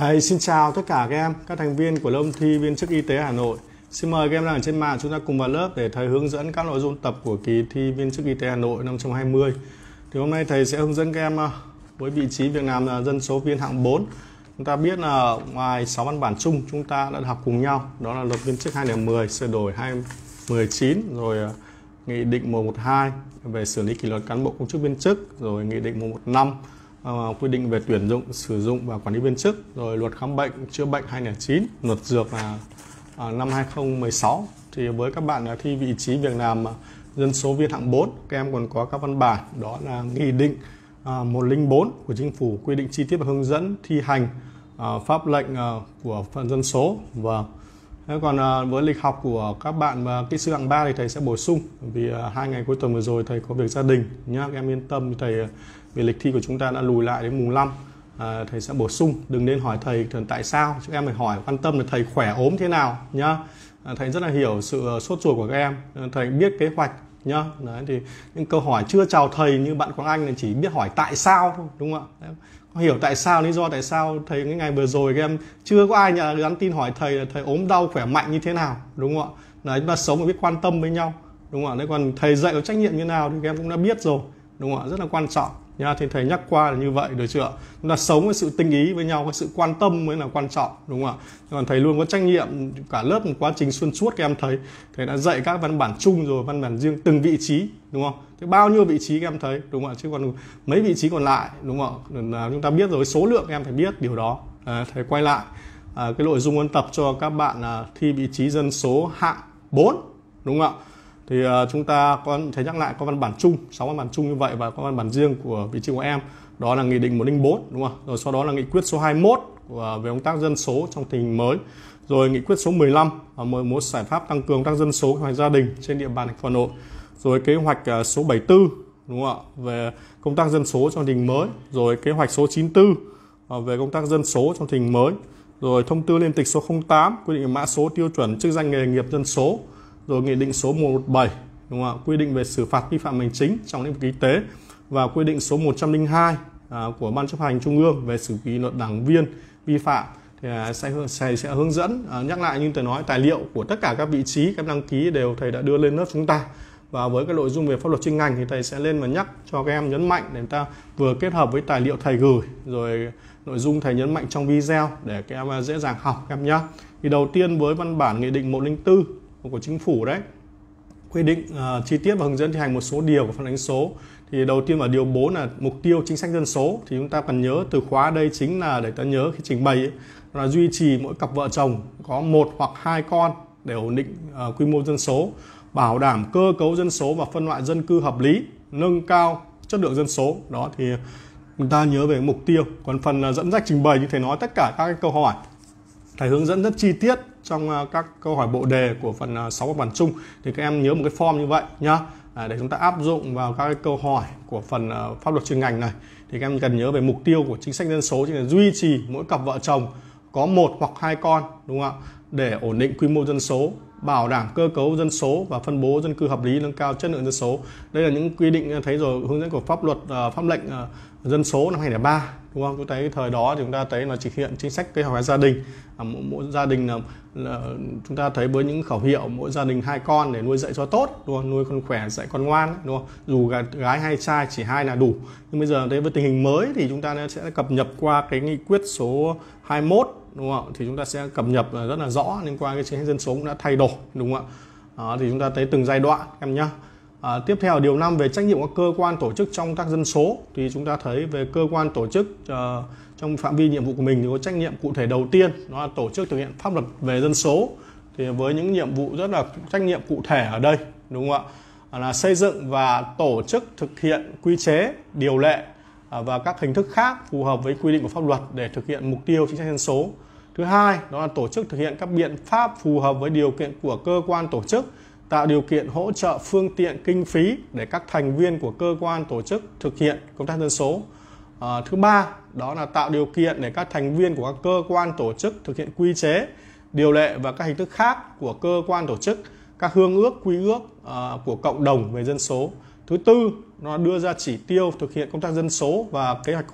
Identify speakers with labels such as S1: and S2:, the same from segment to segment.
S1: Thầy xin chào tất cả các em, các thành viên của lớp thi viên chức y tế Hà Nội. Xin mời các em đang ở trên mạng chúng ta cùng vào lớp để thầy hướng dẫn các nội dung tập của kỳ thi viên chức y tế Hà Nội năm 2020. Thì hôm nay thầy sẽ hướng dẫn các em à, với vị trí việc làm là dân số viên hạng 4. Chúng ta biết là ngoài 6 văn bản chung chúng ta đã học cùng nhau, đó là luật viên chức 2010 sửa đổi 2019 rồi à, nghị định 112 về xử lý kỷ luật cán bộ công chức viên chức rồi nghị định 115 Ờ, quy định về tuyển dụng, sử dụng và quản lý viên chức, rồi luật khám bệnh, chữa bệnh 2009, luật dược là uh, năm 2016. Thì với các bạn thi vị trí việc làm ờ, dân số viên hạng 4, các em còn có các văn bản đó là nghị định uh, 104 của chính phủ quy định chi tiết và hướng dẫn thi hành pháp lệnh của phần dân số và vâng. Thế còn với lịch học của các bạn và kỹ sư hạng 3 thì thầy sẽ bổ sung vì hai ngày cuối tuần vừa rồi thầy có việc gia đình nhá các em yên tâm thầy vì lịch thi của chúng ta đã lùi lại đến mùng 5 à, thầy sẽ bổ sung đừng nên hỏi thầy thường tại sao chúng em phải hỏi quan tâm là thầy khỏe ốm thế nào nhá à, thầy rất là hiểu sự ờ, sốt ruột của các em ờ, thầy biết kế hoạch nhá đấy thì những câu hỏi chưa chào thầy như bạn Quang Anh là chỉ biết hỏi tại sao thôi đúng không ạ không hiểu tại sao lý do tại sao thầy cái ngày vừa rồi các em chưa có ai nhận nhắn tin hỏi thầy là thầy ốm đau khỏe mạnh như thế nào đúng không ạ đấy chúng ta sống phải biết quan tâm với nhau đúng không ạ đấy còn thầy dạy có trách nhiệm như nào thì các em cũng đã biết rồi đúng không ạ rất là quan trọng nha thì thầy nhắc qua là như vậy được chưa chúng ta sống với sự tinh ý với nhau với sự quan tâm mới là quan trọng đúng không ạ còn thầy luôn có trách nhiệm cả lớp một quá trình xuyên suốt các em thấy thầy đã dạy các văn bản chung rồi văn bản riêng từng vị trí đúng không thế bao nhiêu vị trí các em thấy đúng không ạ chứ còn mấy vị trí còn lại đúng không ạ chúng ta biết rồi số lượng các em phải biết điều đó à, thầy quay lại à, cái nội dung ôn tập cho các bạn à, thi vị trí dân số hạng 4 đúng không ạ thì à, chúng ta có thể nhắc lại có văn bản chung 6 văn bản chung như vậy và có văn bản riêng của vị trí của em đó là nghị định 104 đúng không rồi sau đó là nghị quyết số 21 của, về công tác dân số trong tình hình mới rồi nghị quyết số 15 và một, một giải pháp tăng cường tăng dân số hoài gia đình trên địa bàn thành phố Hà Nội rồi kế hoạch à, số 74 đúng không ạ về công tác dân số trong tình hình mới rồi kế hoạch số 94 à, về công tác dân số trong tình hình mới rồi thông tư liên tịch số 08 quy định mã số tiêu chuẩn chức danh nghề nghiệp dân số rồi nghị định số 117 đúng không ạ? quy định về xử phạt vi phạm hành chính trong lĩnh vực y tế và quy định số 102 à, của ban chấp hành trung ương về xử lý luật đảng viên vi phạm thì à, sẽ sẽ sẽ hướng dẫn à, nhắc lại như thầy nói tài liệu của tất cả các vị trí các đăng ký đều thầy đã đưa lên lớp chúng ta và với các nội dung về pháp luật chuyên ngành thì thầy sẽ lên và nhắc cho các em nhấn mạnh để ta vừa kết hợp với tài liệu thầy gửi rồi nội dung thầy nhấn mạnh trong video để các em à, dễ dàng học các em nhé thì đầu tiên với văn bản nghị định 104 của chính phủ đấy quy định uh, chi tiết và hướng dẫn thi hành một số điều của phản ánh số thì đầu tiên ở điều 4 là mục tiêu chính sách dân số thì chúng ta cần nhớ từ khóa đây chính là để ta nhớ khi trình bày ấy, là duy trì mỗi cặp vợ chồng có một hoặc hai con để ổn định uh, quy mô dân số bảo đảm cơ cấu dân số và phân loại dân cư hợp lý nâng cao chất lượng dân số đó thì chúng ta nhớ về mục tiêu còn phần ờ, dẫn dắt trình bày như thầy nói tất cả các câu hỏi thầy hướng dẫn rất chi tiết trong ờ, các câu hỏi bộ đề của phần 6 ờ, bản chung thì các em nhớ một cái form như vậy nhá à, để chúng ta áp dụng vào các cái câu hỏi của phần ờ, pháp luật chuyên ngành này thì các em cần nhớ về mục tiêu của chính sách dân số chính là duy trì mỗi cặp vợ chồng có một hoặc hai con đúng không ạ để ổn định quy mô dân số bảo đảm cơ cấu dân số và phân bố dân cư hợp lý nâng cao chất lượng dân số đây là những quy định thấy rồi hướng dẫn của pháp luật pháp lệnh dân số năm 2003 đúng không tôi thấy thời đó thì chúng ta thấy nó thực hiện chính sách cái hóa gia đình à, mỗi, mỗi gia đình là, là chúng ta thấy với những khẩu hiệu mỗi gia đình hai con để nuôi dạy cho tốt đúng không nuôi con khỏe dạy con ngoan đúng không dù gái hay trai chỉ hai là đủ nhưng bây giờ đấy với tình hình mới thì chúng ta sẽ cập nhật qua cái nghị quyết số 21 đúng không thì chúng ta sẽ cập nhật rất là rõ liên quan cái chính sách dân số cũng đã thay đổi đúng không ạ à, thì chúng ta thấy từng giai đoạn em nhá À, tiếp theo điều 5 về trách nhiệm của các cơ quan tổ chức trong tác dân số thì chúng ta thấy về cơ quan tổ chức uh, trong phạm vi nhiệm vụ của mình thì có trách nhiệm cụ thể đầu tiên đó là tổ chức thực hiện pháp luật về dân số thì với những nhiệm vụ rất là trách nhiệm cụ thể ở đây đúng không ạ à, là xây dựng và tổ chức thực hiện quy chế điều lệ à, và các hình thức khác phù hợp với quy định của pháp luật để thực hiện mục tiêu chính sách dân số thứ hai đó là tổ chức thực hiện các biện pháp phù hợp với điều kiện của cơ quan tổ chức tạo điều kiện hỗ trợ phương tiện kinh phí để các thành viên của cơ quan tổ chức thực hiện công tác dân số à, thứ ba đó là tạo điều kiện để các thành viên của các cơ quan tổ chức thực hiện quy chế điều lệ và các hình thức khác của cơ quan tổ chức các hương ước quy ước à, của cộng đồng về dân số thứ tư nó đưa ra chỉ tiêu thực hiện công tác dân số và kế hoạch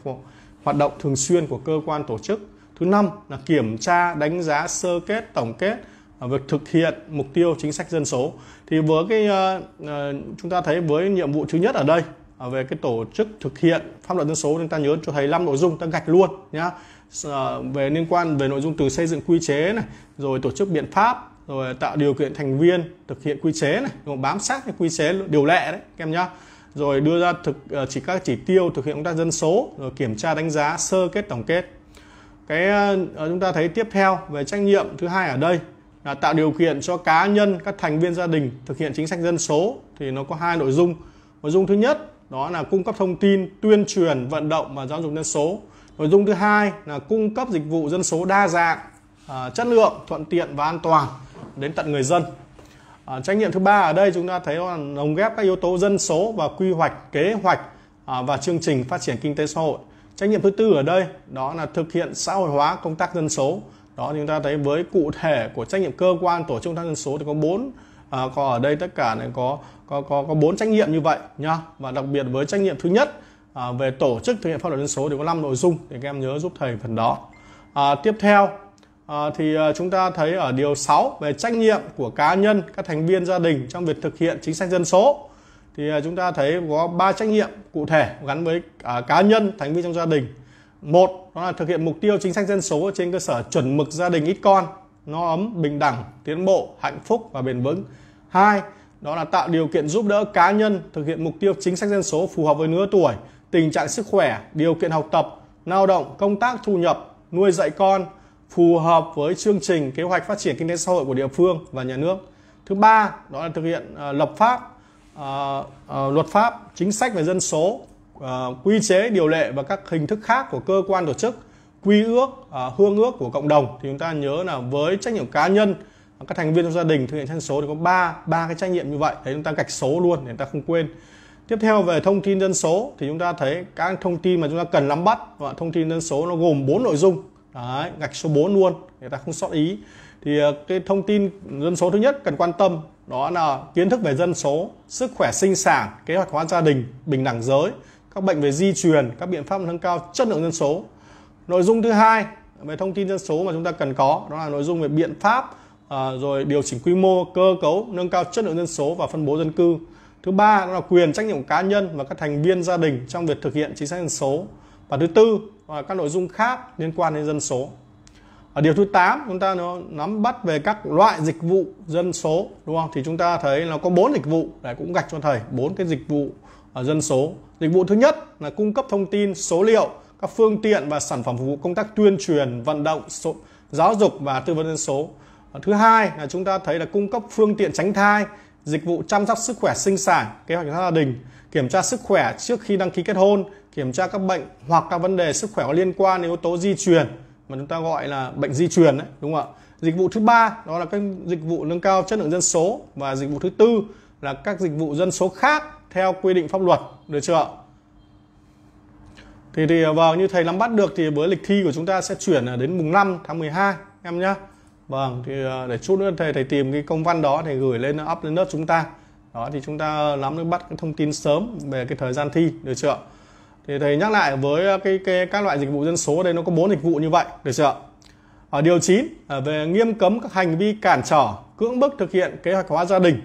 S1: hoạt động thường xuyên của cơ quan tổ chức thứ năm là kiểm tra đánh giá sơ kết tổng kết À, việc thực hiện mục tiêu chính sách dân số thì với cái ờ, ờ, chúng ta thấy với nhiệm vụ thứ nhất ở đây à, về cái tổ chức thực hiện pháp luật dân số chúng ta nhớ cho thấy 5 nội dung ta gạch luôn nhá ờ, về liên quan về nội dung từ xây dựng quy chế này rồi tổ chức biện pháp rồi tạo điều kiện thành viên thực hiện quy chế này rồi bám sát cái quy chế điều lệ đấy các em nhá rồi đưa ra thực chỉ các chỉ tiêu thực hiện công tác dân số rồi kiểm tra đánh giá sơ kết tổng kết cái chúng ta thấy tiếp theo về trách nhiệm thứ hai ở đây là tạo điều kiện cho cá nhân các thành viên gia đình thực hiện chính sách dân số thì nó có hai nội dung nội dung thứ nhất đó là cung cấp thông tin tuyên truyền vận động và giáo dục dân số nội dung thứ hai là cung cấp dịch vụ dân số đa dạng à, chất lượng thuận tiện và an toàn đến tận người dân à, trách nhiệm thứ ba ở đây chúng ta thấy là lồng ghép các yếu tố dân số và quy hoạch kế hoạch à, và chương trình phát triển kinh tế xã hội trách nhiệm thứ tư ở đây đó là thực hiện xã hội hóa công tác dân số đó chúng ta thấy với cụ thể của trách nhiệm cơ quan tổ chức tăng số thì có bốn à, có ở đây tất cả này có có có có bốn trách nhiệm như vậy nhá và đặc biệt với trách nhiệm thứ nhất à, về tổ chức thực hiện pháp luật dân số thì có 5 nội dung thì các em nhớ giúp thầy phần đó à, tiếp theo à, thì à, chúng ta thấy ở điều 6 về trách nhiệm của cá nhân các thành viên gia đình trong việc thực hiện chính sách dân số thì à, chúng ta thấy có ba trách nhiệm cụ thể gắn với à, cá nhân thành viên trong gia đình một đó là thực hiện mục tiêu chính sách dân số trên cơ sở chuẩn mực gia đình ít con no ấm bình đẳng tiến bộ hạnh phúc và bền vững hai đó là tạo điều kiện giúp đỡ cá nhân thực hiện mục tiêu chính sách dân số phù hợp với lứa tuổi tình trạng sức khỏe điều kiện học tập lao động công tác thu nhập nuôi dạy con phù hợp với chương trình kế hoạch phát triển kinh tế xã hội của địa phương và nhà nước thứ ba đó là thực hiện uh, lập pháp uh, uh, luật pháp chính sách về dân số uh, quy chế điều lệ và các hình thức khác của cơ quan tổ chức quy ước uh, hương ước của cộng đồng thì chúng ta nhớ là với trách nhiệm cá nhân các thành viên trong gia đình thực hiện dân số thì có ba ba cái trách nhiệm như vậy đấy chúng ta gạch số luôn để chúng ta không quên tiếp theo về thông tin dân số thì chúng ta thấy các thông tin mà chúng ta cần nắm bắt thông tin dân số nó gồm bốn nội dung đấy, gạch số 4 luôn để ta không sót ý thì à, cái thông tin dân số thứ nhất cần quan tâm đó là kiến thức về dân số sức khỏe sinh sản kế hoạch hóa gia đình bình đẳng giới các bệnh về di truyền, các biện pháp nâng cao chất lượng dân số. Nội dung thứ hai về thông tin dân số mà chúng ta cần có đó là nội dung về biện pháp ờ, rồi điều chỉnh quy mô, cơ cấu, nâng cao chất lượng dân số và phân bố dân cư. Thứ ba đó là quyền trách nhiệm cá nhân và các thành viên gia đình trong việc thực hiện chính sách dân số. Và thứ tư là các nội dung khác liên quan đến dân số. Ở điều thứ 8 chúng ta nắm bắt về các loại dịch vụ dân số đúng không? Thì chúng ta thấy nó có bốn dịch vụ, đấy cũng gạch cho thầy bốn cái dịch vụ ờ, dân số Dịch vụ thứ nhất là cung cấp thông tin, số liệu, các phương tiện và sản phẩm phục vụ công tác tuyên truyền, vận động, số, giáo dục và tư vấn dân số. Ờ, thứ hai là chúng ta thấy là cung cấp phương tiện tránh thai, dịch vụ chăm sóc sức khỏe sinh sản, kế hoạch gia đình, kiểm tra sức khỏe trước khi đăng ký kết hôn, kiểm tra các bệnh hoặc các vấn đề sức khỏe có liên quan đến yếu tố di truyền mà chúng ta gọi là bệnh di truyền đấy, đúng không ạ? Dịch vụ thứ ba đó là các dịch vụ nâng cao chất lượng dân số và dịch vụ thứ tư là các dịch vụ dân số khác theo quy định pháp luật được chưa ạ? thì thì à, vâng như thầy nắm bắt được thì với lịch thi của chúng ta sẽ chuyển à, đến mùng 5 tháng 12 em nhá vâng thì à, để chút nữa thầy thầy tìm cái công văn đó thì gửi lên up lên lớp chúng ta đó thì chúng ta nắm được bắt cái thông tin sớm về cái thời gian thi được chưa thì thầy nhắc lại với cái, cái các loại dịch vụ dân số đây nó có bốn dịch vụ như vậy được chưa ở điều 9 về nghiêm cấm các hành vi cản trở cưỡng bức thực hiện kế hoạch hóa gia đình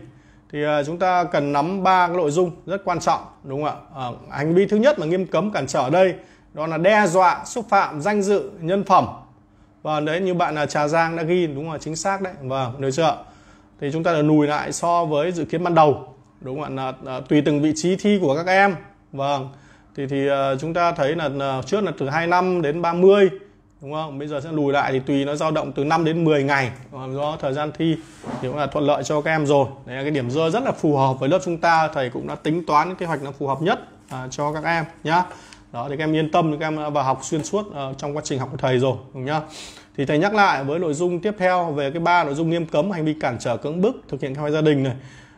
S1: thì à, chúng ta cần nắm ba cái nội dung rất quan trọng đúng không ạ à, hành vi thứ nhất mà nghiêm cấm cản trở đây đó là đe dọa xúc phạm danh dự nhân phẩm và đấy như bạn là trà giang đã ghi đúng là chính xác đấy vâng được chưa thì chúng ta là lùi lại so với dự kiến ban đầu đúng không ạ là, à, tùy từng vị trí thi của các em vâng thì thì à, chúng ta thấy là trước là từ 25 đến 30 mươi đúng không bây giờ sẽ lùi lại thì tùy nó dao động từ 5 đến 10 ngày còn do thời gian thi thì cũng là thuận lợi cho các em rồi đấy là cái điểm rơi rất là phù hợp với lớp chúng ta thầy cũng đã tính toán cái kế hoạch nó phù hợp nhất à, cho các em nhá đó thì các em yên tâm các em đã vào học xuyên suốt uh, trong quá trình học của thầy rồi đúng nhá thì thầy nhắc lại với nội dung tiếp theo về cái ba nội dung nghiêm cấm hành vi cản trở cưỡng bức thực hiện khai gia đình này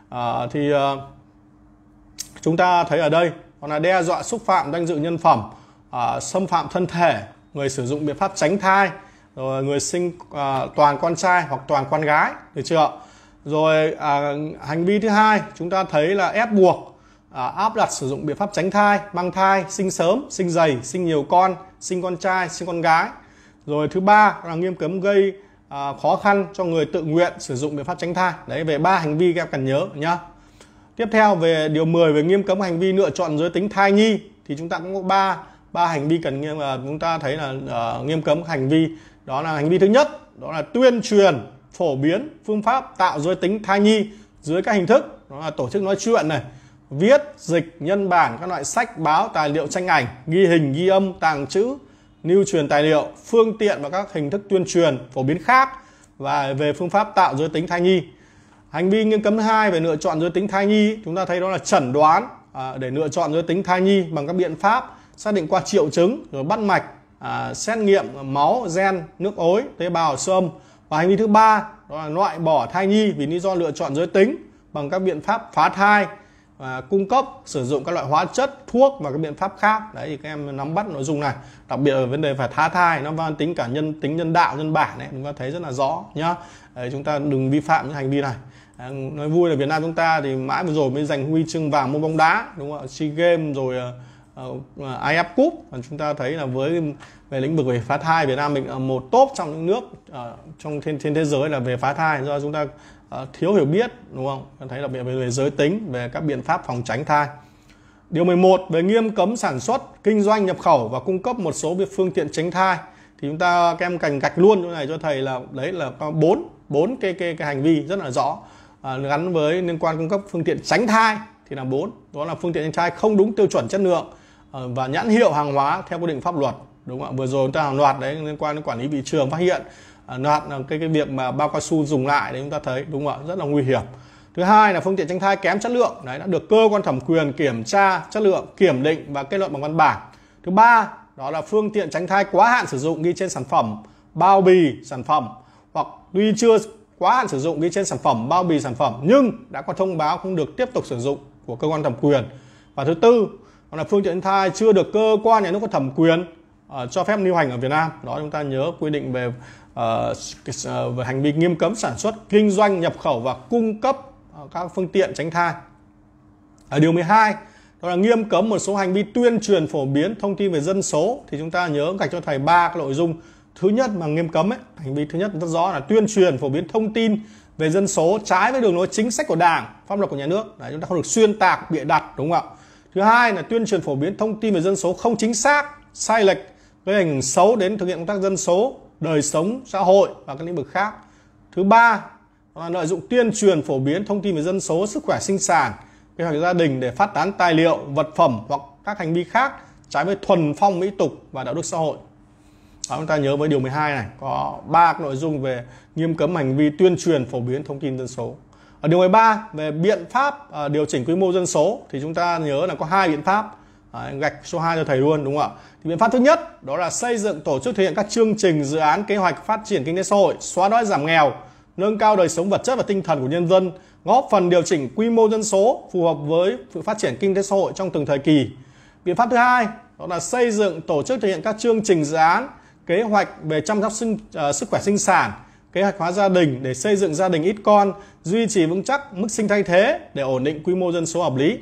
S1: à, thì uh, chúng ta thấy ở đây còn là đe dọa xúc phạm danh dự nhân phẩm à, xâm phạm thân thể người sử dụng biện pháp tránh thai rồi người sinh à, toàn con trai hoặc toàn con gái được chưa rồi à, hành vi thứ hai chúng ta thấy là ép buộc à, áp đặt sử dụng biện pháp tránh thai mang thai sinh sớm sinh dày sinh nhiều con sinh con trai sinh con gái rồi thứ ba là nghiêm cấm gây à, khó khăn cho người tự nguyện sử dụng biện pháp tránh thai đấy về ba hành vi các em cần nhớ nhá tiếp theo về điều 10 về nghiêm cấm hành vi lựa chọn giới tính thai nhi thì chúng ta cũng có ba ba hành vi cần nghiêm uh, chúng ta thấy là uh, nghiêm cấm hành vi đó là hành vi thứ nhất đó là tuyên truyền phổ biến phương pháp tạo giới tính thai nhi dưới các hình thức đó là tổ chức nói chuyện này viết dịch nhân bản các loại sách báo tài liệu tranh ảnh ghi hình ghi âm tàng trữ lưu truyền tài liệu phương tiện và các hình thức tuyên truyền phổ biến khác và về phương pháp tạo giới tính thai nhi hành vi nghiêm cấm hai về lựa chọn giới tính thai nhi chúng ta thấy đó là chẩn đoán à, để lựa chọn giới tính thai nhi bằng các biện pháp xác định qua triệu chứng rồi bắt mạch à, xét nghiệm máu gen nước ối tế bào siêu âm và hành vi thứ ba đó là loại bỏ thai nhi vì lý do lựa chọn giới tính bằng các biện pháp phá thai và cung cấp sử dụng các loại hóa chất thuốc và các biện pháp khác đấy thì các em nắm bắt nội dung này đặc biệt ở vấn đề phải tha thai nó mang tính cả nhân tính nhân đạo nhân bản đấy chúng ta thấy rất là rõ nhá đấy, chúng ta đừng vi phạm những hành vi này à, nói vui là Việt Nam chúng ta thì mãi vừa rồi mới giành huy chương vàng môn bóng đá đúng không ạ SEA Games rồi à, Ờ, IF Cup và chúng ta thấy là với về lĩnh vực về phá thai Việt Nam mình là một top trong những nước uh, trong trên trên thế giới là về phá thai do chúng ta uh, thiếu hiểu biết đúng không? thấy đặc biệt về, về giới tính, về các biện pháp phòng tránh thai. Điều 11 về nghiêm cấm sản xuất, kinh doanh nhập khẩu và cung cấp một số việc phương tiện tránh thai thì chúng ta kem cành gạch luôn chỗ này cho thầy là đấy là bốn bốn cái, cái cái hành vi rất là rõ à, gắn với liên quan cung cấp phương tiện tránh thai thì là bốn đó là phương tiện tránh thai không đúng tiêu chuẩn chất lượng Ờ, và nhãn hiệu hàng hóa theo quy định pháp luật đúng không ạ vừa rồi chúng ta hàng loạt đấy liên quan đến quản lý thị trường phát hiện ờ, loạt ờ, cái cái việc mà bao cao su dùng lại đấy chúng ta thấy đúng không ạ rất là nguy hiểm thứ hai là phương tiện tránh thai kém chất lượng đấy đã được cơ quan thẩm quyền kiểm tra chất lượng kiểm định và kết luận bằng văn bản thứ ba đó là phương tiện tránh thai quá hạn sử dụng ghi trên sản phẩm bao bì sản phẩm hoặc tuy chưa quá hạn sử dụng ghi trên sản phẩm bao bì sản phẩm nhưng đã có thông báo không được tiếp tục sử dụng của cơ quan thẩm quyền và thứ tư hoặc là phương tiện thai chưa được cơ quan nhà nước có thẩm quyền uh, cho phép lưu hành ở Việt Nam đó chúng ta nhớ quy định về uh, về hành vi nghiêm cấm sản xuất kinh doanh nhập khẩu và cung cấp uh, các phương tiện tránh thai ở điều 12 đó là nghiêm cấm một số hành vi tuyên truyền phổ biến thông tin về dân số thì chúng ta nhớ gạch cho thầy ba cái nội dung thứ nhất mà nghiêm cấm ấy, hành vi thứ nhất rất rõ là tuyên truyền phổ biến thông tin về dân số trái với đường lối chính sách của đảng pháp luật của nhà nước Đấy, chúng ta không được xuyên tạc bịa đặt đúng không ạ thứ hai là tuyên truyền phổ biến thông tin về dân số không chính xác sai lệch gây ảnh hưởng xấu đến thực hiện công tác dân số đời sống xã hội và các lĩnh vực khác thứ ba là lợi dụng tuyên truyền phổ biến thông tin về dân số sức khỏe sinh sản kế hoạch gia đình để phát tán tài liệu vật phẩm hoặc các hành vi khác trái với thuần phong mỹ tục và đạo đức xã hội đó, chúng ta nhớ với điều 12 này có ba nội dung về nghiêm cấm hành vi tuyên truyền phổ biến thông tin dân số ở điều 13 về biện pháp ờ, điều chỉnh quy mô dân số thì chúng ta nhớ là có hai biện pháp Đấy, gạch số 2 cho thầy luôn đúng không ạ? Thì biện pháp thứ nhất đó là xây dựng tổ chức thực hiện các chương trình dự án kế hoạch phát triển kinh tế xã hội, xóa đói giảm nghèo, nâng cao đời sống vật chất và tinh thần của nhân dân, góp phần điều chỉnh quy mô dân số phù hợp với sự phát triển kinh tế xã hội trong từng thời kỳ. Biện pháp thứ hai đó là xây dựng tổ chức thực hiện các chương trình dự án kế hoạch về chăm sóc sinh, uh, sức khỏe sinh sản, kế hoạch hóa gia đình để xây dựng gia đình ít con, duy trì vững chắc mức sinh thay thế để ổn định quy mô dân số hợp lý.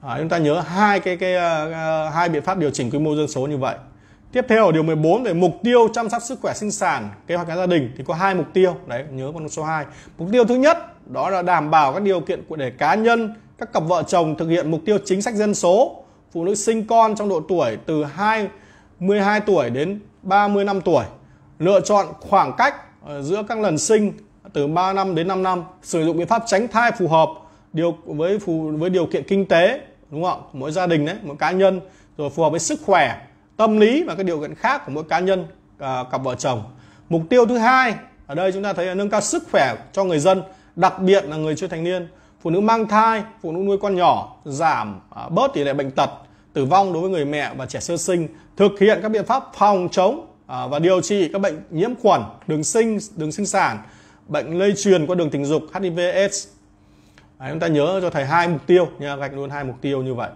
S1: À, chúng ta nhớ hai cái cái uh, hai biện pháp điều chỉnh quy mô dân số như vậy. Tiếp theo ở điều 14 về mục tiêu chăm sóc sức khỏe sinh sản, kế hoạch hóa gia đình thì có hai mục tiêu, đấy nhớ con số 2. Mục tiêu thứ nhất đó là đảm bảo các điều kiện để cá nhân, các cặp vợ chồng thực hiện mục tiêu chính sách dân số, phụ nữ sinh con trong độ tuổi từ 22 tuổi đến 30 năm tuổi, lựa chọn khoảng cách Ờ, giữa các lần sinh từ 3 năm đến 5 năm sử dụng biện pháp tránh thai phù hợp điều với phù với điều kiện kinh tế đúng không mỗi gia đình đấy mỗi cá nhân rồi phù hợp với sức khỏe tâm lý và các điều kiện khác của mỗi cá nhân à, cặp vợ chồng mục tiêu thứ hai ở đây chúng ta thấy là nâng cao sức khỏe cho người dân đặc biệt là người chưa thành niên phụ nữ mang thai phụ nữ nuôi con nhỏ giảm à, bớt tỷ lệ bệnh tật tử vong đối với người mẹ và trẻ sơ sinh thực hiện các biện pháp phòng chống À, và điều trị các bệnh nhiễm khuẩn đường sinh đường sinh sản bệnh lây truyền qua đường tình dục hiv aids à, chúng ta nhớ cho thầy hai mục tiêu nha gạch luôn hai mục tiêu như vậy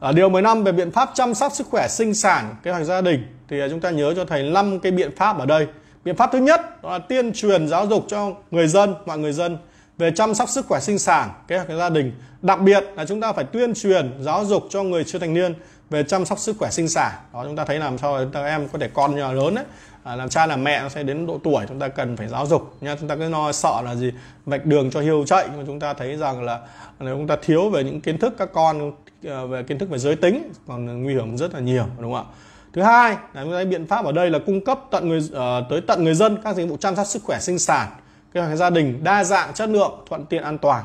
S1: ở à, điều 15 về biện pháp chăm sóc sức khỏe sinh sản kế hoạch gia đình thì à, chúng ta nhớ cho thầy 5 cái biện pháp ở đây biện pháp thứ nhất đó là tuyên truyền giáo dục cho người dân mọi người dân về chăm sóc sức khỏe sinh sản kế hoạch gia đình đặc biệt là chúng ta phải tuyên truyền giáo dục cho người chưa thành niên về chăm sóc sức khỏe sinh sản đó chúng ta thấy làm sao chúng em có thể con nhỏ lớn đấy à, làm cha làm mẹ nó sẽ đến độ tuổi chúng ta cần phải giáo dục nha chúng ta cứ lo sợ là gì vạch đường cho hiêu chạy nhưng mà chúng ta thấy rằng là nếu chúng ta thiếu về những kiến thức các con ờ, về kiến thức về giới tính còn nguy hiểm rất là nhiều đúng không ạ thứ hai là cái biện pháp ở đây là cung cấp tận người uh, tới tận người dân các dịch vụ chăm sóc sức khỏe sinh sản kế hoạch gia đình đa dạng chất lượng thuận tiện an toàn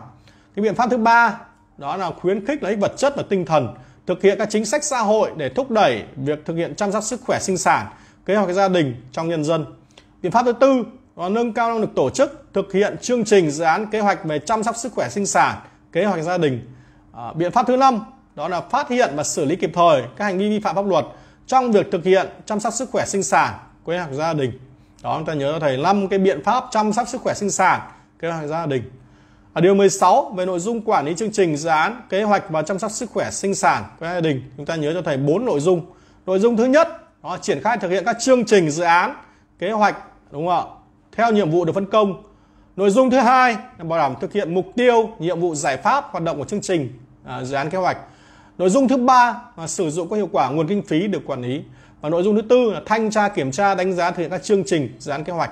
S1: cái biện pháp thứ ba đó là khuyến khích lấy vật chất và tinh thần thực hiện các chính sách xã hội để thúc đẩy việc thực hiện chăm sóc sức khỏe sinh sản, kế hoạch gia đình trong nhân dân. Biện pháp thứ tư là nâng cao năng lực tổ chức, thực hiện chương trình dự án kế hoạch về chăm sóc sức khỏe sinh sản, kế hoạch gia đình. À, biện pháp thứ năm đó là phát hiện và xử lý kịp thời các hành vi vi phạm pháp luật trong việc thực hiện chăm sóc sức khỏe sinh sản, kế hoạch gia đình. Đó chúng ta nhớ thầy 5 cái biện pháp chăm sóc sức khỏe sinh sản, kế hoạch gia đình. Ở à, điều 16 về nội dung quản lý chương trình dự án, kế hoạch và chăm sóc sức khỏe sinh sản của gia đình, chúng ta nhớ cho thầy bốn nội dung. Nội dung thứ nhất, đó triển khai thực hiện các chương trình dự án, kế hoạch đúng không ạ? Theo nhiệm vụ được phân công. Nội dung thứ hai là bảo đảm thực hiện mục tiêu, nhiệm vụ giải pháp hoạt động của chương trình à, dự án kế hoạch. Nội dung thứ ba là sử dụng có hiệu quả nguồn kinh phí được quản lý. Và nội dung thứ tư là thanh tra kiểm tra đánh giá thực hiện các chương trình dự án kế hoạch.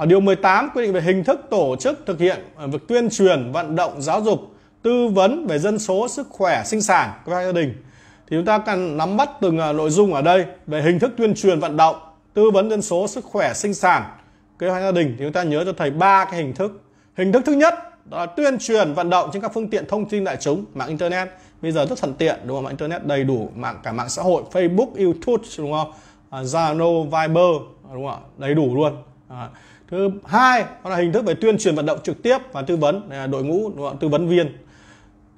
S1: Ở điều 18 quy định về hình thức tổ chức thực hiện ờ, việc tuyên truyền, vận động, giáo dục, tư vấn về dân số, sức khỏe, sinh sản của các gia đình. Thì chúng ta cần nắm bắt từng ờ, nội dung ở đây về hình thức tuyên truyền, vận động, tư vấn dân số, sức khỏe, sinh sản kế hoạch gia đình thì chúng ta nhớ cho thầy ba cái hình thức. Hình thức thứ nhất đó là tuyên truyền vận động trên các phương tiện thông tin đại chúng, mạng internet. Bây giờ rất thuận tiện đúng không? Mạng internet đầy đủ mạng cả mạng xã hội, Facebook, YouTube đúng không? Ờ, Zalo, Viber đúng không Đầy đủ luôn thứ hai đó là hình thức về tuyên truyền vận động trực tiếp và tư vấn đây là đội ngũ tư vấn viên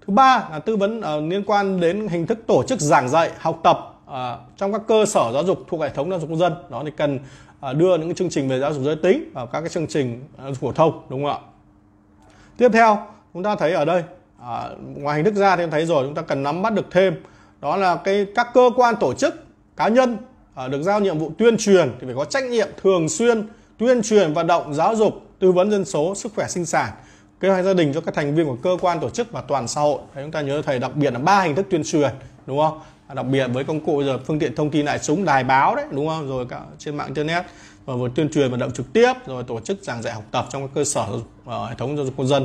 S1: thứ ba là tư vấn uh, liên quan đến hình thức tổ chức giảng dạy học tập uh, trong các cơ sở giáo dục thuộc hệ thống giáo dục công dân đó thì cần uh, đưa những chương trình về giáo dục giới tính vào các cái chương trình uh, phổ thông đúng không ạ tiếp theo chúng ta thấy ở đây uh, ngoài hình thức ra thì thấy rồi chúng ta cần nắm bắt được thêm đó là cái các cơ quan tổ chức cá nhân uh, được giao nhiệm vụ tuyên truyền thì phải có trách nhiệm thường xuyên tuyên truyền vận động giáo dục tư vấn dân số sức khỏe sinh sản kế hoạch gia đình cho các thành viên của cơ quan tổ chức và toàn xã hội Đấy, chúng ta nhớ thầy đặc biệt là ba hình thức tuyên truyền đúng không à, đặc biệt với công cụ giờ phương tiện thông tin đại chúng đài báo đấy đúng không rồi cả trên mạng internet rồi vừa tuyên truyền vận động trực tiếp rồi tổ chức giảng dạy học tập trong các cơ sở uh, hệ thống giáo dục công dân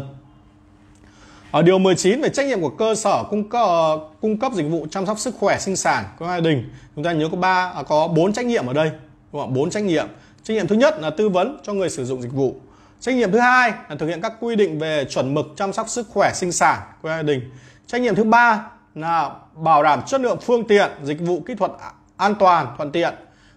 S1: ở ờ, điều 19 về trách nhiệm của cơ sở cung cấp cung cấp dịch vụ chăm sóc sức khỏe sinh sản của gia đình chúng ta nhớ có ba à, có bốn trách nhiệm ở đây đúng không bốn trách nhiệm Trách nhiệm thứ nhất là tư vấn cho người sử dụng dịch vụ. Trách nhiệm thứ hai là thực hiện các quy định về chuẩn mực chăm sóc sức khỏe sinh sản của gia đình. Trách nhiệm thứ ba là bảo đảm chất lượng phương tiện, dịch vụ kỹ thuật an toàn, thuận tiện.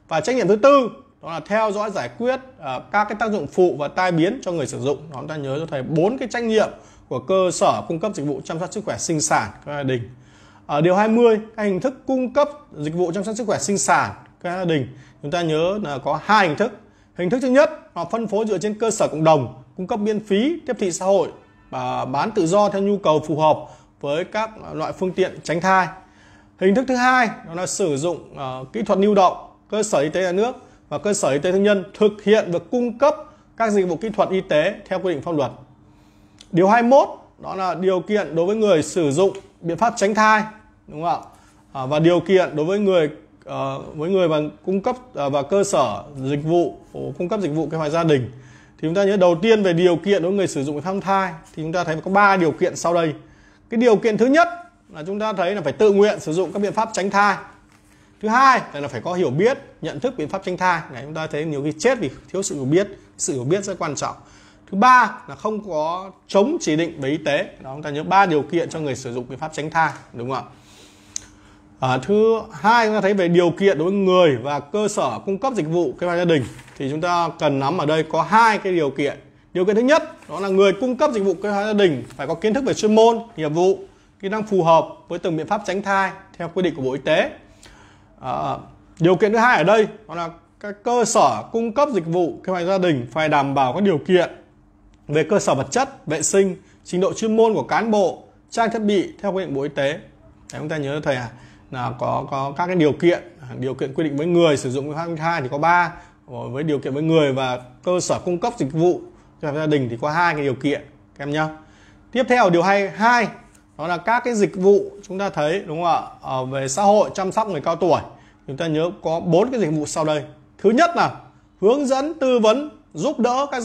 S1: Và trách nhiệm thứ tư đó là theo dõi giải quyết uh, các cái tác dụng phụ và tai biến cho người sử dụng. Đó, chúng ta nhớ cho thầy bốn cái trách nhiệm của cơ sở cung cấp dịch vụ chăm sóc sức khỏe sinh sản của gia đình. Ở ờ, điều 20, các hình thức cung cấp dịch vụ chăm sóc sức khỏe sinh sản cho gia đình chúng ta nhớ là có hai hình thức hình thức thứ nhất là phân phối dựa trên cơ sở cộng đồng cung cấp miễn phí tiếp thị xã hội và bán tự do theo nhu cầu phù hợp với các loại phương tiện tránh thai hình thức thứ hai đó là sử dụng uh, kỹ thuật lưu động cơ sở y tế nhà nước và cơ sở y tế tư nhân thực hiện việc cung cấp các dịch vụ kỹ thuật y tế theo quy định pháp luật điều 21 đó là điều kiện đối với người sử dụng biện pháp tránh thai đúng không ạ à, và điều kiện đối với người uh, ờ, với người mà cung cấp uh, và cơ sở dịch vụ cung cấp dịch vụ kế hoạch gia đình thì chúng ta nhớ đầu tiên về điều kiện đối người sử dụng thăm thai thì chúng ta thấy có 3 điều kiện sau đây cái điều kiện thứ nhất là chúng ta thấy là phải tự nguyện sử dụng các biện pháp tránh thai thứ hai là phải có hiểu biết nhận thức biện pháp tránh thai này chúng ta thấy nhiều khi chết vì thiếu sự hiểu biết sự hiểu biết rất quan trọng thứ ba là không có chống chỉ định về y tế đó chúng ta nhớ ba điều kiện cho người sử dụng biện pháp tránh thai đúng không ạ À, thứ hai chúng ta thấy về điều kiện đối với người và cơ sở cung cấp dịch vụ kế hoạch gia đình thì chúng ta cần nắm ở đây có hai cái điều kiện. Điều kiện thứ nhất đó là người cung cấp dịch vụ kế hoạch gia đình phải có kiến thức về chuyên môn, nghiệp vụ, kỹ năng phù hợp với từng biện pháp tránh thai theo quy định của Bộ Y tế. À, điều kiện thứ hai ở đây đó là các cơ sở cung cấp dịch vụ kế hoạch gia đình phải đảm bảo các điều kiện về cơ sở vật chất, vệ sinh, trình độ chuyên môn của cán bộ, trang thiết bị theo quy định Bộ Y tế. Đấy, chúng ta nhớ thầy à là có có các cái điều kiện à, điều kiện quy định với người sử dụng cái hai thì có ba ờ, với điều kiện với người và cơ sở cung cấp dịch vụ cho gia đình thì có hai cái điều kiện các em nhá tiếp theo điều hay hai đó là các cái dịch vụ chúng ta thấy đúng không ạ ở ờ, về xã hội chăm sóc người cao tuổi chúng ta nhớ có bốn cái dịch vụ sau đây thứ nhất là hướng dẫn tư vấn giúp đỡ các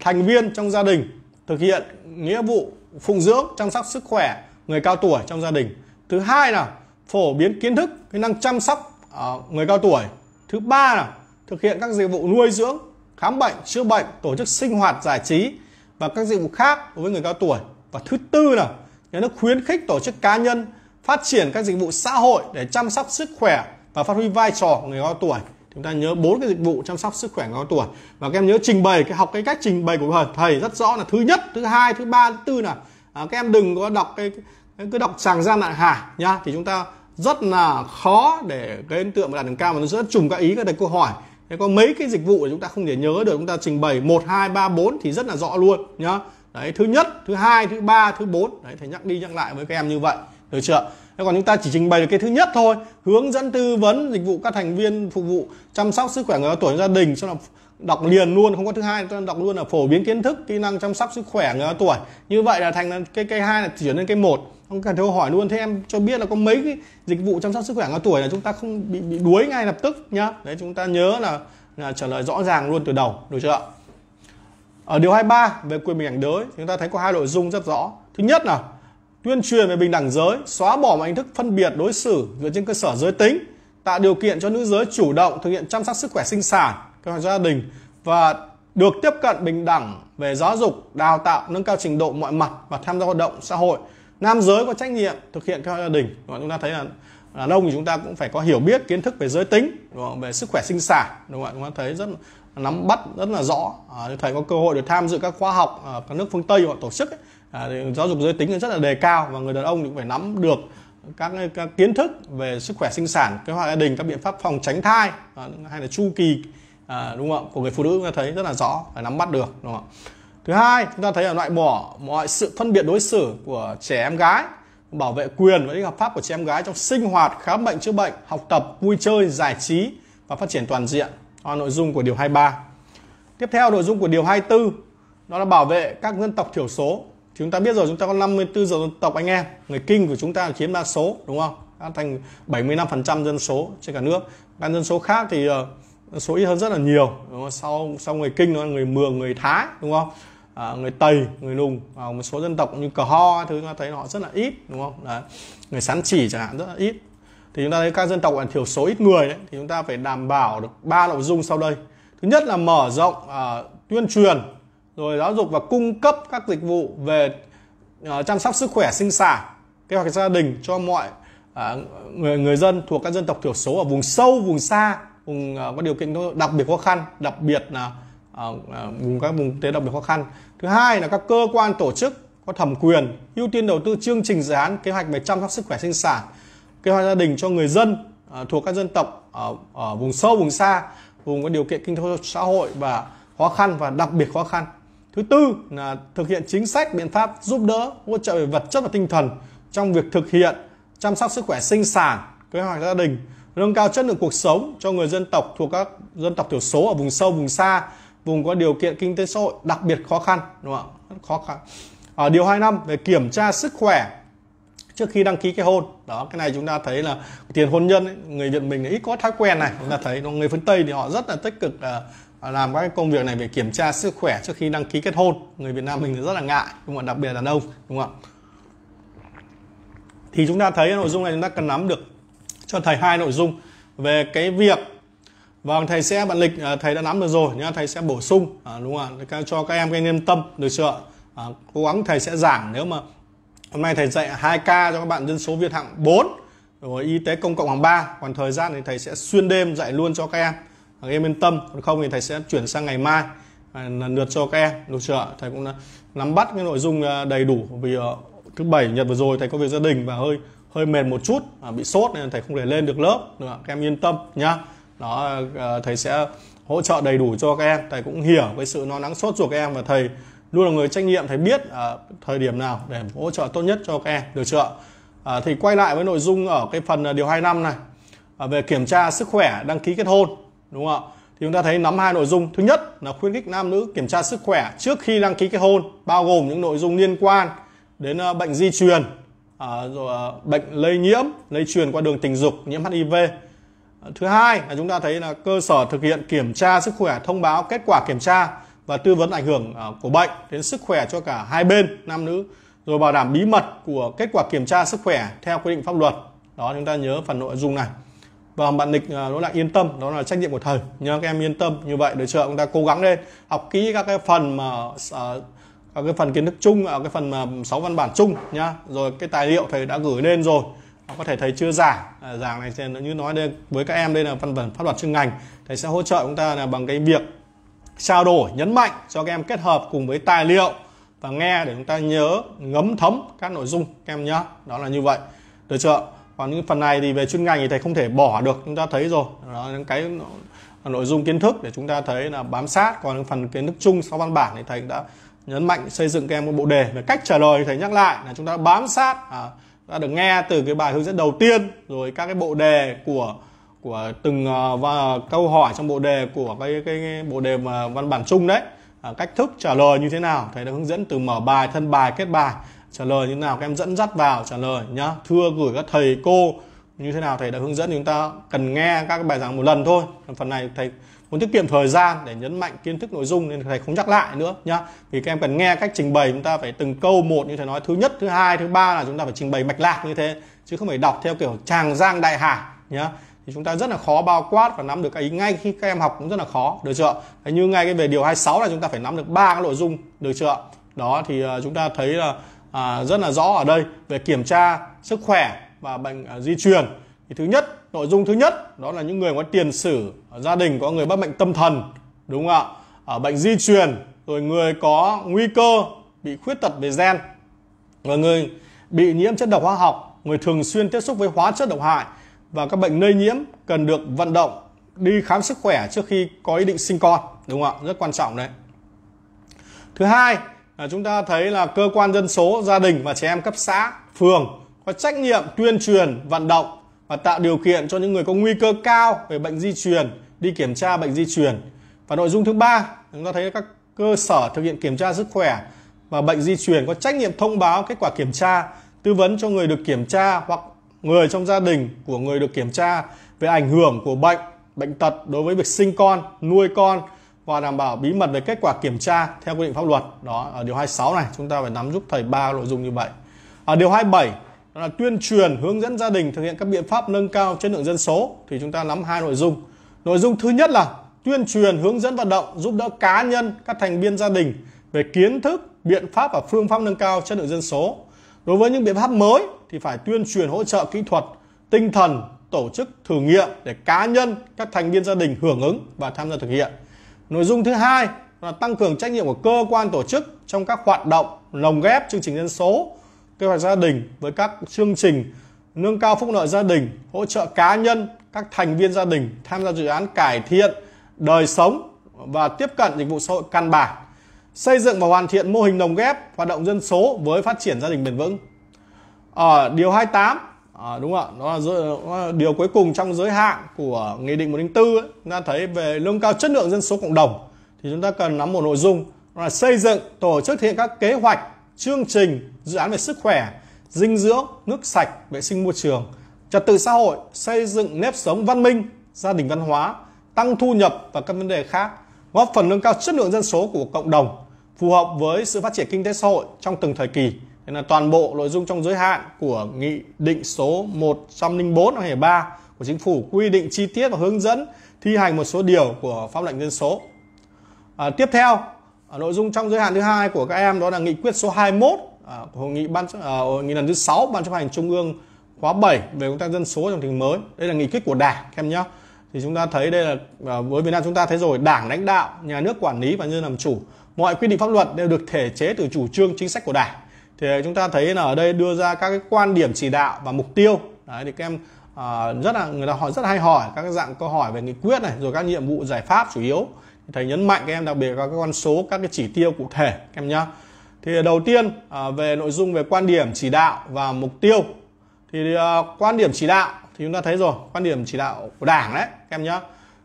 S1: thành viên trong gia đình thực hiện nghĩa vụ phụng dưỡng chăm sóc sức khỏe người cao tuổi trong gia đình thứ hai là phổ biến kiến thức kỹ năng chăm sóc à, người cao tuổi thứ ba là thực hiện các dịch vụ nuôi dưỡng khám bệnh chữa bệnh tổ chức sinh hoạt giải trí và các dịch vụ khác đối với người cao tuổi và thứ tư là nhà nước khuyến khích tổ chức cá nhân phát triển các dịch vụ xã hội để chăm sóc sức khỏe và phát huy vai trò người cao tuổi chúng ta nhớ bốn cái dịch vụ chăm sóc sức khỏe người cao tuổi và các em nhớ trình bày cái học cái cách trình bày của thầy rất rõ là thứ nhất thứ hai thứ ba thứ tư là à, các em đừng có đọc cái cứ đọc sàng ra mạng hà nhá thì chúng ta rất là khó để cái ấn tượng và đạt điểm cao mà nó rất trùng các ý các đề câu hỏi thế có mấy cái dịch vụ mà chúng ta không thể nhớ được chúng ta trình bày một hai ba bốn thì rất là rõ luôn nhá đấy thứ nhất thứ hai thứ ba thứ bốn đấy thầy nhắc đi nhắc lại với các em như vậy được chưa thế còn chúng ta chỉ trình bày được cái thứ nhất thôi hướng dẫn tư vấn dịch vụ các thành viên phục vụ chăm sóc sức khỏe người cao tuổi gia đình xong là đọc liền luôn không có thứ hai chúng ta đọc luôn là phổ biến kiến thức kỹ năng chăm sóc sức khỏe người cao tuổi như vậy là thành cái cây hai là chuyển lên cây một ông cần thơ hỏi luôn thế em cho biết là có mấy cái dịch vụ chăm sóc sức khỏe cao tuổi là chúng ta không bị bị đuối ngay lập tức nhá đấy chúng ta nhớ là, là trả lời rõ ràng luôn từ đầu được chưa ở điều 23 về quyền bình đẳng giới chúng ta thấy có hai nội dung rất rõ thứ nhất là tuyên truyền về bình đẳng giới xóa bỏ mọi hình thức phân biệt đối xử dựa trên cơ sở giới tính tạo điều kiện cho nữ giới chủ động thực hiện chăm sóc sức khỏe sinh sản kế gia đình và được tiếp cận bình đẳng về giáo dục đào tạo nâng cao trình độ mọi mặt và tham gia hoạt động xã hội nam giới có trách nhiệm thực hiện theo gia đình đúng không? chúng ta thấy là đàn ông thì chúng ta cũng phải có hiểu biết kiến thức về giới tính đúng không? về sức khỏe sinh sản đúng không ạ chúng ta thấy rất nắm bắt rất là rõ à, thầy có cơ hội được tham dự các khóa học ở các nước phương tây họ tổ chức ấy. À, giáo dục giới tính rất là đề cao và người đàn ông cũng phải nắm được các, các kiến thức về sức khỏe sinh sản kế hoạch gia đình các biện pháp phòng tránh thai à, hay là chu kỳ à, đúng không ạ của người phụ nữ chúng ta thấy rất là rõ phải nắm bắt được đúng không ạ thứ hai chúng ta thấy là loại bỏ mọi sự phân biệt đối xử của trẻ em gái bảo vệ quyền và ích hợp pháp của trẻ em gái trong sinh hoạt khám bệnh chữa bệnh học tập vui chơi giải trí và phát triển toàn diện đó là nội dung của điều 23 tiếp theo nội dung của điều 24 đó là bảo vệ các dân tộc thiểu số chúng ta biết rồi chúng ta có 54 giờ dân tộc anh em người kinh của chúng ta chiếm đa số đúng không đã thành 75% dân số trên cả nước các dân số khác thì ờ, số ít hơn rất là nhiều đúng không? sau sau người kinh nó là người mường người thái đúng không à, người tây người nùng à, một số dân tộc như cờ ho thứ chúng ta thấy họ rất là ít đúng không đấy người sán chỉ chẳng hạn rất là ít thì chúng ta thấy các dân tộc là thiểu số ít người đấy thì chúng ta phải đảm bảo được ba nội dung sau đây thứ nhất là mở rộng à, tuyên truyền rồi giáo dục và cung cấp các dịch vụ về à, chăm sóc sức khỏe sinh sản kế hoạch gia đình cho mọi à, người người dân thuộc các dân tộc thiểu số ở vùng sâu vùng xa vùng à, có điều kiện đặc biệt khó khăn đặc biệt là À, à, vùng các vùng tế độc biệt khó khăn thứ hai là các cơ quan tổ chức có thẩm quyền ưu tiên đầu tư chương trình dự án kế hoạch về chăm sóc sức khỏe sinh sản kế hoạch gia đình cho người dân à, thuộc các dân tộc ở, ở vùng sâu vùng xa vùng có điều kiện kinh tế xã hội và khó khăn và đặc biệt khó khăn thứ tư là thực hiện chính sách biện pháp giúp đỡ hỗ trợ về vật chất và tinh thần trong việc thực hiện chăm sóc sức khỏe sinh sản kế hoạch gia đình nâng cao chất lượng cuộc sống cho người dân tộc thuộc các dân tộc thiểu số ở vùng sâu vùng xa vùng có điều kiện kinh tế xã hội đặc biệt khó khăn đúng không ạ khó khăn ở à, điều 25 về kiểm tra sức khỏe trước khi đăng ký cái hôn đó cái này chúng ta thấy là tiền hôn nhân ấy, người việt mình ít có thói quen này chúng ta thấy người phương tây thì họ rất là tích cực à, à, làm các công việc này về kiểm tra sức khỏe trước khi đăng ký kết hôn người việt nam mình thì rất là ngại đúng không đặc biệt là đàn ông đúng không thì chúng ta thấy nội dung này chúng ta cần nắm được cho thầy hai nội dung về cái việc Vâng, thầy sẽ bạn lịch à, thầy đã nắm được rồi nhá, thầy sẽ bổ sung à, đúng không ạ? Cho các em cái yên tâm được chưa? À, cố gắng thầy sẽ giảng nếu mà hôm nay thầy dạy 2K cho các bạn dân số Việt hạng 4 rồi y tế công cộng hạng 3, còn thời gian thì thầy sẽ xuyên đêm dạy luôn cho các em. Các em yên tâm, còn không thì thầy sẽ chuyển sang ngày mai à, lần lượt cho các em được chưa thầy cũng nắm bắt cái nội dung à, đầy đủ vì ờ, thứ bảy nhật vừa rồi thầy có việc gia đình và hơi hơi mệt một chút bị sốt nên thầy không thể lên được lớp được các em yên tâm nhá đó ờ, thầy sẽ hỗ trợ đầy đủ cho các em thầy cũng hiểu với sự lo lắng sốt ruột các em và thầy luôn là người trách nhiệm thầy biết à, thời điểm nào để hỗ trợ tốt nhất cho các em được chưa à, thì quay lại với nội dung ở cái phần điều 25 này à, về kiểm tra sức khỏe đăng ký kết hôn đúng không ạ thì chúng ta thấy nắm hai nội dung thứ nhất là khuyến khích nam nữ kiểm tra sức khỏe trước khi đăng ký kết hôn bao gồm những nội dung liên quan đến bệnh di truyền à, rồi bệnh lây nhiễm lây truyền qua đường tình dục nhiễm hiv thứ hai là chúng ta thấy là cơ sở thực hiện kiểm tra sức khỏe thông báo kết quả kiểm tra và tư vấn ảnh hưởng à, của bệnh đến sức khỏe cho cả hai bên nam nữ rồi bảo đảm bí mật của kết quả kiểm tra sức khỏe theo quy định pháp luật đó chúng ta nhớ phần nội dung này và vâng, bạn lịch đó à, lại yên tâm đó là trách nhiệm của thầy nhớ các em yên tâm như vậy được chưa chúng ta cố gắng lên học kỹ các cái phần mà à, các cái phần kiến thức chung ở cái phần mà sáu văn bản chung nhá rồi cái tài liệu thầy đã gửi lên rồi hoặc có thể thầy chưa giảng à, giảng này như nói đây với các em đây là văn bản pháp luật chuyên ngành thầy sẽ hỗ trợ chúng ta là bằng cái việc trao đổi nhấn mạnh cho các em kết hợp cùng với tài liệu và nghe để chúng ta nhớ ngấm thấm các nội dung các em nhé đó là như vậy được chưa còn những phần này thì về chuyên ngành thì thầy không thể bỏ được chúng ta thấy rồi đó những cái nội dung kiến thức để chúng ta thấy là bám sát còn phần kiến thức chung sau văn bản thì thầy đã nhấn mạnh xây dựng các em một bộ đề về cách trả lời thầy nhắc lại là chúng ta bám sát à, ta được nghe từ cái bài hướng dẫn đầu tiên rồi các cái bộ đề của của từng ờ, và câu hỏi trong bộ đề của cái cái, cái bộ đề mà văn bản chung đấy à, cách thức trả lời như thế nào thầy đã hướng dẫn từ mở bài thân bài kết bài trả lời như thế nào các em dẫn dắt vào trả lời nhá thưa gửi các thầy cô như thế nào thầy đã hướng dẫn chúng ta cần nghe các bài giảng một lần thôi phần này thầy muốn tiết kiệm thời gian để nhấn mạnh kiến thức nội dung nên thầy không nhắc lại nữa nhá vì các em cần nghe cách trình bày chúng ta phải từng câu một như thầy nói thứ nhất thứ hai thứ ba là chúng ta phải trình bày mạch lạc như thế chứ không phải đọc theo kiểu tràng giang đại hải nhá thì chúng ta rất là khó bao quát và nắm được cái ý ngay khi các em học cũng rất là khó được chưa Thế như ngay cái về điều 26 là chúng ta phải nắm được ba cái nội dung được chưa đó thì à, chúng ta thấy là à, rất là rõ ở đây về kiểm tra sức khỏe và bệnh à, di truyền thì thứ nhất nội dung thứ nhất đó là những người có tiền sử gia đình có người mắc bệnh tâm thần đúng không ạ ở à, bệnh di truyền rồi người có nguy cơ bị khuyết tật về gen và người bị nhiễm chất độc hóa học người thường xuyên tiếp xúc với hóa chất độc hại và các bệnh lây nhiễm cần được vận động đi khám sức khỏe trước khi có ý định sinh con đúng không ạ rất quan trọng đấy thứ hai là chúng ta thấy là cơ quan dân số gia đình và trẻ em cấp xã phường có trách nhiệm tuyên truyền vận động và tạo điều kiện cho những người có nguy cơ cao về bệnh di truyền đi kiểm tra bệnh di truyền. Và nội dung thứ ba, chúng ta thấy các cơ sở thực hiện kiểm tra sức khỏe và bệnh di truyền có trách nhiệm thông báo kết quả kiểm tra, tư vấn cho người được kiểm tra hoặc người trong gia đình của người được kiểm tra về ảnh hưởng của bệnh, bệnh tật đối với việc sinh con, nuôi con và đảm bảo bí mật về kết quả kiểm tra theo quy định pháp luật. Đó, ở điều 26 này chúng ta phải nắm giúp thầy ba nội dung như vậy. Ở điều 27 đó là tuyên truyền hướng dẫn gia đình thực hiện các biện pháp nâng cao chất lượng dân số thì chúng ta nắm hai nội dung nội dung thứ nhất là tuyên truyền hướng dẫn vận động giúp đỡ cá nhân các thành viên gia đình về kiến thức biện pháp và phương pháp nâng cao chất lượng dân số đối với những biện pháp mới thì phải tuyên truyền hỗ trợ kỹ thuật tinh thần tổ chức thử nghiệm để cá nhân các thành viên gia đình hưởng ứng và tham gia thực hiện nội dung thứ hai là tăng cường trách nhiệm của cơ quan tổ chức trong các hoạt động lồng ghép chương trình dân số kế hoạch gia đình với các chương trình nâng cao phúc lợi gia đình, hỗ trợ cá nhân, các thành viên gia đình tham gia dự án cải thiện đời sống và tiếp cận dịch vụ xã hội căn bản, xây dựng và hoàn thiện mô hình đồng ghép hoạt động dân số với phát triển gia đình bền vững. Ở à, điều 28 à, đúng không ạ, đó là, dự, đó là điều cuối cùng trong giới hạn của nghị định 104 ấy, chúng ta thấy về nâng cao chất lượng dân số cộng đồng thì chúng ta cần nắm một nội dung là xây dựng tổ chức thực hiện các kế hoạch chương trình, dự án về sức khỏe, dinh dưỡng, nước sạch, vệ sinh môi trường, trật tự xã hội, xây dựng nếp sống văn minh, gia đình văn hóa, tăng thu nhập và các vấn đề khác, góp phần nâng cao chất lượng dân số của cộng đồng, phù hợp với sự phát triển kinh tế xã hội trong từng thời kỳ. Đây là toàn bộ nội dung trong giới hạn của Nghị định số 104 năm 2003 của Chính phủ quy định chi tiết và hướng dẫn thi hành một số điều của pháp lệnh dân số. À, tiếp theo nội dung trong giới hạn thứ hai của các em đó là nghị quyết số 21 à, của hội nghị ban à, hội nghị lần thứ 6 ban chấp hành trung ương khóa 7 về công tác dân số trong tình mới đây là nghị quyết của đảng các em nhé thì chúng ta thấy đây là à, với Việt Nam chúng ta thấy rồi đảng lãnh đạo nhà nước quản lý và nhân làm chủ mọi quy định pháp luật đều được thể chế từ chủ trương chính sách của đảng thì chúng ta thấy là ở đây đưa ra các cái quan điểm chỉ đạo và mục tiêu đấy thì các em à, rất là người ta hỏi rất hay hỏi các cái dạng câu hỏi về nghị quyết này rồi các nhiệm vụ giải pháp chủ yếu thầy nhấn mạnh các em đặc biệt vào các con số các cái chỉ tiêu cụ thể các em nhá thì đầu tiên à, về nội dung về quan điểm chỉ đạo và mục tiêu thì à, quan điểm chỉ đạo thì chúng ta thấy rồi quan điểm chỉ đạo của đảng đấy các em nhá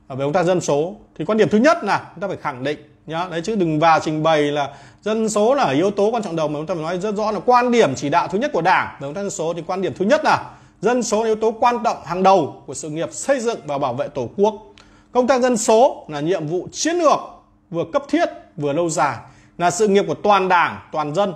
S1: à, về chúng ta dân số thì quan điểm thứ nhất là chúng ta phải khẳng định nhá đấy chứ đừng vào trình bày là dân số là yếu tố quan trọng đầu mà chúng ta phải nói rất rõ là quan điểm chỉ đạo thứ nhất của đảng về công tác dân số thì quan điểm thứ nhất là dân số là yếu tố quan trọng hàng đầu của sự nghiệp xây dựng và bảo vệ tổ quốc Công tác dân số là nhiệm vụ chiến lược vừa cấp thiết vừa lâu dài, là sự nghiệp của toàn đảng, toàn dân.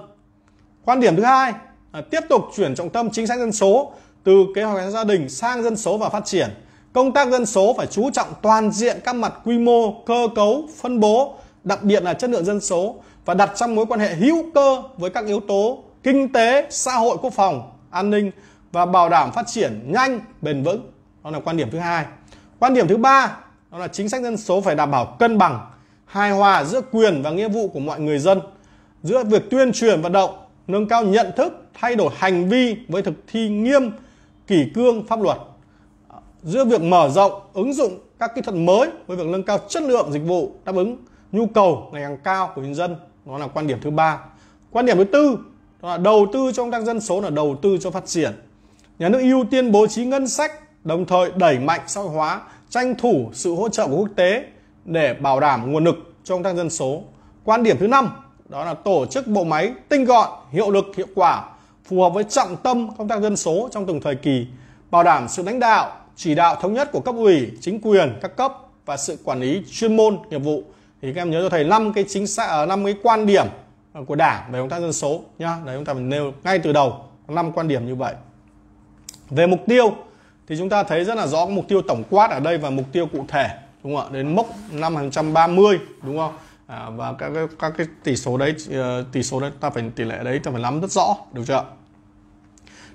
S1: Quan điểm thứ hai là tiếp tục chuyển trọng tâm chính sách dân số từ kế hoạch gia đình sang dân số và phát triển. Công tác dân số phải chú trọng toàn diện các mặt quy mô, cơ cấu, phân bố, đặc biệt là chất lượng dân số và đặt trong mối quan hệ hữu cơ với các yếu tố kinh tế, xã hội, quốc phòng, an ninh và bảo đảm phát triển nhanh, bền vững. Đó là quan điểm thứ hai. Quan điểm thứ ba đó là chính sách dân số phải đảm bảo cân bằng hài hòa giữa quyền và nghĩa vụ của mọi người dân giữa việc tuyên truyền vận động nâng cao nhận thức thay đổi hành vi với thực thi nghiêm kỷ cương pháp luật giữa việc mở rộng ứng dụng các kỹ thuật mới với việc nâng cao chất lượng dịch vụ đáp ứng nhu cầu ngày càng cao của nhân dân đó là quan điểm thứ ba quan điểm thứ tư đó là đầu tư cho công tác dân số là đầu tư cho phát triển nhà nước ưu tiên bố trí ngân sách đồng thời đẩy mạnh xã hội hóa tranh thủ sự hỗ trợ của quốc tế để bảo đảm nguồn lực trong tăng dân số. Quan điểm thứ năm đó là tổ chức bộ máy tinh gọn, hiệu lực, hiệu quả, phù hợp với trọng tâm công tác dân số trong từng thời kỳ, bảo đảm sự lãnh đạo, chỉ đạo thống nhất của cấp ủy, chính quyền các cấp và sự quản lý chuyên môn, nghiệp vụ. Thì các em nhớ cho thầy năm cái chính xác ờ, năm cái quan điểm ờ, của Đảng về công tác dân số nhá. Đấy chúng ta mình nêu ngay từ đầu năm quan điểm như vậy. Về mục tiêu thì chúng ta thấy rất là rõ mục tiêu tổng quát ở đây và mục tiêu cụ thể đúng không ạ đến mốc năm 530 đúng không à, và các cái, các cái tỷ số đấy ờ, tỷ số đấy ta phải tỷ lệ đấy ta phải nắm rất rõ được chưa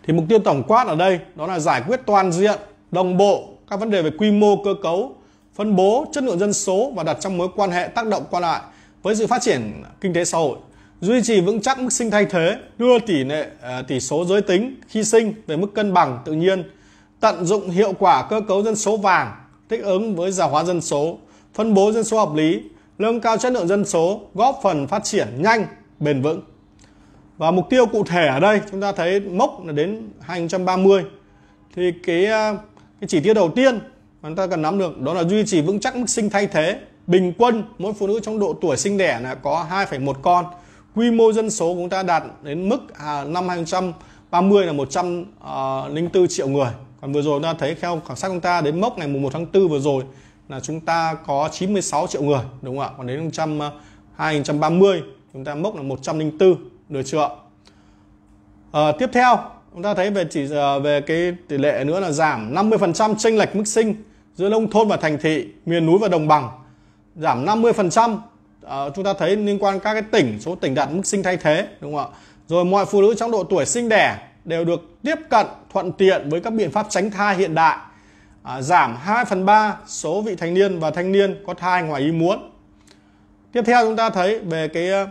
S1: thì mục tiêu tổng quát ở đây đó là giải quyết toàn diện đồng bộ các vấn đề về quy mô cơ cấu phân bố chất lượng dân số và đặt trong mối quan hệ tác động qua lại với sự phát triển kinh tế xã hội duy trì vững chắc mức sinh thay thế đưa tỷ lệ ờ, tỷ số giới tính khi sinh về mức cân bằng tự nhiên tận dụng hiệu quả cơ cấu dân số vàng thích ứng với già hóa dân số, phân bố dân số hợp lý, nâng cao chất lượng dân số, góp phần phát triển nhanh, bền vững. Và mục tiêu cụ thể ở đây chúng ta thấy mốc là đến 2030 thì cái à, cái chỉ tiêu đầu tiên mà chúng ta cần nắm được đó là duy trì vững chắc mức sinh thay thế bình quân mỗi phụ nữ trong độ tuổi sinh đẻ là có 2,1 con quy mô dân số của chúng ta đạt đến mức à, năm 2030 là 104 ờ, triệu người còn vừa rồi ta thấy theo khảo sát chúng ta đến mốc ngày mùng 1 tháng 4 vừa rồi là chúng ta có 96 triệu người đúng không ạ còn đến 2030 ờ, chúng ta mốc là 104 được chưa à, tiếp theo chúng ta thấy về chỉ ờ, về cái tỷ lệ nữa là giảm 50% chênh lệch mức sinh giữa nông thôn và thành thị miền núi và đồng bằng giảm 50% à, chúng ta thấy liên quan các cái tỉnh số tỉnh đạt mức sinh thay thế đúng không ạ rồi mọi phụ nữ trong độ tuổi sinh đẻ đều được tiếp cận thuận tiện với các biện pháp tránh thai hiện đại à, giảm 2 phần 3 số vị thành niên và thanh niên có thai ngoài ý muốn tiếp theo chúng ta thấy về cái à,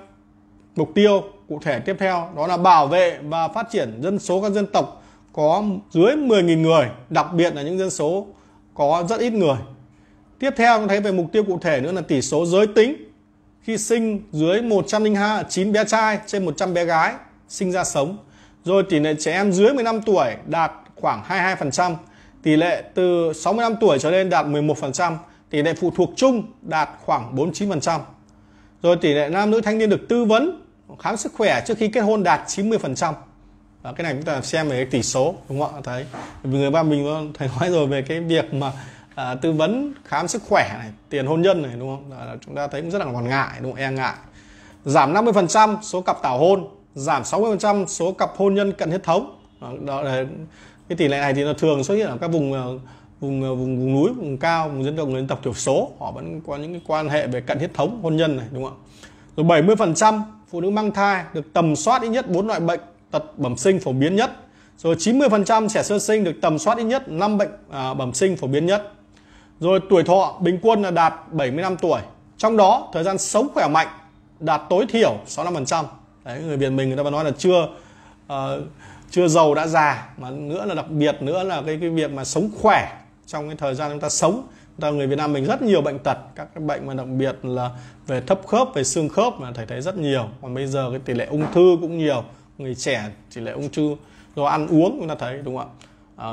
S1: mục tiêu cụ thể tiếp theo đó là bảo vệ và phát triển dân số các dân tộc có dưới 10.000 người đặc biệt là những dân số có rất ít người tiếp theo chúng ta thấy về mục tiêu cụ thể nữa là tỷ số giới tính khi sinh dưới 102 9 bé trai trên 100 bé gái sinh ra sống rồi tỷ lệ trẻ em dưới 15 tuổi đạt khoảng 22%, tỷ lệ từ 65 tuổi trở lên đạt 11%, tỷ lệ phụ thuộc chung đạt khoảng 49%. Rồi tỷ lệ nam nữ thanh niên được tư vấn khám sức khỏe trước khi kết hôn đạt 90%. Đó, cái này chúng ta xem về cái tỷ số đúng không ạ? Thấy người ba mình thầy nói rồi về cái việc mà à, tư vấn khám sức khỏe này, tiền hôn nhân này đúng không? Đó, chúng ta thấy cũng rất là còn ngại đúng không? E ngại. Giảm 50% số cặp tảo hôn giảm 60% số cặp hôn nhân cận huyết thống đó là cái tỷ lệ này thì nó thường xuất hiện ở các vùng ờ, vùng ờ, vùng, vùng núi vùng cao vùng dân tộc dân tộc thiểu số họ vẫn có những cái quan hệ về cận huyết thống hôn nhân này đúng không ạ rồi 70% phụ nữ mang thai được tầm soát ít nhất bốn loại bệnh tật bẩm sinh phổ biến nhất rồi 90% trẻ sơ sinh được tầm soát ít nhất 5 bệnh à, bẩm sinh phổ biến nhất rồi tuổi thọ bình quân là đạt 75 tuổi trong đó thời gian sống khỏe mạnh đạt tối thiểu 65% đấy người Việt mình người ta vẫn nói là chưa uh, chưa giàu đã già mà nữa là đặc biệt nữa là cái cái việc mà sống khỏe trong cái thời gian chúng ta sống chúng ta người Việt Nam mình rất nhiều bệnh tật các cái bệnh mà đặc biệt là về thấp khớp về xương khớp mà thấy thấy rất nhiều còn bây giờ cái tỷ lệ ung thư cũng nhiều người trẻ tỷ lệ ung thư do ăn uống chúng ta thấy đúng không ạ à,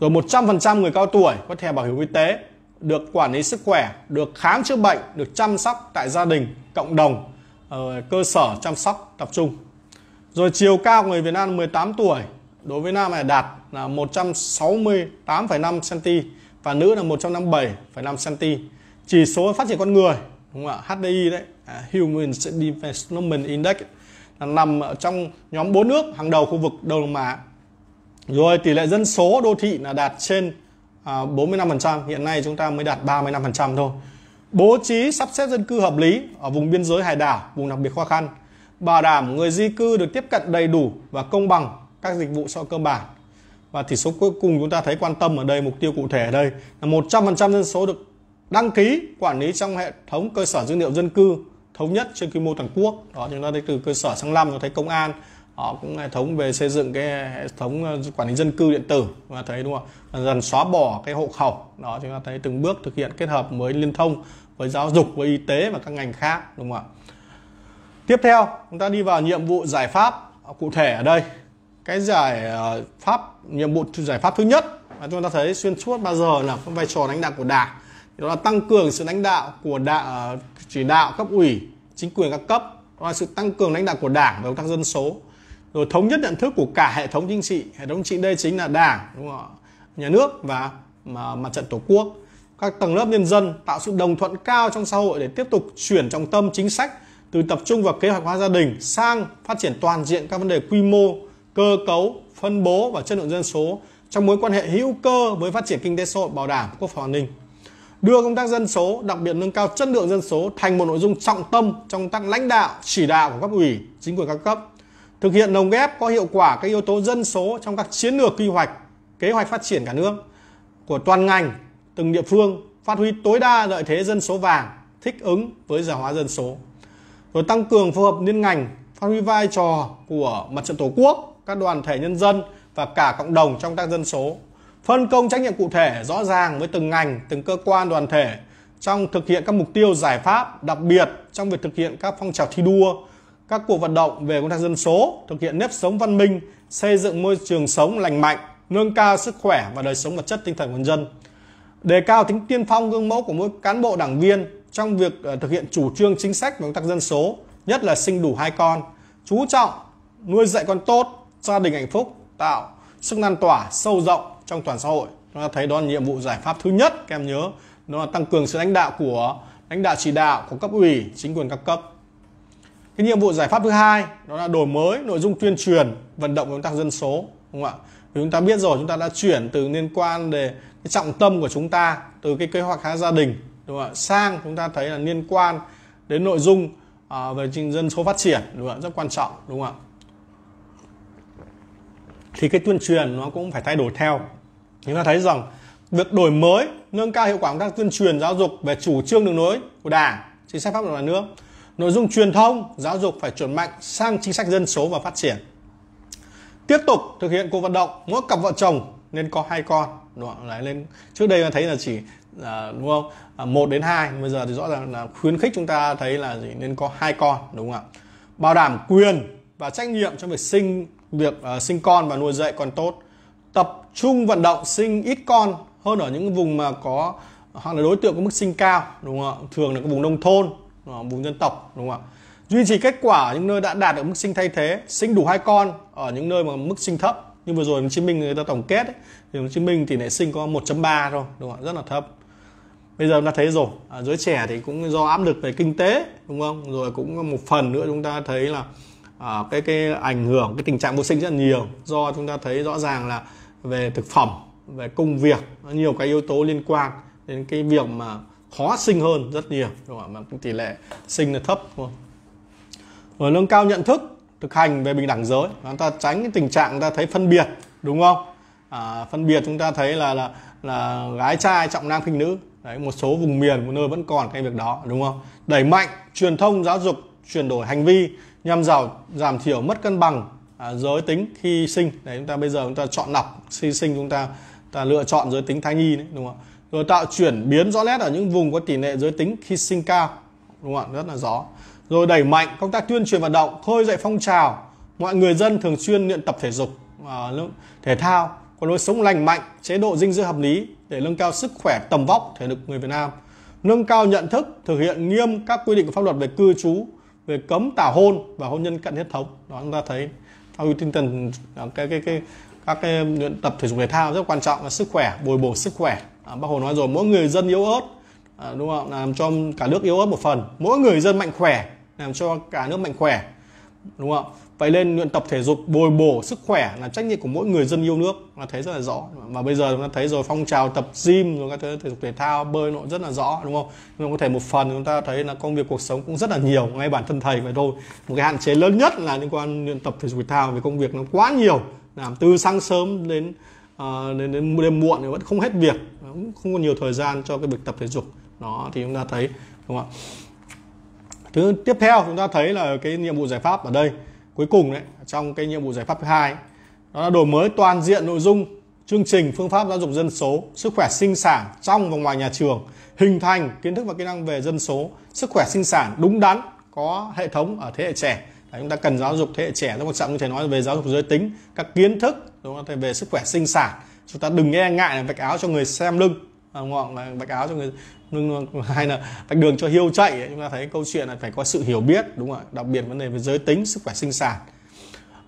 S1: rồi 100% người cao tuổi có thẻ bảo hiểm y tế được quản lý sức khỏe được khám chữa bệnh được chăm sóc tại gia đình cộng đồng ở ờ, cơ sở chăm sóc tập trung. Rồi chiều cao người Việt Nam 18 tuổi đối với nam này đạt là 168,5 cm và nữ là 157,5 cm. Chỉ số phát triển con người đúng không ạ? HDI đấy, à, Human Development Index là nằm ở trong nhóm 4 nước hàng đầu khu vực Đông Nam Á. Rồi tỷ lệ dân số đô thị là đạt trên 45%, à, hiện nay chúng ta mới đạt 35% thôi bố trí sắp xếp dân cư hợp lý ở vùng biên giới hải đảo, vùng đặc biệt khó khăn, bảo đảm người di cư được tiếp cận đầy đủ và công bằng các dịch vụ xã hội cơ bản. Và chỉ số cuối cùng chúng ta thấy quan tâm ở đây, mục tiêu cụ thể ở đây là 100% dân số được đăng ký quản lý trong hệ thống cơ sở dữ liệu dân cư thống nhất trên quy mô toàn quốc. Đó chúng ta thấy từ cơ sở sang năm chúng ta thấy công an, họ cũng hệ à, thống về xây dựng cái hệ thống à, quản lý dân cư điện tử và thấy đúng không dần xóa bỏ cái hộ khẩu đó chúng ta thấy từng bước thực hiện kết hợp với liên thông với giáo dục với y tế và các ngành khác đúng không ạ tiếp theo chúng ta đi vào nhiệm vụ giải pháp cụ thể ở đây cái giải à, pháp nhiệm vụ giải pháp thứ nhất mà chúng ta thấy xuyên suốt bao giờ là vai trò lãnh đạo của đảng đó là tăng cường sự lãnh đạo của đảng chỉ đạo cấp ủy chính quyền các cấp đó là sự tăng cường lãnh đạo của đảng về công tác dân số rồi thống nhất nhận thức của cả hệ thống chính trị hệ thống chính trị đây chính là đảng đúng không nhà nước và mà mặt trận tổ quốc các tầng lớp nhân dân tạo sự đồng thuận cao trong xã hội để tiếp tục chuyển trọng tâm chính sách từ tập trung vào kế hoạch hóa gia đình sang phát triển toàn diện các vấn đề quy mô cơ cấu phân bố và chất lượng dân số trong mối quan hệ hữu cơ với phát triển kinh tế xã hội bảo đảm quốc phòng an ninh đưa công tác dân số, đặc biệt nâng cao chất lượng dân số thành một nội dung trọng tâm trong công tác lãnh đạo, chỉ đạo của cấp ủy, chính quyền các cấp thực hiện lồng ghép có hiệu quả các yếu tố dân số trong các chiến lược quy hoạch, kế hoạch phát triển cả nước của toàn ngành, từng địa phương, phát huy tối đa lợi thế dân số vàng, thích ứng với già hóa dân số. Rồi tăng cường phù hợp liên ngành, phát huy vai trò của mặt trận tổ quốc, các đoàn thể nhân dân và cả cộng đồng trong các dân số. Phân công trách nhiệm cụ thể rõ ràng với từng ngành, từng cơ quan đoàn thể trong thực hiện các mục tiêu giải pháp, đặc biệt trong việc thực hiện các phong trào thi đua, các cuộc vận động về công tác dân số, thực hiện nếp sống văn minh, xây dựng môi trường sống lành mạnh, nâng cao sức khỏe và đời sống vật chất tinh thần của dân. Đề cao tính tiên phong gương mẫu của mỗi cán bộ đảng viên trong việc ờ, thực hiện chủ trương chính sách về công tác dân số, nhất là sinh đủ hai con, chú trọng nuôi dạy con tốt, gia đình hạnh phúc, tạo sức lan tỏa sâu rộng trong toàn xã hội. Chúng ta thấy đó là nhiệm vụ giải pháp thứ nhất, các em nhớ, đó là tăng cường sự lãnh đạo của lãnh đạo chỉ đạo của cấp ủy, chính quyền các cấp cái nhiệm vụ giải pháp thứ hai đó là đổi mới nội dung tuyên truyền vận động công tác dân số đúng không ạ thì chúng ta biết rồi chúng ta đã chuyển từ liên quan về cái trọng tâm của chúng ta từ cái kế hoạch hóa gia đình đúng không ạ sang chúng ta thấy là liên quan đến nội dung à, về trình dân số phát triển đúng không ạ rất quan trọng đúng không ạ thì cái tuyên truyền nó cũng phải thay đổi theo chúng ta thấy rằng việc đổi mới nâng cao hiệu quả công tác tuyên truyền giáo dục về chủ trương đường lối của đảng chính sách pháp luật nhà nước nội dung truyền thông giáo dục phải chuyển mạnh sang chính sách dân số và phát triển tiếp tục thực hiện cuộc vận động mỗi cặp vợ chồng nên có hai con đoạn không? lên trước đây là thấy là chỉ à, đúng không à, một đến hai bây giờ thì rõ ràng là khuyến khích chúng ta thấy là gì nên có hai con đúng không ạ bảo đảm quyền và trách nhiệm trong việc sinh việc uh, sinh con và nuôi dạy con tốt tập trung vận động sinh ít con hơn ở những vùng mà có hoặc là đối tượng có mức sinh cao đúng không ạ thường là các vùng nông thôn vùng ờ, dân tộc đúng không ạ duy trì kết quả ở những nơi đã đạt được mức sinh thay thế sinh đủ hai con ở những nơi mà mức sinh thấp như vừa rồi Hồ Chí Minh người ta tổng kết ấy, thì Hồ Chí Minh thì nảy sinh có 1.3 thôi đúng không ạ rất là thấp bây giờ chúng ta thấy rồi à, giới trẻ thì cũng do áp lực về kinh tế đúng không rồi cũng một phần nữa chúng ta thấy là à, cái cái ảnh hưởng cái tình trạng vô sinh rất là nhiều do chúng ta thấy rõ ràng là về thực phẩm về công việc nhiều cái yếu tố liên quan đến cái việc mà khó sinh hơn rất nhiều đúng không? mà tỷ lệ sinh là thấp đúng không? rồi nâng cao nhận thức thực hành về bình đẳng giới chúng ta tránh cái tình trạng chúng ta thấy phân biệt đúng không à, phân biệt chúng ta thấy là là là gái trai trọng nam khinh nữ đấy một số vùng miền một nơi vẫn còn cái việc đó đúng không đẩy mạnh truyền thông giáo dục chuyển đổi hành vi nhằm giảm giảm thiểu mất cân bằng à, giới tính khi sinh đấy chúng ta bây giờ chúng ta chọn lọc khi sinh chúng ta ta lựa chọn giới tính thai nhi đấy đúng không rồi tạo chuyển biến rõ nét ở những vùng có tỷ lệ giới tính khi sinh cao đúng không ạ rất là rõ rồi đẩy mạnh công tác tuyên truyền vận động khơi dậy phong trào mọi người dân thường xuyên luyện tập thể dục à, thể thao có lối sống lành mạnh chế độ dinh dưỡng hợp lý để nâng cao sức khỏe tầm vóc thể lực người Việt Nam nâng cao nhận thức thực hiện nghiêm các quy định của pháp luật về cư trú về cấm tảo hôn và hôn nhân cận huyết thống đó chúng ta thấy theo tinh thần à, cái cái cái các cái luyện tập thể dục thể thao rất quan trọng là sức khỏe bồi bổ sức khỏe à, bác hồ nói rồi mỗi người dân yếu ớt à, đúng không làm cho cả nước yếu ớt một phần mỗi người dân mạnh khỏe làm cho cả nước mạnh khỏe đúng không vậy nên luyện tập thể dục bồi bổ sức khỏe là trách nhiệm của mỗi người dân yêu nước là thấy rất là rõ và bây giờ chúng ta thấy rồi phong trào tập gym rồi các thứ thể dục thể thao bơi nội rất là rõ đúng không nhưng có thể một phần chúng ta thấy là công việc cuộc sống cũng rất là nhiều ngay bản thân thầy vậy thôi một cái hạn chế lớn nhất là liên quan luyện tập thể dục thể thao về công việc nó quá nhiều làm từ sáng sớm đến à, đến đến đêm muộn thì vẫn không hết việc cũng không có nhiều thời gian cho cái việc tập thể dục nó thì chúng ta thấy đúng không ạ thứ tiếp theo chúng ta thấy là cái nhiệm vụ giải pháp ở đây cuối cùng đấy trong cái nhiệm vụ giải pháp thứ hai đó là đổi mới toàn diện nội dung chương trình phương pháp giáo dục dân số sức khỏe sinh sản trong và ngoài nhà trường hình thành kiến thức và kỹ năng về dân số sức khỏe sinh sản đúng đắn có hệ thống ở thế hệ trẻ Đấy, chúng ta cần giáo dục thế hệ trẻ rất quan trọng như thầy nói về giáo dục giới tính các kiến thức đúng không về sức khỏe sinh sản chúng ta đừng nghe ngại là vạch áo cho người xem lưng à, ngọn là vạch áo cho người lưng hay là vạch đường cho hiêu chạy chúng ta thấy câu chuyện là phải có sự hiểu biết đúng không ạ đặc biệt vấn đề về giới tính sức khỏe sinh sản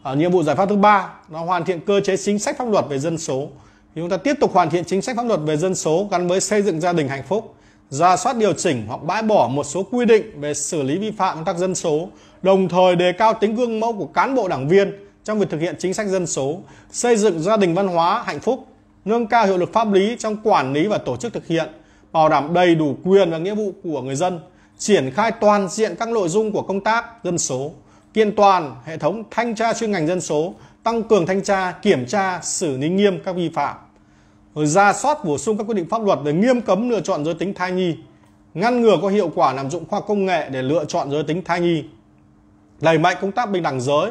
S1: à, nhiệm vụ giải pháp thứ ba nó hoàn thiện cơ chế chính sách pháp luật về dân số thì chúng ta tiếp tục hoàn thiện chính sách pháp luật về dân số gắn với xây dựng gia đình hạnh phúc ra soát điều chỉnh hoặc bãi bỏ một số quy định về xử lý vi phạm công tác dân số đồng thời đề cao tính gương mẫu của cán bộ đảng viên trong việc thực hiện chính sách dân số, xây dựng gia đình văn hóa hạnh phúc, nâng cao hiệu lực pháp lý trong quản lý và tổ chức thực hiện, bảo đảm đầy đủ quyền và nghĩa vụ của người dân, triển khai toàn diện các nội dung của công tác dân số, kiện toàn hệ thống thanh tra chuyên ngành dân số, tăng cường thanh tra, kiểm tra, xử lý nghiêm các vi phạm. Rồi ra soát bổ sung các quy định pháp luật về nghiêm cấm lựa chọn giới tính thai nhi, ngăn ngừa có hiệu quả lạm dụng khoa công nghệ để lựa chọn giới tính thai nhi, đẩy mạnh công tác bình đẳng giới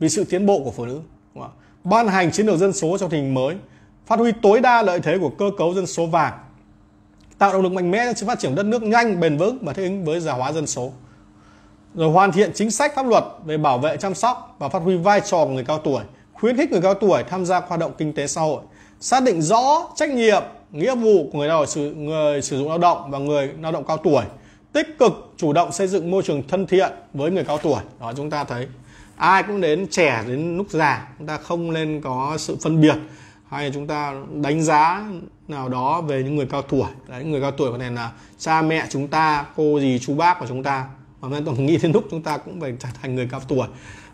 S1: vì sự tiến bộ của phụ nữ ban hành chiến lược dân số trong tình hình mới phát huy tối đa lợi thế của cơ cấu dân số vàng tạo động lực mạnh mẽ cho sự phát triển đất nước nhanh bền vững và thích ứng với già hóa dân số rồi hoàn thiện chính sách pháp luật về bảo vệ chăm sóc và phát huy vai trò của người cao tuổi khuyến khích người cao tuổi tham gia hoạt động kinh tế xã hội xác định rõ trách nhiệm nghĩa vụ của người lao động người sử dụng lao động và người lao động cao tuổi tích cực chủ động xây dựng môi trường thân thiện với người cao tuổi đó chúng ta thấy ai cũng đến trẻ đến lúc già chúng ta không nên có sự phân biệt hay là chúng ta đánh giá nào đó về những người cao tuổi đấy người cao tuổi có thể là cha mẹ chúng ta cô gì chú bác của chúng ta và nên tổng nghĩ đến lúc chúng ta cũng phải trở thành người cao tuổi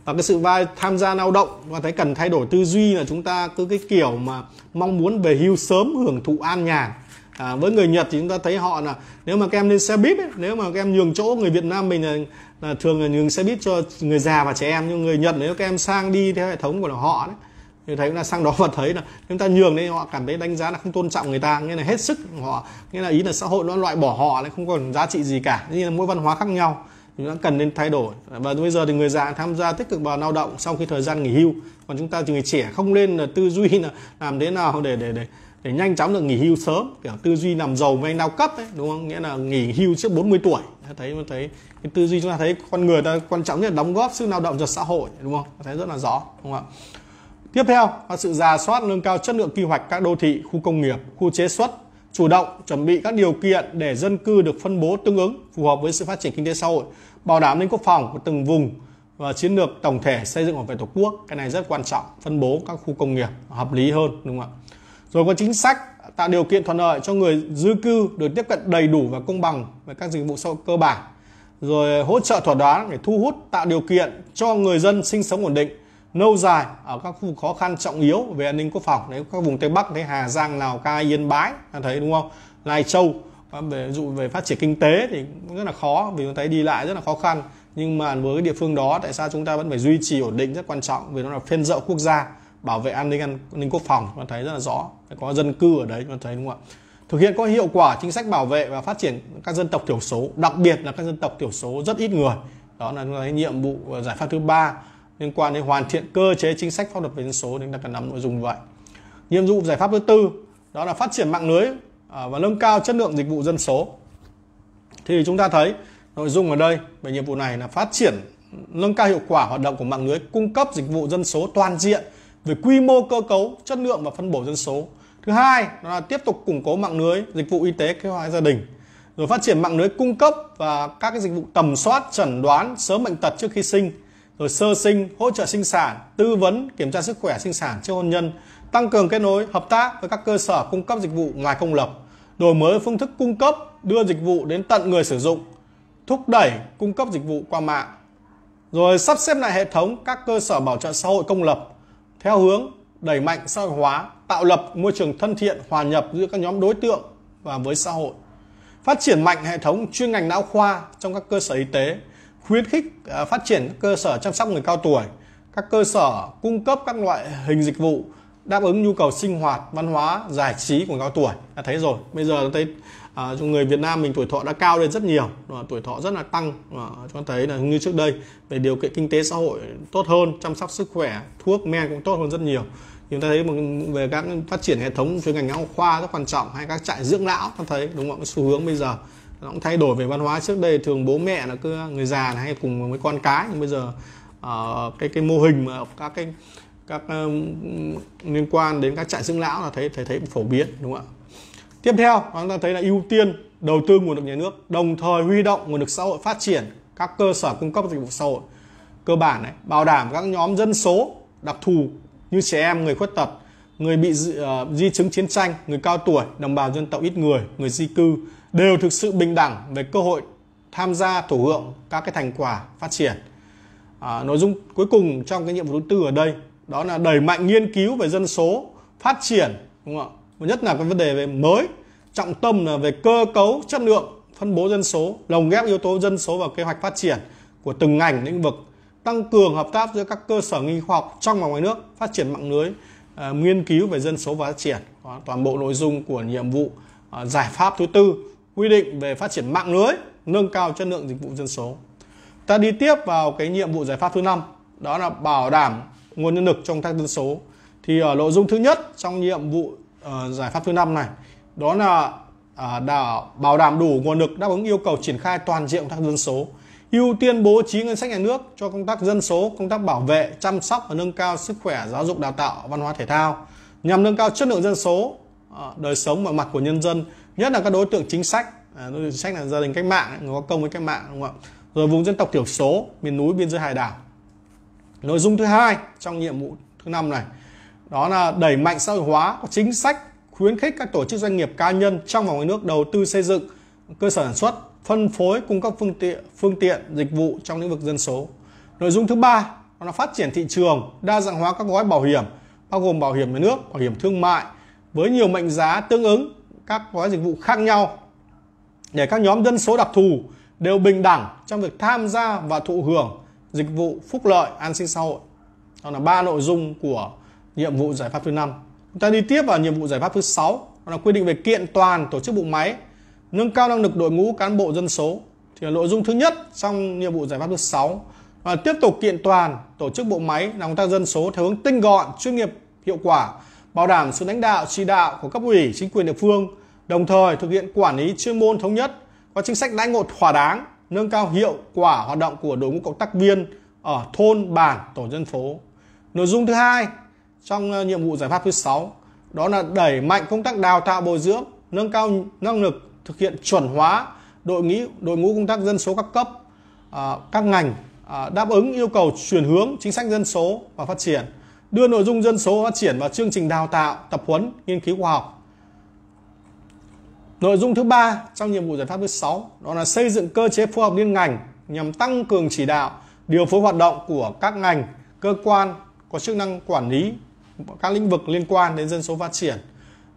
S1: và cái sự vai tham gia lao động và thấy cần thay đổi tư duy là chúng ta cứ cái kiểu mà mong muốn về hưu sớm hưởng thụ an nhàn à, với người Nhật thì chúng ta thấy họ là nếu mà các em lên xe buýt nếu mà các em nhường chỗ người Việt Nam mình là, là thường là nhường xe buýt cho người già và trẻ em nhưng người Nhật nếu các em sang đi theo hệ thống của họ đấy thì thấy là sang đó và thấy là chúng ta nhường đấy họ cảm thấy đánh giá là không tôn trọng người ta nghĩa là hết sức họ nghĩa là ý là xã hội nó loại bỏ họ lại không còn giá trị gì cả như là mỗi văn hóa khác nhau chúng ta cần nên thay đổi và bây giờ thì người già tham gia tích cực vào lao động sau khi thời gian nghỉ hưu còn chúng ta thì người trẻ không nên là tư duy là làm thế nào để để để để nhanh chóng được nghỉ hưu sớm kiểu tư duy làm giàu với anh đao cấp ấy, đúng không nghĩa là nghỉ hưu trước 40 tuổi thấy thấy cái tư duy chúng ta thấy con người ta quan trọng nhất là đóng góp sức lao động cho xã hội đúng không thấy rất là rõ đúng không ạ tiếp theo là sự giả soát nâng cao chất lượng quy hoạch các đô thị khu công nghiệp khu chế xuất chủ động chuẩn bị các điều kiện để dân cư được phân bố tương ứng phù hợp với sự phát triển kinh tế xã hội bảo đảm đến quốc phòng của từng vùng và chiến lược tổng thể xây dựng bảo vệ tổ quốc cái này rất quan trọng phân bố các khu công nghiệp hợp lý hơn đúng không ạ rồi có chính sách tạo điều kiện thuận lợi cho người di cư được tiếp cận đầy đủ và công bằng về các dịch vụ sau cơ bản rồi hỗ trợ thỏa đoán để thu hút tạo điều kiện cho người dân sinh sống ổn định lâu dài ở các khu khó khăn trọng yếu về an ninh quốc phòng đấy các vùng tây bắc thấy hà giang lào cai yên bái ta thấy đúng không lai châu à, về dụ về phát triển kinh tế thì rất là khó vì chúng thấy đi lại rất là khó khăn nhưng mà với địa phương đó tại sao chúng ta vẫn phải duy trì ổn định rất quan trọng vì nó là phên dậu quốc gia bảo vệ an ninh an ninh quốc phòng chúng ta thấy rất là rõ có dân cư ở đấy chúng ta thấy đúng không ạ thực hiện có hiệu quả chính sách bảo vệ và phát triển các dân tộc thiểu số đặc biệt là các dân tộc thiểu số rất ít người đó là cái nhiệm vụ giải pháp thứ ba liên quan đến hoàn thiện cơ chế chính sách pháp luật về dân số chúng ta cần nắm nội dung vậy nhiệm vụ giải pháp thứ tư đó là phát triển mạng lưới à, và nâng cao chất lượng dịch vụ dân số thì chúng ta thấy nội dung ở đây về nhiệm vụ này là phát triển nâng cao hiệu quả hoạt động của mạng lưới cung cấp dịch vụ dân số toàn diện về quy mô cơ cấu chất lượng và phân bổ dân số thứ hai đó là tiếp tục củng cố mạng lưới dịch vụ y tế kế hoạch gia đình rồi phát triển mạng lưới cung cấp và các cái dịch vụ tầm soát chẩn đoán sớm bệnh tật trước khi sinh rồi sơ sinh hỗ trợ sinh sản tư vấn kiểm tra sức khỏe sinh sản trước hôn nhân tăng cường kết nối hợp tác với các cơ sở cung cấp dịch vụ ngoài công lập đổi mới phương thức cung cấp đưa dịch vụ đến tận người sử dụng thúc đẩy cung cấp dịch vụ qua mạng rồi sắp xếp lại hệ thống các cơ sở bảo trợ xã hội công lập theo hướng đẩy mạnh xã hội hóa, tạo lập môi trường thân thiện, hòa nhập giữa các nhóm đối tượng và với xã hội. Phát triển mạnh hệ thống chuyên ngành não khoa trong các cơ sở y tế, khuyến khích à, phát triển các cơ sở chăm sóc người cao tuổi, các cơ sở cung cấp các loại hình dịch vụ đáp ứng nhu cầu sinh hoạt, văn hóa, giải trí của người cao tuổi. Đã thấy rồi, bây giờ thấy à, người Việt Nam mình tuổi thọ đã cao lên rất nhiều, à, tuổi thọ rất là tăng. À, chúng ta thấy là như trước đây về điều kiện kinh tế xã hội tốt hơn, chăm sóc sức khỏe, thuốc men cũng tốt hơn rất nhiều chúng ta thấy về các phát triển hệ thống chuyên ngành lão khoa rất quan trọng hay các trại dưỡng lão ta thấy đúng không xu hướng bây giờ nó cũng thay đổi về văn hóa trước đây thường bố mẹ là cứ người già này, hay cùng với con cái nhưng bây giờ uh, cái cái mô hình mà các cái các um, liên quan đến các trại dưỡng lão là thấy thấy thấy phổ biến đúng không ạ tiếp theo chúng ta thấy là ưu tiên đầu tư nguồn lực nhà nước đồng thời huy động nguồn lực xã hội phát triển các cơ sở cung cấp dịch vụ xã hội cơ bản này bảo đảm các nhóm dân số đặc thù như trẻ em, người khuyết tật, người bị di, uh, ờ, di chứng chiến tranh, người cao tuổi, đồng bào dân tộc ít người, người di cư đều thực sự bình đẳng về cơ hội tham gia thổ hưởng các cái thành quả phát triển. À, nội dung cuối cùng trong cái nhiệm vụ thứ tư ở đây đó là đẩy mạnh nghiên cứu về dân số, phát triển, đúng không ạ? nhất là cái vấn đề về mới, trọng tâm là về cơ cấu, chất lượng, phân bố dân số, lồng ghép yếu tố dân số vào kế hoạch phát triển của từng ngành lĩnh vực tăng cường hợp tác giữa các cơ sở nghiên khoa học trong và ngoài nước phát triển mạng lưới uh, nghiên cứu về dân số và phát triển Đó, toàn bộ nội dung của nhiệm vụ uh, giải pháp thứ tư quy định về phát triển mạng lưới nâng cao chất lượng dịch vụ dân số ta đi tiếp vào cái nhiệm vụ giải pháp thứ năm đó là bảo đảm nguồn nhân lực trong tác dân số thì ở nội dung thứ nhất trong nhiệm vụ uh, giải pháp thứ năm này đó là uh, đảm bảo đảm đủ nguồn lực đáp ứng yêu cầu triển khai toàn diện tác dân số ưu tiên bố trí ngân sách nhà nước cho công tác dân số, công tác bảo vệ, chăm sóc và nâng cao sức khỏe, giáo dục đào tạo, văn hóa thể thao nhằm nâng cao chất lượng dân số, ờ, đời sống và mặt của nhân dân, nhất là các đối tượng chính sách, ờ, đối tượng chính sách là gia đình cách mạng, người có công với cách mạng đúng không ạ? Rồi vùng dân tộc thiểu số, miền núi, biên giới hải đảo. Nội dung thứ hai trong nhiệm vụ thứ năm này đó là đẩy mạnh xã hội hóa có chính sách khuyến khích các tổ chức doanh nghiệp cá nhân trong và ngoài nước đầu tư xây dựng cơ sở sản xuất phân phối cung cấp phương tiện phương tiện dịch vụ trong lĩnh vực dân số. Nội dung thứ ba là phát triển thị trường, đa dạng hóa các gói bảo hiểm bao gồm bảo hiểm nhà nước, bảo hiểm thương mại với nhiều mệnh giá tương ứng các gói dịch vụ khác nhau để các nhóm dân số đặc thù đều bình đẳng trong việc tham gia và thụ hưởng dịch vụ phúc lợi an sinh xã hội. Đó là ba nội dung của nhiệm vụ giải pháp thứ năm. Chúng ta đi tiếp vào nhiệm vụ giải pháp thứ sáu là quy định về kiện toàn tổ chức bộ máy nâng cao năng lực đội ngũ cán bộ dân số thì là nội dung thứ nhất trong nhiệm vụ giải pháp thứ 6 và tiếp tục kiện toàn tổ chức bộ máy làm công tác dân số theo hướng tinh gọn chuyên nghiệp hiệu quả bảo đảm sự lãnh đạo chỉ đạo của cấp ủy chính quyền địa phương đồng thời thực hiện quản lý chuyên môn thống nhất có chính sách đãi ngộ thỏa đáng nâng cao hiệu quả hoạt động của đội ngũ cộng tác viên ở thôn bản tổ dân phố nội dung thứ hai trong ờ, nhiệm vụ giải pháp thứ 6 đó là đẩy mạnh công tác đào tạo bồi dưỡng nâng cao năng lực thực hiện chuẩn hóa đội ngũ đội ngũ công tác dân số các cấp, à, các ngành à, đáp ứng yêu cầu chuyển hướng chính sách dân số và phát triển, đưa nội dung dân số phát triển vào chương trình đào tạo, tập huấn, nghiên cứu khoa học. Nội dung thứ ba trong nhiệm vụ giải pháp thứ sáu đó là xây dựng cơ chế phối hợp liên ngành nhằm tăng cường chỉ đạo, điều phối hoạt động của các ngành, cơ quan có chức năng quản lý các lĩnh vực liên quan đến dân số phát triển.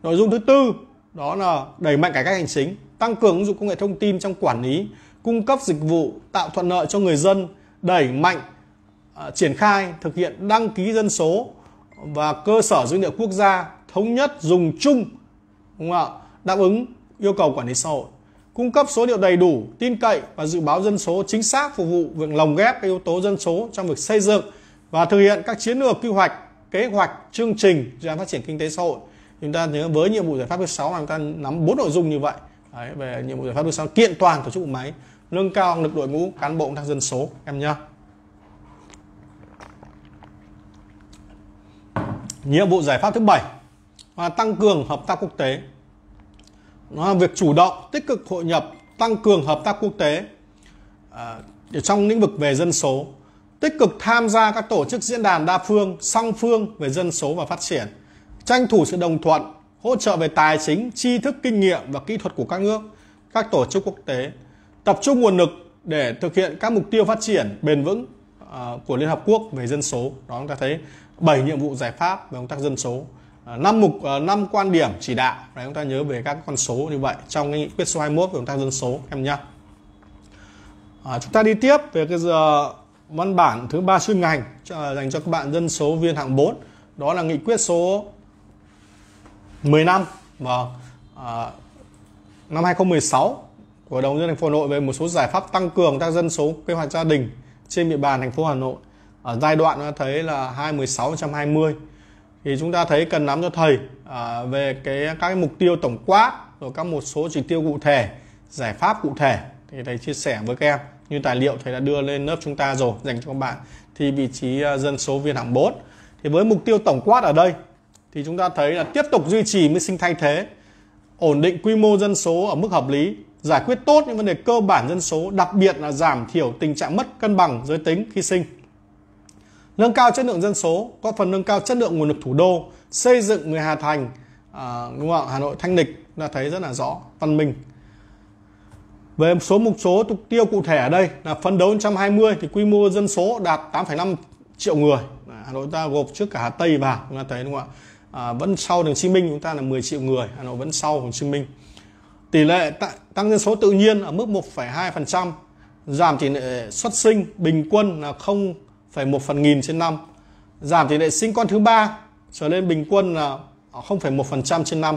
S1: Nội dung thứ tư đó là đẩy mạnh cải cách hành chính tăng cường ứng dụng công nghệ thông tin trong quản lý cung cấp dịch vụ tạo thuận lợi cho người dân đẩy mạnh uh, triển khai thực hiện đăng ký dân số và cơ sở dữ liệu quốc gia thống nhất dùng chung đúng không ạ đáp ứng yêu cầu quản lý xã hội cung cấp số liệu đầy đủ tin cậy và dự báo dân số chính xác phục vụ việc lồng ghép các yếu tố dân số trong việc xây dựng và thực hiện các chiến lược quy hoạch kế hoạch chương trình dự án phát triển kinh tế xã hội chúng ta nhớ với nhiệm vụ giải pháp thứ sáu là chúng ta nắm bốn nội dung như vậy Đấy, về nhiệm vụ giải pháp thứ sáu kiện toàn tổ chức bộ máy nâng cao năng lực đội ngũ cán bộ công dân số em nhá nhiệm vụ giải pháp thứ bảy là tăng cường hợp tác quốc tế nó là việc chủ động tích cực hội nhập tăng cường hợp tác quốc tế à, trong lĩnh vực về dân số tích cực tham gia các tổ chức diễn đàn đa phương song phương về dân số và phát triển tranh thủ sự đồng thuận, hỗ trợ về tài chính, tri thức, kinh nghiệm và kỹ thuật của các nước, các tổ chức quốc tế, tập trung nguồn lực để thực hiện các mục tiêu phát triển bền vững à, của Liên Hợp Quốc về dân số. Đó chúng ta thấy 7 nhiệm vụ giải pháp về công tác dân số, 5 à, mục 5 à, quan điểm chỉ đạo. Đấy chúng ta nhớ về các con số như vậy trong nghị quyết số 21 về công tác dân số em nhé À, chúng ta đi tiếp về cái giờ văn bản thứ ba chuyên ngành dành cho các bạn dân số viên hạng 4 đó là nghị quyết số 10 năm vâng à, năm 2016 của đồng dân thành phố Hà Nội về một số giải pháp tăng cường các dân số kế hoạch gia đình trên địa bàn thành phố Hà Nội ở giai đoạn ta thấy là 2016 120 thì chúng ta thấy cần nắm cho thầy à, về cái các mục tiêu tổng quát rồi các một số chỉ tiêu cụ thể giải pháp cụ thể thì thầy chia sẻ với các em như tài liệu thầy đã đưa lên lớp chúng ta rồi dành cho các bạn thì vị trí à, dân số viên hạng 4 thì với mục tiêu tổng quát ở đây thì chúng ta thấy là tiếp tục duy trì mức sinh thay thế ổn định quy mô dân số ở mức hợp lý giải quyết tốt những vấn đề cơ bản dân số đặc biệt là giảm thiểu tình trạng mất cân bằng giới tính khi sinh nâng cao chất lượng dân số có phần nâng cao chất lượng nguồn lực thủ đô xây dựng người hà thành à, đúng không hà nội thanh lịch là thấy rất là rõ văn minh về số mục số mục tiêu cụ thể ở đây là phấn đấu 120 thì quy mô dân số đạt 8,5 triệu người Hà Nội ta gộp trước cả Hà Tây vào chúng ta thấy đúng không ạ à, vẫn sau Hồ Chí Minh chúng ta là 10 triệu người Hà Nội vẫn sau Hồ Chí Minh tỷ lệ tăng dân số tự nhiên ở mức 1,2% giảm tỷ lệ xuất sinh bình quân là 0,1 phần nghìn trên năm giảm tỷ lệ sinh con thứ ba trở lên bình quân là 0,1% trên năm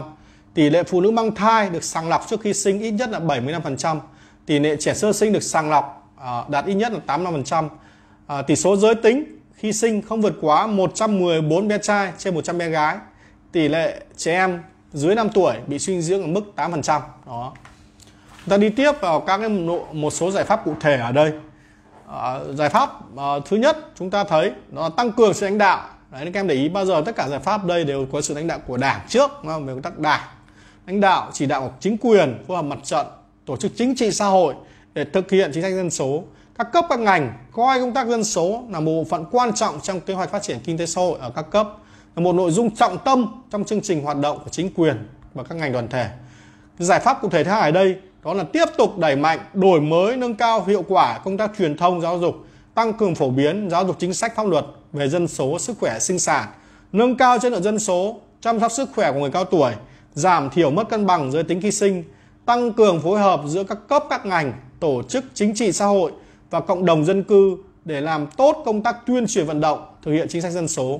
S1: tỷ lệ phụ nữ mang thai được sàng lọc trước khi sinh ít nhất là 75% tỷ lệ trẻ sơ sinh được sàng lọc à, đạt ít nhất là 85% à, tỷ số giới tính khi sinh không vượt quá 114 bé trai trên 100 bé gái. Tỷ lệ trẻ em dưới 5 tuổi bị suy dinh dưỡng ở mức 8%. Đó. Chúng ta đi tiếp vào các cái một số giải pháp cụ thể ở đây. À, giải pháp à, thứ nhất chúng ta thấy nó tăng cường sự lãnh đạo. Đấy, các em để ý bao giờ tất cả giải pháp đây đều có sự lãnh đạo của đảng trước, không? về công tác đảng, lãnh đạo chỉ đạo chính quyền, phối hợp mặt trận, tổ chức chính trị xã hội để thực hiện chính sách dân số các cấp các ngành coi công tác dân số là một bộ phận quan trọng trong kế hoạch phát triển kinh tế xã hội ở các cấp là một nội dung trọng tâm trong chương trình hoạt động của chính quyền và các ngành đoàn thể giải pháp cụ thể thứ hai ở đây đó là tiếp tục đẩy mạnh đổi mới nâng cao hiệu quả công tác truyền thông giáo dục tăng cường phổ biến giáo dục chính sách pháp luật về dân số sức khỏe sinh sản nâng cao chất lượng dân số chăm sóc sức khỏe của người cao tuổi giảm thiểu mất cân bằng giới tính khi sinh tăng cường phối hợp giữa các cấp các ngành tổ chức chính trị xã hội và cộng đồng dân cư để làm tốt công tác tuyên truyền vận động thực hiện chính sách dân số.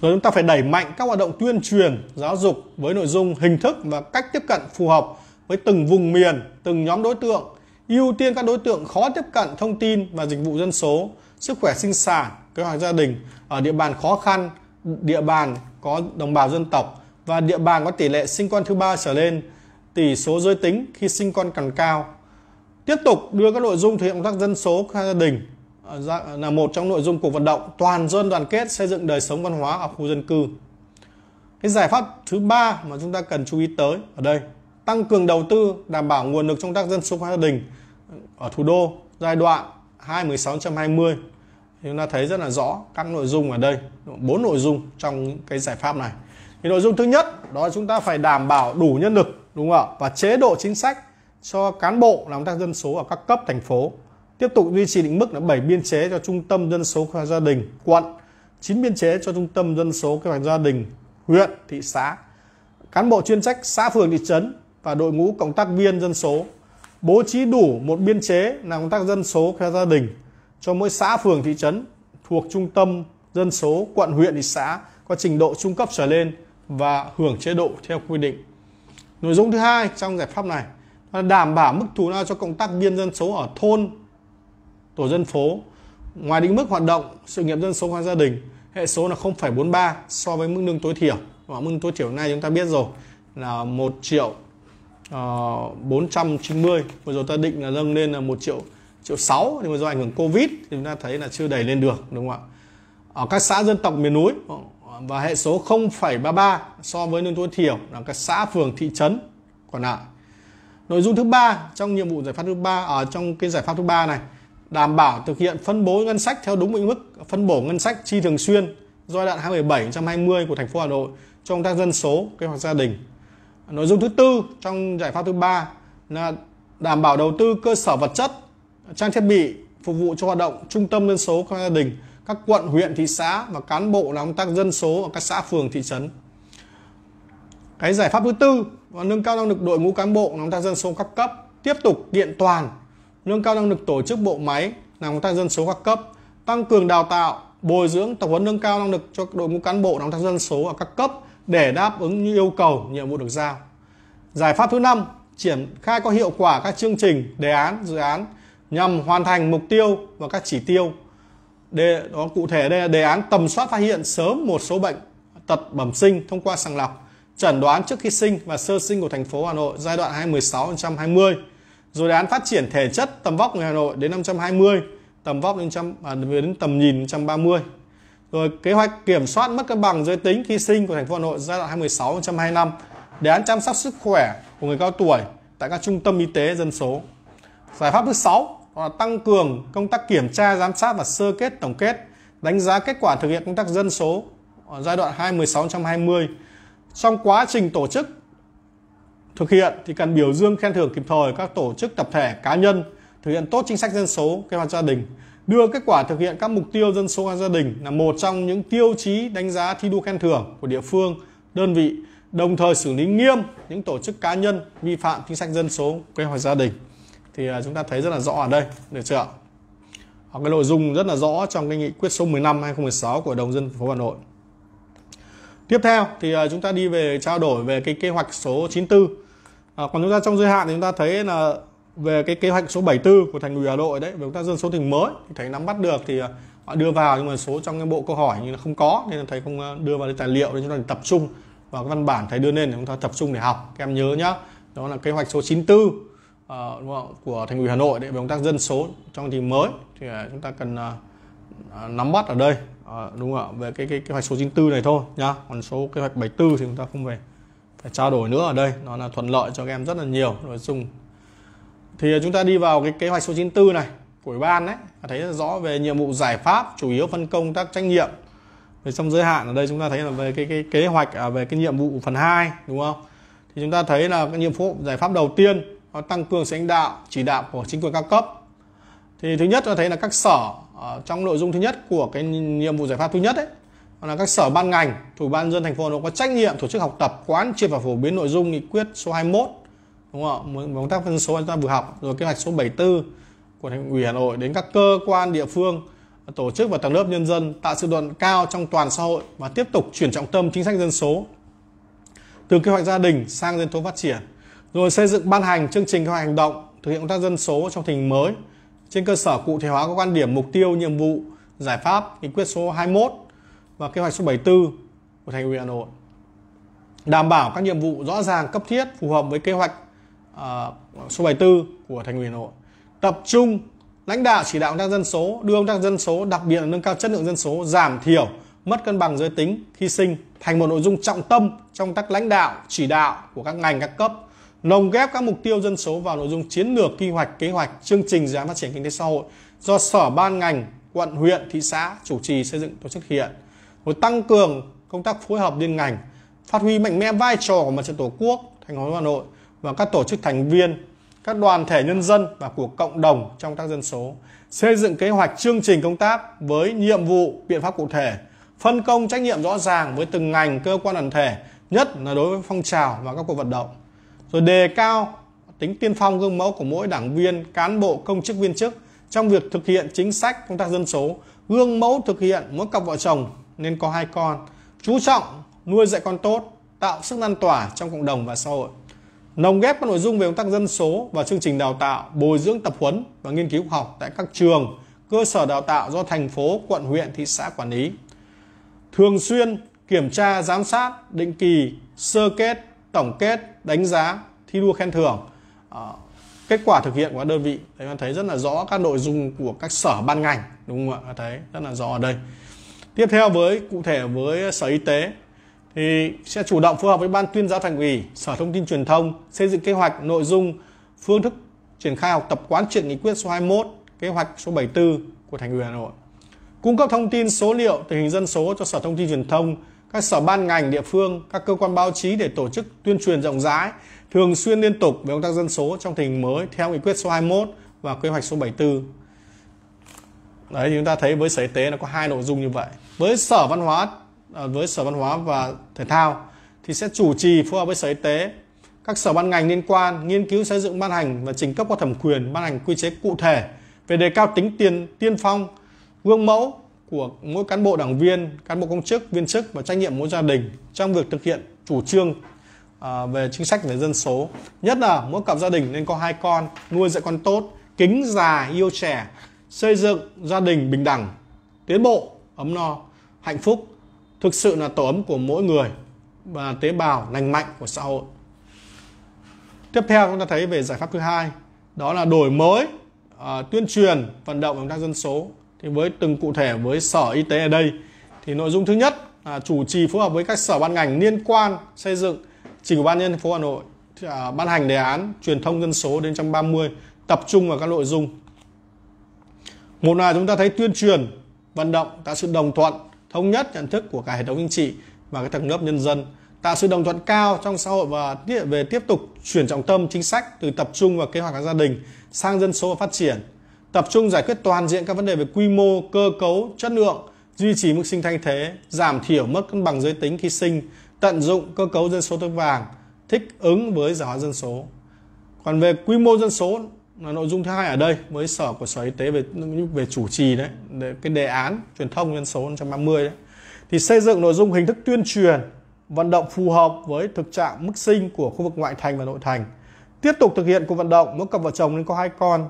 S1: Rồi chúng ta phải đẩy mạnh các hoạt động tuyên truyền, giáo dục với nội dung, hình thức và cách tiếp cận phù hợp với từng vùng miền, từng nhóm đối tượng, ưu tiên các đối tượng khó tiếp cận thông tin và dịch vụ dân số, sức khỏe sinh sản, kế hoạch gia đình ở địa bàn khó khăn, địa bàn có đồng bào dân tộc và địa bàn có tỷ lệ sinh con thứ ba trở lên, tỷ số giới tính khi sinh con càng cao tiếp tục đưa các nội dung thực hiện công tác dân số gia đình à, là một trong nội dung cuộc vận động toàn dân đoàn kết xây dựng đời sống văn hóa ở khu dân cư cái giải pháp thứ ba mà chúng ta cần chú ý tới ở đây tăng cường đầu tư đảm bảo nguồn lực trong tác dân số gia đình ở thủ đô giai đoạn 2016-2020 chúng ta thấy rất là rõ các nội dung ở đây bốn nội dung trong cái giải pháp này cái nội dung thứ nhất đó là chúng ta phải đảm bảo đủ nhân lực đúng không ạ và chế độ chính sách cho cán bộ làm công tác dân số ở các cấp thành phố. Tiếp tục duy trì định mức là 7 biên chế cho trung tâm dân số và gia đình quận, 9 biên chế cho trung tâm dân số kế hoạch gia đình huyện, thị xã, cán bộ chuyên trách xã phường thị trấn và đội ngũ cộng tác viên dân số bố trí đủ một biên chế làm công tác dân số và gia đình cho mỗi xã phường thị trấn thuộc trung tâm dân số quận huyện thị xã có trình độ trung cấp trở lên và hưởng chế độ theo quy định. Nội dung thứ hai trong giải pháp này đảm bảo mức thù lao cho cộng tác viên dân số ở thôn tổ dân phố ngoài định mức hoạt động sự nghiệp dân số hóa gia đình hệ số là 0,43 so với mức lương tối thiểu và mức tối thiểu này chúng ta biết rồi là 1 triệu uh, ờ, 490 vừa rồi ta định là nâng lên là 1 triệu triệu 6 nhưng mà do ảnh hưởng Covid thì chúng ta thấy là chưa đẩy lên được đúng không ạ ở các xã dân tộc miền núi và hệ số 0,33 so với lương tối thiểu là các xã phường thị trấn còn lại Nội dung thứ ba trong nhiệm vụ giải pháp thứ ba ở à, trong cái giải pháp thứ ba này đảm bảo thực hiện phân bố ngân sách theo đúng định mức phân bổ ngân sách chi thường xuyên giai đoạn 2017-2020 của thành phố Hà Nội cho công tác dân số, kế hoạch gia đình. Nội dung thứ tư trong giải pháp thứ ba là đảm bảo đầu tư cơ sở vật chất, trang thiết bị phục vụ cho hoạt động trung tâm dân số các gia đình, các quận, huyện, thị xã và cán bộ làm công tác dân số ở các xã, phường, thị trấn. Cái giải pháp thứ tư và nâng cao năng lực đội ngũ cán bộ làm tăng dân số các cấp tiếp tục kiện toàn nâng cao năng lực tổ chức bộ máy làm tăng dân số các cấp tăng cường đào tạo bồi dưỡng tập huấn nâng cao năng lực cho đội ngũ cán bộ làm tăng dân số ở các cấp để đáp ứng như yêu cầu nhiệm vụ được giao giải pháp thứ năm triển khai có hiệu quả các chương trình đề án dự án nhằm hoàn thành mục tiêu và các chỉ tiêu đề, đó cụ thể đây là đề án tầm soát phát hiện sớm một số bệnh tật bẩm sinh thông qua sàng lọc chẩn đoán trước khi sinh và sơ sinh của thành phố Hà Nội giai đoạn 2016 2020 rồi đề án phát triển thể chất tầm vóc người Hà Nội đến năm 2020 tầm vóc đến, trăm, à, đến tầm nhìn 130 rồi kế hoạch kiểm soát mất cân bằng giới tính khi sinh của thành phố Hà Nội giai đoạn 2016 2025 đề án chăm sóc sức khỏe của người cao tuổi tại các trung tâm y tế dân số giải pháp thứ 6 là tăng cường công tác kiểm tra giám sát và sơ kết tổng kết đánh giá kết quả thực hiện công tác dân số ở giai đoạn 2016 2020 trong quá trình tổ chức thực hiện thì cần biểu dương khen thưởng kịp thời các tổ chức tập thể cá nhân thực hiện tốt chính sách dân số kế hoạch gia đình đưa kết quả thực hiện các mục tiêu dân số gia đình là một trong những tiêu chí đánh giá thi đua khen thưởng của địa phương đơn vị đồng thời xử lý nghiêm những tổ chức cá nhân vi phạm chính sách dân số kế hoạch gia đình thì à, chúng ta thấy rất là rõ ở đây được chưa cái nội dung rất là rõ trong cái nghị quyết số 15 2016 của Đồng dân phố Hà Nội Tiếp theo thì à, chúng ta đi về trao đổi về cái kế hoạch số 94. À, còn chúng ta trong giới hạn thì chúng ta thấy là về cái kế hoạch số 74 của thành ủy Hà Nội đấy, về chúng ta dân số tỉnh mới thì thầy nắm bắt được thì à, họ đưa vào nhưng mà số trong cái bộ câu hỏi như là không có nên là thầy không à, đưa vào cái tài liệu nên chúng ta tập trung vào cái văn bản thầy đưa lên để chúng ta tập trung để học. Các em nhớ nhá. Đó là kế hoạch số 94 uh, đúng không? của thành ủy Hà Nội để về công tác dân số trong tình mới thì chúng ta cần uh, nắm bắt ở đây Ờ, đúng không ạ về cái, cái kế hoạch số 94 này thôi nhá còn số kế hoạch 74 thì chúng ta không về phải trao đổi nữa ở đây nó là thuận lợi cho các em rất là nhiều nội dung thì chúng ta đi vào cái kế hoạch số 94 này của ủy ban đấy thấy rất rõ về nhiệm vụ giải pháp chủ yếu phân công tác trách nhiệm về trong giới hạn ở đây chúng ta thấy là về cái, cái kế hoạch à, về cái nhiệm vụ phần 2 đúng không thì chúng ta thấy là cái nhiệm vụ giải pháp đầu tiên tăng cường sự lãnh đạo chỉ đạo của chính quyền cao cấp thì thứ nhất là thấy là các sở Ờ, trong nội dung thứ nhất của cái nhiệm vụ giải pháp thứ nhất đấy là các sở ban ngành thủ ban dân thành phố nó có trách nhiệm tổ chức học tập quán triệt và phổ biến nội dung nghị quyết số 21 đúng không ạ công tác phân số chúng ta vừa học rồi kế hoạch số 74 của thành ủy Hà Nội đến các cơ quan địa phương tổ chức và tầng lớp nhân dân tạo sự đồng cao trong toàn xã hội và tiếp tục chuyển trọng tâm chính sách dân số từ kế hoạch gia đình sang dân số phát triển rồi xây dựng ban hành chương trình kế hoạch hành động thực hiện công tác dân số trong tình mới trên cơ sở cụ thể hóa các quan điểm, mục tiêu, nhiệm vụ, giải pháp nghị quyết số 21 và kế hoạch số 74 của Thành ủy Hà Nội. Đảm bảo các nhiệm vụ rõ ràng, cấp thiết, phù hợp với kế hoạch uh, số 74 của Thành ủy Hà Nội. Tập trung lãnh đạo chỉ đạo công tác dân số, đưa công tác dân số, đặc biệt là nâng cao chất lượng dân số, giảm thiểu mất cân bằng giới tính khi sinh thành một nội dung trọng tâm trong các lãnh đạo, chỉ đạo của các ngành các cấp lồng ghép các mục tiêu dân số vào nội dung chiến lược quy hoạch kế hoạch chương trình dự án phát triển kinh tế xã hội do sở ban ngành quận huyện thị xã chủ trì xây dựng tổ chức hiện rồi tăng cường công tác phối hợp liên ngành phát huy mạnh mẽ vai trò của mặt trận tổ quốc thành phố hà nội và các tổ chức thành viên các đoàn thể nhân dân và của cộng đồng trong các dân số xây dựng kế hoạch chương trình công tác với nhiệm vụ biện pháp cụ thể phân công trách nhiệm rõ ràng với từng ngành cơ quan đoàn thể nhất là đối với phong trào và các cuộc vận động rồi đề cao tính tiên phong gương mẫu của mỗi đảng viên, cán bộ, công chức viên chức trong việc thực hiện chính sách công tác dân số, gương mẫu thực hiện mỗi cặp vợ chồng nên có hai con, chú trọng nuôi dạy con tốt, tạo sức lan tỏa trong cộng đồng và xã hội. Nồng ghép các nội dung về công tác dân số và chương trình đào tạo, bồi dưỡng tập huấn và nghiên cứu học tại các trường, cơ sở đào tạo do thành phố, quận, huyện, thị xã quản lý. Thường xuyên kiểm tra, giám sát, định kỳ, sơ kết, tổng kết đánh giá thi đua khen thưởng ờ, kết quả thực hiện của các đơn vị đấy bạn thấy rất là rõ các nội dung của các sở ban ngành đúng không ạ thấy rất là rõ ở đây tiếp theo với cụ thể với sở y tế thì sẽ chủ động phối hợp với ban tuyên giáo thành ủy sở thông tin truyền thông xây dựng kế hoạch nội dung phương thức triển khai học tập quán triệt nghị quyết số 21 kế hoạch số 74 của thành ủy Hà Nội cung cấp thông tin số liệu tình hình dân số cho sở thông tin truyền thông các sở ban ngành địa phương, các cơ quan báo chí để tổ chức tuyên truyền rộng rãi, thường xuyên liên tục về công tác dân số trong tình hình mới theo nghị quyết số 21 và kế hoạch số 74. Đấy chúng ta thấy với Sở Y tế nó có hai nội dung như vậy. Với Sở Văn hóa à, với Sở Văn hóa và Thể thao thì sẽ chủ trì phối hợp với Sở Y tế các sở ban ngành liên quan nghiên cứu xây dựng ban hành và trình cấp có thẩm quyền ban hành quy chế cụ thể về đề cao tính tiền tiên phong gương mẫu của mỗi cán bộ đảng viên, cán bộ công chức, viên chức và trách nhiệm mỗi gia đình trong việc thực hiện chủ trương à, về chính sách về dân số. Nhất là mỗi cặp gia đình nên có hai con, nuôi dạy con tốt, kính già yêu trẻ, xây dựng gia đình bình đẳng, tiến bộ, ấm no, hạnh phúc thực sự là tổ ấm của mỗi người và tế bào lành mạnh của xã hội. Tiếp theo chúng ta thấy về giải pháp thứ hai, đó là đổi mới, à, tuyên truyền, vận động công tác dân số thì với từng cụ thể với sở y tế ở đây thì nội dung thứ nhất là chủ trì phối hợp với các sở ban ngành liên quan xây dựng trình ủy ban nhân thành phố Hà Nội à, ban hành đề án truyền thông dân số đến 130 tập trung vào các nội dung một là chúng ta thấy tuyên truyền vận động tạo sự đồng thuận thống nhất nhận thức của cả hệ thống chính trị và các tầng lớp nhân dân tạo sự đồng thuận cao trong xã hội và về tiếp tục chuyển trọng tâm chính sách từ tập trung vào kế hoạch các gia đình sang dân số và phát triển tập trung giải quyết toàn diện các vấn đề về quy mô, cơ cấu, chất lượng, duy trì mức sinh thanh thế, giảm thiểu mất cân bằng giới tính khi sinh, tận dụng cơ cấu dân số tương vàng, thích ứng với giả hóa dân số. Còn về quy mô dân số là nội dung thứ hai ở đây với sở của sở y tế về về chủ trì đấy cái đề án truyền thông dân số 130 đấy thì xây dựng nội dung hình thức tuyên truyền vận động phù hợp với thực trạng mức sinh của khu vực ngoại thành và nội thành tiếp tục thực hiện cuộc vận động mỗi cặp vợ chồng nên có hai con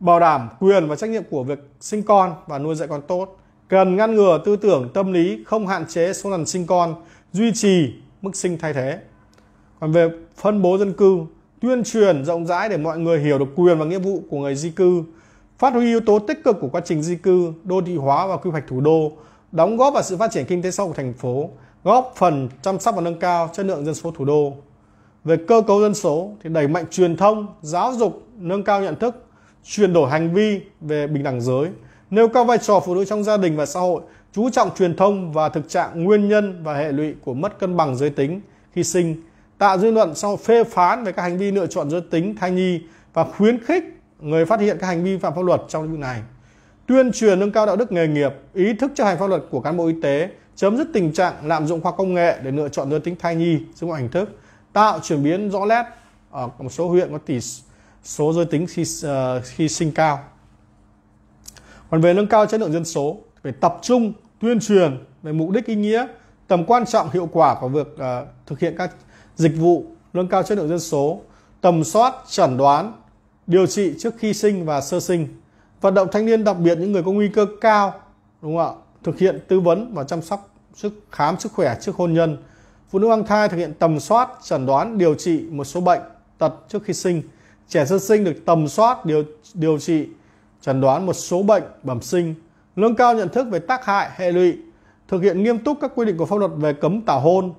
S1: bảo đảm quyền và trách nhiệm của việc sinh con và nuôi dạy con tốt cần ngăn ngừa tư tưởng tâm lý không hạn chế số lần sinh con duy trì mức sinh thay thế còn về phân bố dân cư tuyên truyền rộng rãi để mọi người hiểu được quyền và nghĩa vụ của người di cư phát huy yếu tố tích cực của quá trình di cư đô thị hóa và quy hoạch thủ đô đóng góp vào sự phát triển kinh tế xã hội của thành phố góp phần chăm sóc và nâng cao chất lượng dân số thủ đô về cơ cấu dân số thì đẩy mạnh truyền thông giáo dục nâng cao nhận thức chuyển đổi hành vi về bình đẳng giới, nêu cao vai trò phụ nữ trong gia đình và xã hội, chú trọng truyền thông và thực trạng nguyên nhân và hệ lụy của mất cân bằng giới tính khi sinh, tạo dư luận sau phê phán về các hành vi lựa chọn giới tính thai nhi và khuyến khích người phát hiện các hành vi phạm pháp luật trong lĩnh vực này. Tuyên truyền nâng cao đạo đức nghề nghiệp, ý thức chấp hành pháp luật của cán bộ y tế, chấm dứt tình trạng lạm dụng khoa công nghệ để lựa chọn giới tính thai nhi dưới mọi hình thức, tạo chuyển biến rõ nét ở một số huyện có tỷ số giới tính khi uh, khi sinh cao còn về nâng cao chất lượng dân số phải tập trung tuyên truyền về mục đích ý nghĩa tầm quan trọng hiệu quả của việc uh, thực hiện các dịch vụ nâng cao chất lượng dân số tầm soát chẩn đoán điều trị trước khi sinh và sơ sinh vận động thanh niên đặc biệt những người có nguy cơ cao đúng không ạ thực hiện tư vấn và chăm sóc sức khám sức khỏe trước hôn nhân phụ nữ mang thai thực hiện tầm soát chẩn đoán điều trị một số bệnh tật trước khi sinh trẻ sơ sinh được tầm soát điều điều trị chẩn đoán một số bệnh bẩm sinh nâng cao nhận thức về tác hại hệ lụy thực hiện nghiêm túc các quy định của pháp luật về cấm tảo hôn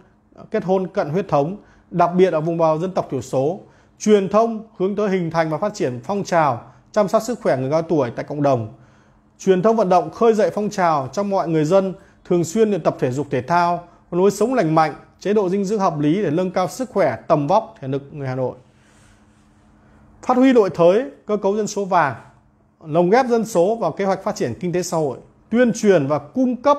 S1: kết hôn cận huyết thống đặc biệt ở vùng bào dân tộc thiểu số truyền thông hướng tới hình thành và phát triển phong trào chăm sóc sức khỏe người cao tuổi tại cộng đồng truyền thông vận động khơi dậy phong trào trong mọi người dân thường xuyên luyện tập thể dục thể thao lối sống lành mạnh chế độ dinh dưỡng hợp lý để nâng cao sức khỏe tầm vóc thể lực người hà nội phát huy nội thới cơ cấu dân số vàng lồng ghép dân số vào kế hoạch phát triển kinh tế xã hội tuyên truyền và cung cấp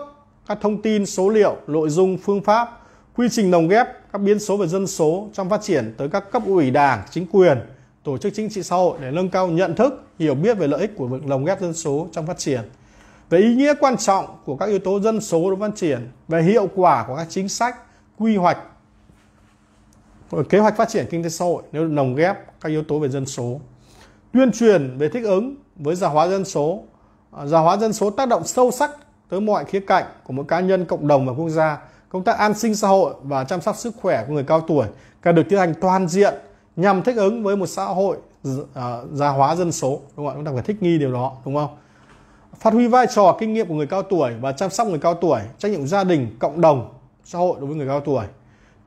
S1: các thông tin số liệu nội dung phương pháp quy trình lồng ghép các biến số về dân số trong phát triển tới các cấp ủy đảng chính quyền tổ chức chính trị xã hội để nâng cao nhận thức hiểu biết về lợi ích của việc lồng ghép dân số trong phát triển về ý nghĩa quan trọng của các yếu tố dân số trong phát triển về hiệu quả của các chính sách quy hoạch kế hoạch phát triển kinh tế xã hội nếu lồng ghép các yếu tố về dân số tuyên truyền về thích ứng với già hóa dân số à, già hóa dân số tác động sâu sắc tới mọi khía cạnh của mỗi cá nhân cộng đồng và quốc gia công tác an sinh xã hội và chăm sóc sức khỏe của người cao tuổi cần được tiến hành toàn diện nhằm thích ứng với một xã hội à, già hóa dân số đúng không ạ chúng ta phải thích nghi điều đó đúng không phát huy vai trò kinh nghiệm của người cao tuổi và chăm sóc người cao tuổi trách nhiệm gia đình cộng đồng xã hội đối với người cao tuổi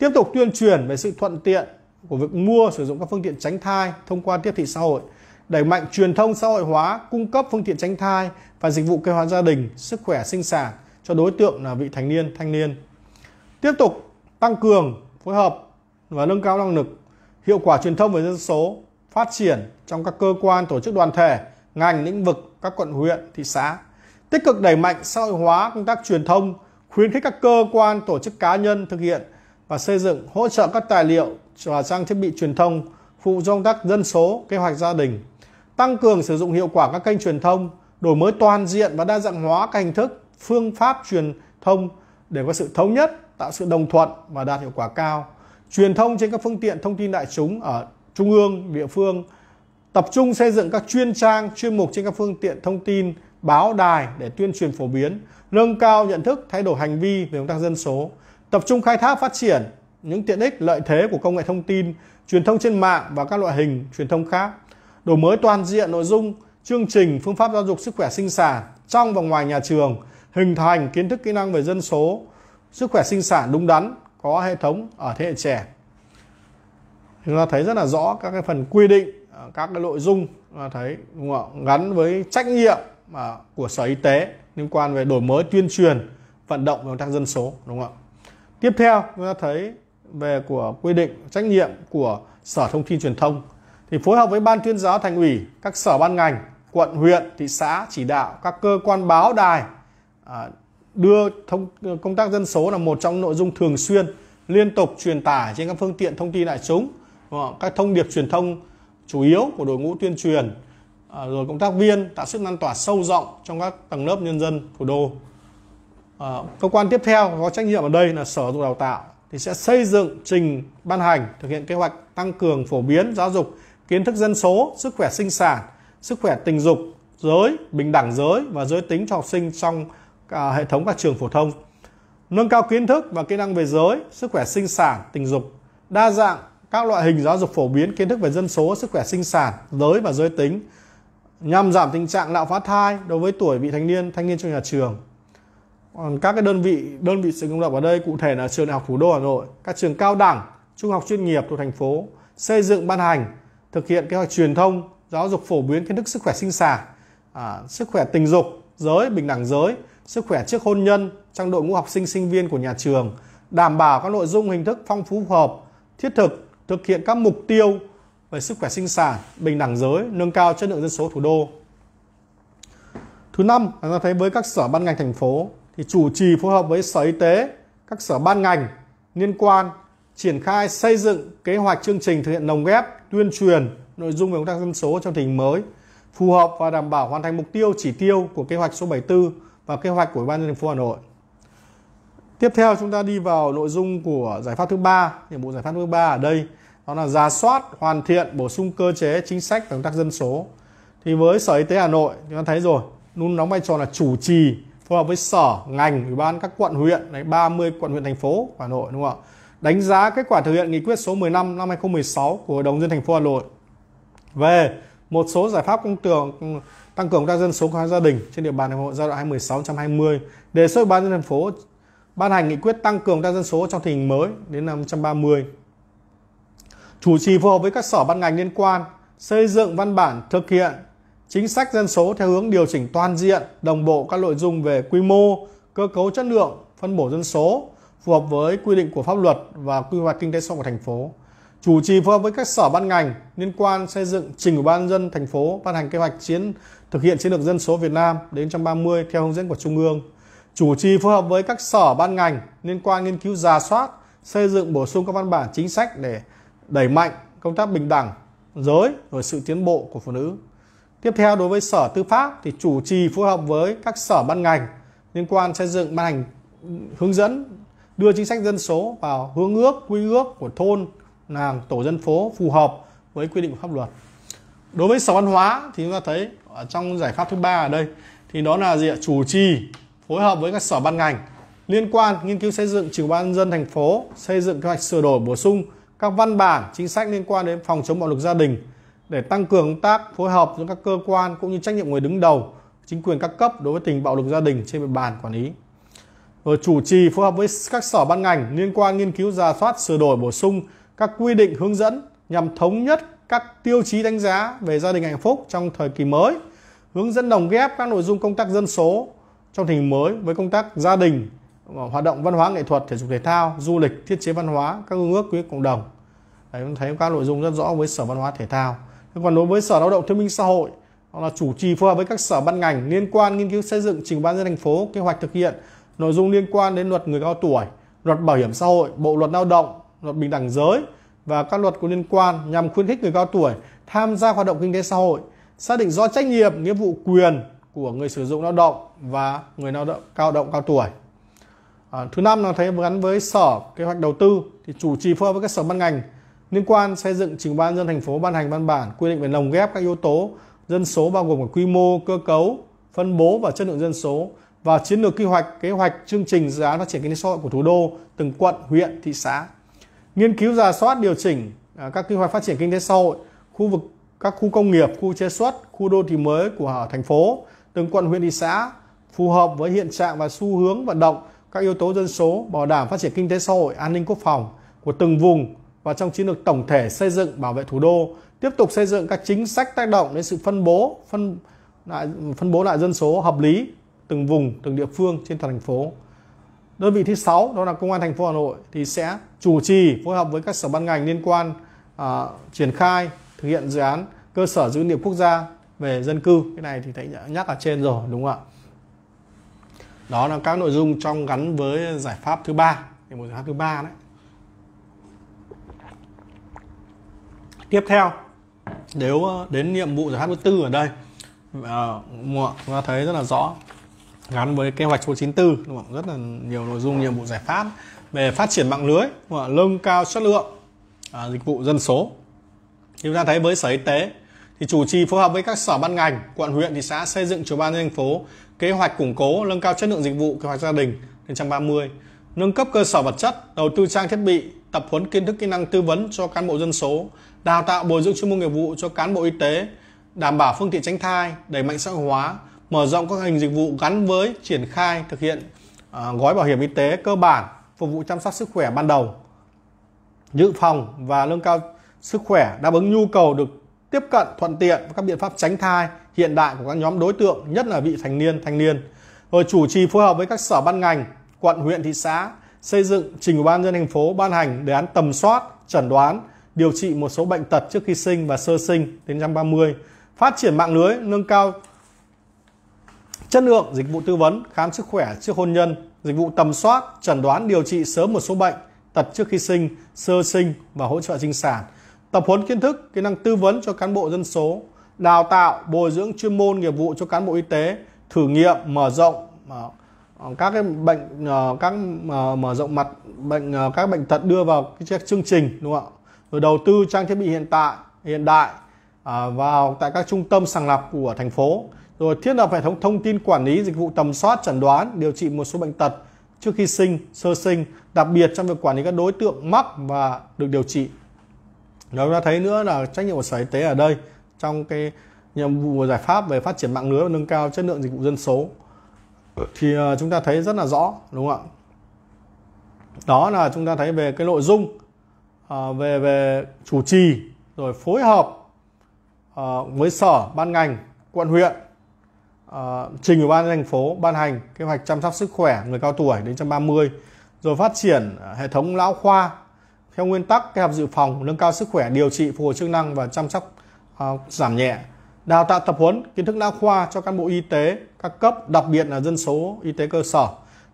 S1: tiếp tục tuyên truyền về sự thuận tiện của việc mua sử dụng các phương tiện tránh thai thông qua tiếp thị xã hội đẩy mạnh truyền thông xã hội hóa cung cấp phương tiện tránh thai và dịch vụ kế hoạch gia đình sức khỏe sinh sản cho đối tượng là vị thành niên thanh niên tiếp tục tăng cường phối hợp và nâng cao năng lực hiệu quả truyền thông về dân số phát triển trong các cơ quan tổ chức đoàn thể ngành lĩnh vực các quận huyện thị xã tích cực đẩy mạnh xã hội hóa công tác truyền thông khuyến khích các cơ quan tổ chức cá nhân thực hiện và xây dựng hỗ trợ các tài liệu và trang thiết bị truyền thông phụ cho công tác dân số, kế hoạch gia đình, tăng cường sử dụng hiệu quả các kênh truyền thông, đổi mới toàn diện và đa dạng hóa các hình thức, phương pháp truyền thông để có sự thống nhất, tạo sự đồng thuận và đạt hiệu quả cao. Truyền thông trên các phương tiện thông tin đại chúng ở trung ương, địa phương, tập trung xây dựng các chuyên trang, chuyên mục trên các phương tiện thông tin, báo đài để tuyên truyền phổ biến, nâng cao nhận thức, thay đổi hành vi về công tác dân số, tập trung khai thác phát triển những tiện ích lợi thế của công nghệ thông tin, truyền thông trên mạng và các loại hình truyền thông khác, đổi mới toàn diện nội dung, chương trình, phương pháp giáo dục sức khỏe sinh sản trong và ngoài nhà trường, hình thành kiến thức kỹ năng về dân số, sức khỏe sinh sản đúng đắn, có hệ thống ở thế hệ trẻ. Chúng ta thấy rất là rõ các cái phần quy định, ờ, các cái nội dung ta thấy đúng không? gắn với trách nhiệm ờ, của Sở Y tế liên quan về đổi mới tuyên truyền, vận động về công tác dân số đúng không ạ? tiếp theo chúng ta thấy về của quy định trách nhiệm của sở thông tin truyền thông thì phối hợp với ban tuyên giáo thành ủy các sở ban ngành quận huyện thị xã chỉ đạo các cơ quan báo đài à, đưa thông công tác dân số là một trong nội dung thường xuyên liên tục truyền tải trên các phương tiện thông tin đại chúng các thông điệp truyền thông chủ yếu của đội ngũ tuyên truyền à, rồi công tác viên tạo sức lan tỏa sâu rộng trong các tầng lớp nhân dân thủ đô à, cơ quan tiếp theo có trách nhiệm ở đây là sở dục đào tạo thì sẽ xây dựng trình ban hành thực hiện kế hoạch tăng cường phổ biến giáo dục kiến thức dân số sức khỏe sinh sản sức khỏe tình dục giới bình đẳng giới và giới tính cho học sinh trong à, hệ thống các trường phổ thông nâng cao kiến thức và kỹ năng về giới sức khỏe sinh sản tình dục đa dạng các loại hình giáo dục phổ biến kiến thức về dân số sức khỏe sinh sản giới và giới tính nhằm giảm tình trạng lạm phát thai đối với tuổi vị thành niên thanh niên trong nhà trường còn các cái đơn vị đơn vị sự công lập ở đây cụ thể là trường đại học thủ đô hà nội các trường cao đẳng trung học chuyên nghiệp thuộc thành phố xây dựng ban hành thực hiện kế hoạch truyền thông giáo dục phổ biến kiến thức sức khỏe sinh sản à, sức khỏe tình dục giới bình đẳng giới sức khỏe trước hôn nhân trong đội ngũ học sinh sinh viên của nhà trường đảm bảo các nội dung hình thức phong phú phù hợp thiết thực thực hiện các mục tiêu về sức khỏe sinh sản bình đẳng giới nâng cao chất lượng dân số thủ đô thứ năm chúng ta thấy với các sở ban ngành thành phố thì chủ trì phối hợp với Sở Y tế, các sở ban ngành liên quan triển khai xây dựng kế hoạch chương trình thực hiện nồng ghép tuyên truyền nội dung về công tác dân số trong tình hình mới phù hợp và đảm bảo hoàn thành mục tiêu chỉ tiêu của kế hoạch số 74 và kế hoạch của Ủy ban nhân thành phố Hà Nội. Tiếp theo chúng ta đi vào nội dung của giải pháp thứ ba. Nhiệm vụ giải pháp thứ ba ở đây đó là giả soát, hoàn thiện, bổ sung cơ chế chính sách về công tác dân số. Thì với Sở Y tế Hà Nội chúng ta thấy rồi, luôn đóng vai trò là chủ trì phối hợp với sở ngành ủy ban các quận huyện đấy 30 quận huyện thành phố Hà Nội đúng không ạ đánh giá kết quả thực hiện nghị quyết số 15 năm 2016 của Hội đồng dân thành phố Hà Nội về một số giải pháp công tường tăng cường đa dân số hóa gia đình trên địa bàn Hà Nội giai đoạn 2016-2020 đề xuất ban dân thành phố ban hành nghị quyết tăng cường đa dân số trong tình hình mới đến năm 2030 chủ trì phù hợp với các sở ban ngành liên quan xây dựng văn bản thực hiện chính sách dân số theo hướng điều chỉnh toàn diện, đồng bộ các nội dung về quy mô, cơ cấu chất lượng, phân bổ dân số, phù hợp với quy định của pháp luật và quy hoạch kinh tế xã hội của thành phố. Chủ trì phối hợp với các sở ban ngành liên quan xây dựng trình ủy ban dân thành phố ban hành kế hoạch chiến thực hiện chiến lược dân số Việt Nam đến trong 30 theo hướng dẫn của Trung ương. Chủ trì phối hợp với các sở ban ngành liên quan nghiên cứu giả soát, xây dựng bổ sung các văn bản chính sách để đẩy mạnh công tác bình đẳng giới rồi sự tiến bộ của phụ nữ. Tiếp theo đối với Sở Tư pháp thì chủ trì phối hợp với các sở ban ngành liên quan xây dựng ban hành hướng dẫn đưa chính sách dân số vào hướng ước, quy ước của thôn, làng, tổ dân phố phù hợp với quy định của pháp luật. Đối với Sở Văn hóa thì chúng ta thấy ở trong giải pháp thứ ba ở đây thì đó là gì ạ? Chủ trì phối hợp với các sở ban ngành liên quan nghiên cứu xây dựng trường ban dân thành phố xây dựng kế hoạch sửa đổi bổ sung các văn bản chính sách liên quan đến phòng chống bạo lực gia đình để tăng cường công tác phối hợp giữa các cơ quan cũng như trách nhiệm người đứng đầu chính quyền các cấp đối với tình bạo lực gia đình trên địa bàn quản lý rồi chủ trì phối hợp với các sở ban ngành liên quan nghiên cứu ra soát sửa đổi bổ sung các quy định hướng dẫn nhằm thống nhất các tiêu chí đánh giá về gia đình hạnh phúc trong thời kỳ mới hướng dẫn đồng ghép các nội dung công tác dân số trong tình hình mới với công tác gia đình hoạt động văn hóa nghệ thuật thể dục thể thao du lịch thiết chế văn hóa các ước quý cộng đồng Đấy, thấy các nội dung rất rõ với sở văn hóa thể thao còn đối với sở lao động thương minh xã hội hoặc là chủ trì phối hợp với các sở ban ngành liên quan nghiên cứu xây dựng trình ban dân thành phố kế hoạch thực hiện nội dung liên quan đến luật người cao tuổi luật bảo hiểm xã hội bộ luật lao động luật bình đẳng giới và các luật có liên quan nhằm khuyến khích người cao tuổi tham gia hoạt động kinh tế xã hội xác định rõ trách nhiệm nghĩa vụ quyền của người sử dụng lao động và người lao động cao động cao tuổi à, thứ năm là thấy gắn với sở kế hoạch đầu tư thì chủ trì phối hợp với các sở ban ngành liên quan xây dựng trình ban dân thành phố ban hành văn bản quy định về lồng ghép các yếu tố dân số bao gồm cả quy mô, cơ cấu, phân bố và chất lượng dân số và chiến lược quy hoạch, kế hoạch, chương trình dự án phát triển kinh tế xã hội của thủ đô, từng quận, huyện, thị xã. Nghiên cứu giả soát điều chỉnh à, các quy hoạch phát triển kinh tế xã hội, khu vực các khu công nghiệp, khu chế xuất, khu đô thị mới của thành phố, từng quận, huyện, thị xã phù hợp với hiện trạng và xu hướng vận động các yếu tố dân số, bảo đảm phát triển kinh tế xã hội, an ninh quốc phòng của từng vùng, và trong chiến lược tổng thể xây dựng bảo vệ thủ đô tiếp tục xây dựng các chính sách tác động đến sự phân bố phân lại phân bố lại dân số hợp lý từng vùng từng địa phương trên toàn thành phố đơn vị thứ sáu đó là công an thành phố hà nội thì sẽ chủ trì phối hợp với các sở ban ngành liên quan à, triển khai thực hiện dự án cơ sở dữ liệu quốc gia về dân cư cái này thì thầy nhắc ở trên rồi đúng không ạ đó là các nội dung trong gắn với giải pháp thứ ba thì một giải pháp thứ ba đấy tiếp theo nếu ờ, đến nhiệm vụ giải pháp thứ tư ở đây à, chúng ta thấy rất là rõ gắn với kế hoạch số 94 đúng không? rất là nhiều nội dung nhiệm vụ giải pháp về phát triển mạng lưới nâng cao chất lượng à, dịch vụ dân số chúng ta thấy với sở y tế thì chủ trì phối hợp với các sở ban ngành quận huyện thị xã xây dựng chủ ban thành phố kế hoạch củng cố nâng cao chất lượng dịch vụ kế hoạch gia đình đến 130 nâng cấp cơ sở vật chất đầu tư trang thiết bị tập huấn kiến thức kỹ năng tư vấn cho cán bộ dân số đào tạo bồi dưỡng chuyên môn nghiệp vụ cho cán bộ y tế, đảm bảo phương tiện tránh thai, đẩy mạnh xã hội hóa, mở rộng các hình dịch vụ gắn với triển khai thực hiện à, gói bảo hiểm y tế cơ bản phục vụ chăm sóc sức khỏe ban đầu, dự phòng và nâng cao sức khỏe đáp ứng nhu cầu được tiếp cận thuận tiện với các biện pháp tránh thai hiện đại của các nhóm đối tượng nhất là vị thành niên thanh niên rồi chủ trì phối hợp với các sở ban ngành quận huyện thị xã xây dựng trình ủy ban dân thành phố ban hành đề án tầm soát chẩn đoán điều trị một số bệnh tật trước khi sinh và sơ sinh đến năm 30, phát triển mạng lưới, nâng cao chất lượng dịch vụ tư vấn, khám sức khỏe trước hôn nhân, dịch vụ tầm soát, chẩn đoán điều trị sớm một số bệnh tật trước khi sinh, sơ sinh và hỗ trợ sinh sản, tập huấn kiến thức, kỹ năng tư vấn cho cán bộ dân số, đào tạo, bồi dưỡng chuyên môn nghiệp vụ cho cán bộ y tế, thử nghiệm mở rộng ờ, ờ, các cái bệnh ờ, các mở rộng mặt bệnh các bệnh tật đưa vào cái chương trình đúng không ạ? rồi đầu tư trang thiết bị hiện tại hiện đại à, vào tại các trung tâm sàng lọc của thành phố rồi thiết lập hệ thống thông tin quản lý dịch vụ tầm soát chẩn đoán điều trị một số bệnh tật trước khi sinh sơ sinh đặc biệt trong việc quản lý các đối tượng mắc và được điều trị rồi chúng ta thấy nữa là trách nhiệm của sở y tế ở đây trong cái nhiệm vụ và giải pháp về phát triển mạng lưới và nâng cao chất lượng dịch vụ dân số thì à, chúng ta thấy rất là rõ đúng không ạ đó là chúng ta thấy về cái nội dung À, về về chủ trì rồi phối hợp à, với sở ban ngành quận huyện à, trình ủy ban thành phố ban hành kế hoạch chăm sóc sức khỏe người cao tuổi đến 130 rồi phát triển hệ thống lão khoa theo nguyên tắc kế hoạch dự phòng nâng cao sức khỏe điều trị phục hồi chức năng và chăm sóc giảm nhẹ đào tạo tập huấn kiến thức lão khoa cho cán bộ y tế các cấp đặc biệt là dân số y tế cơ sở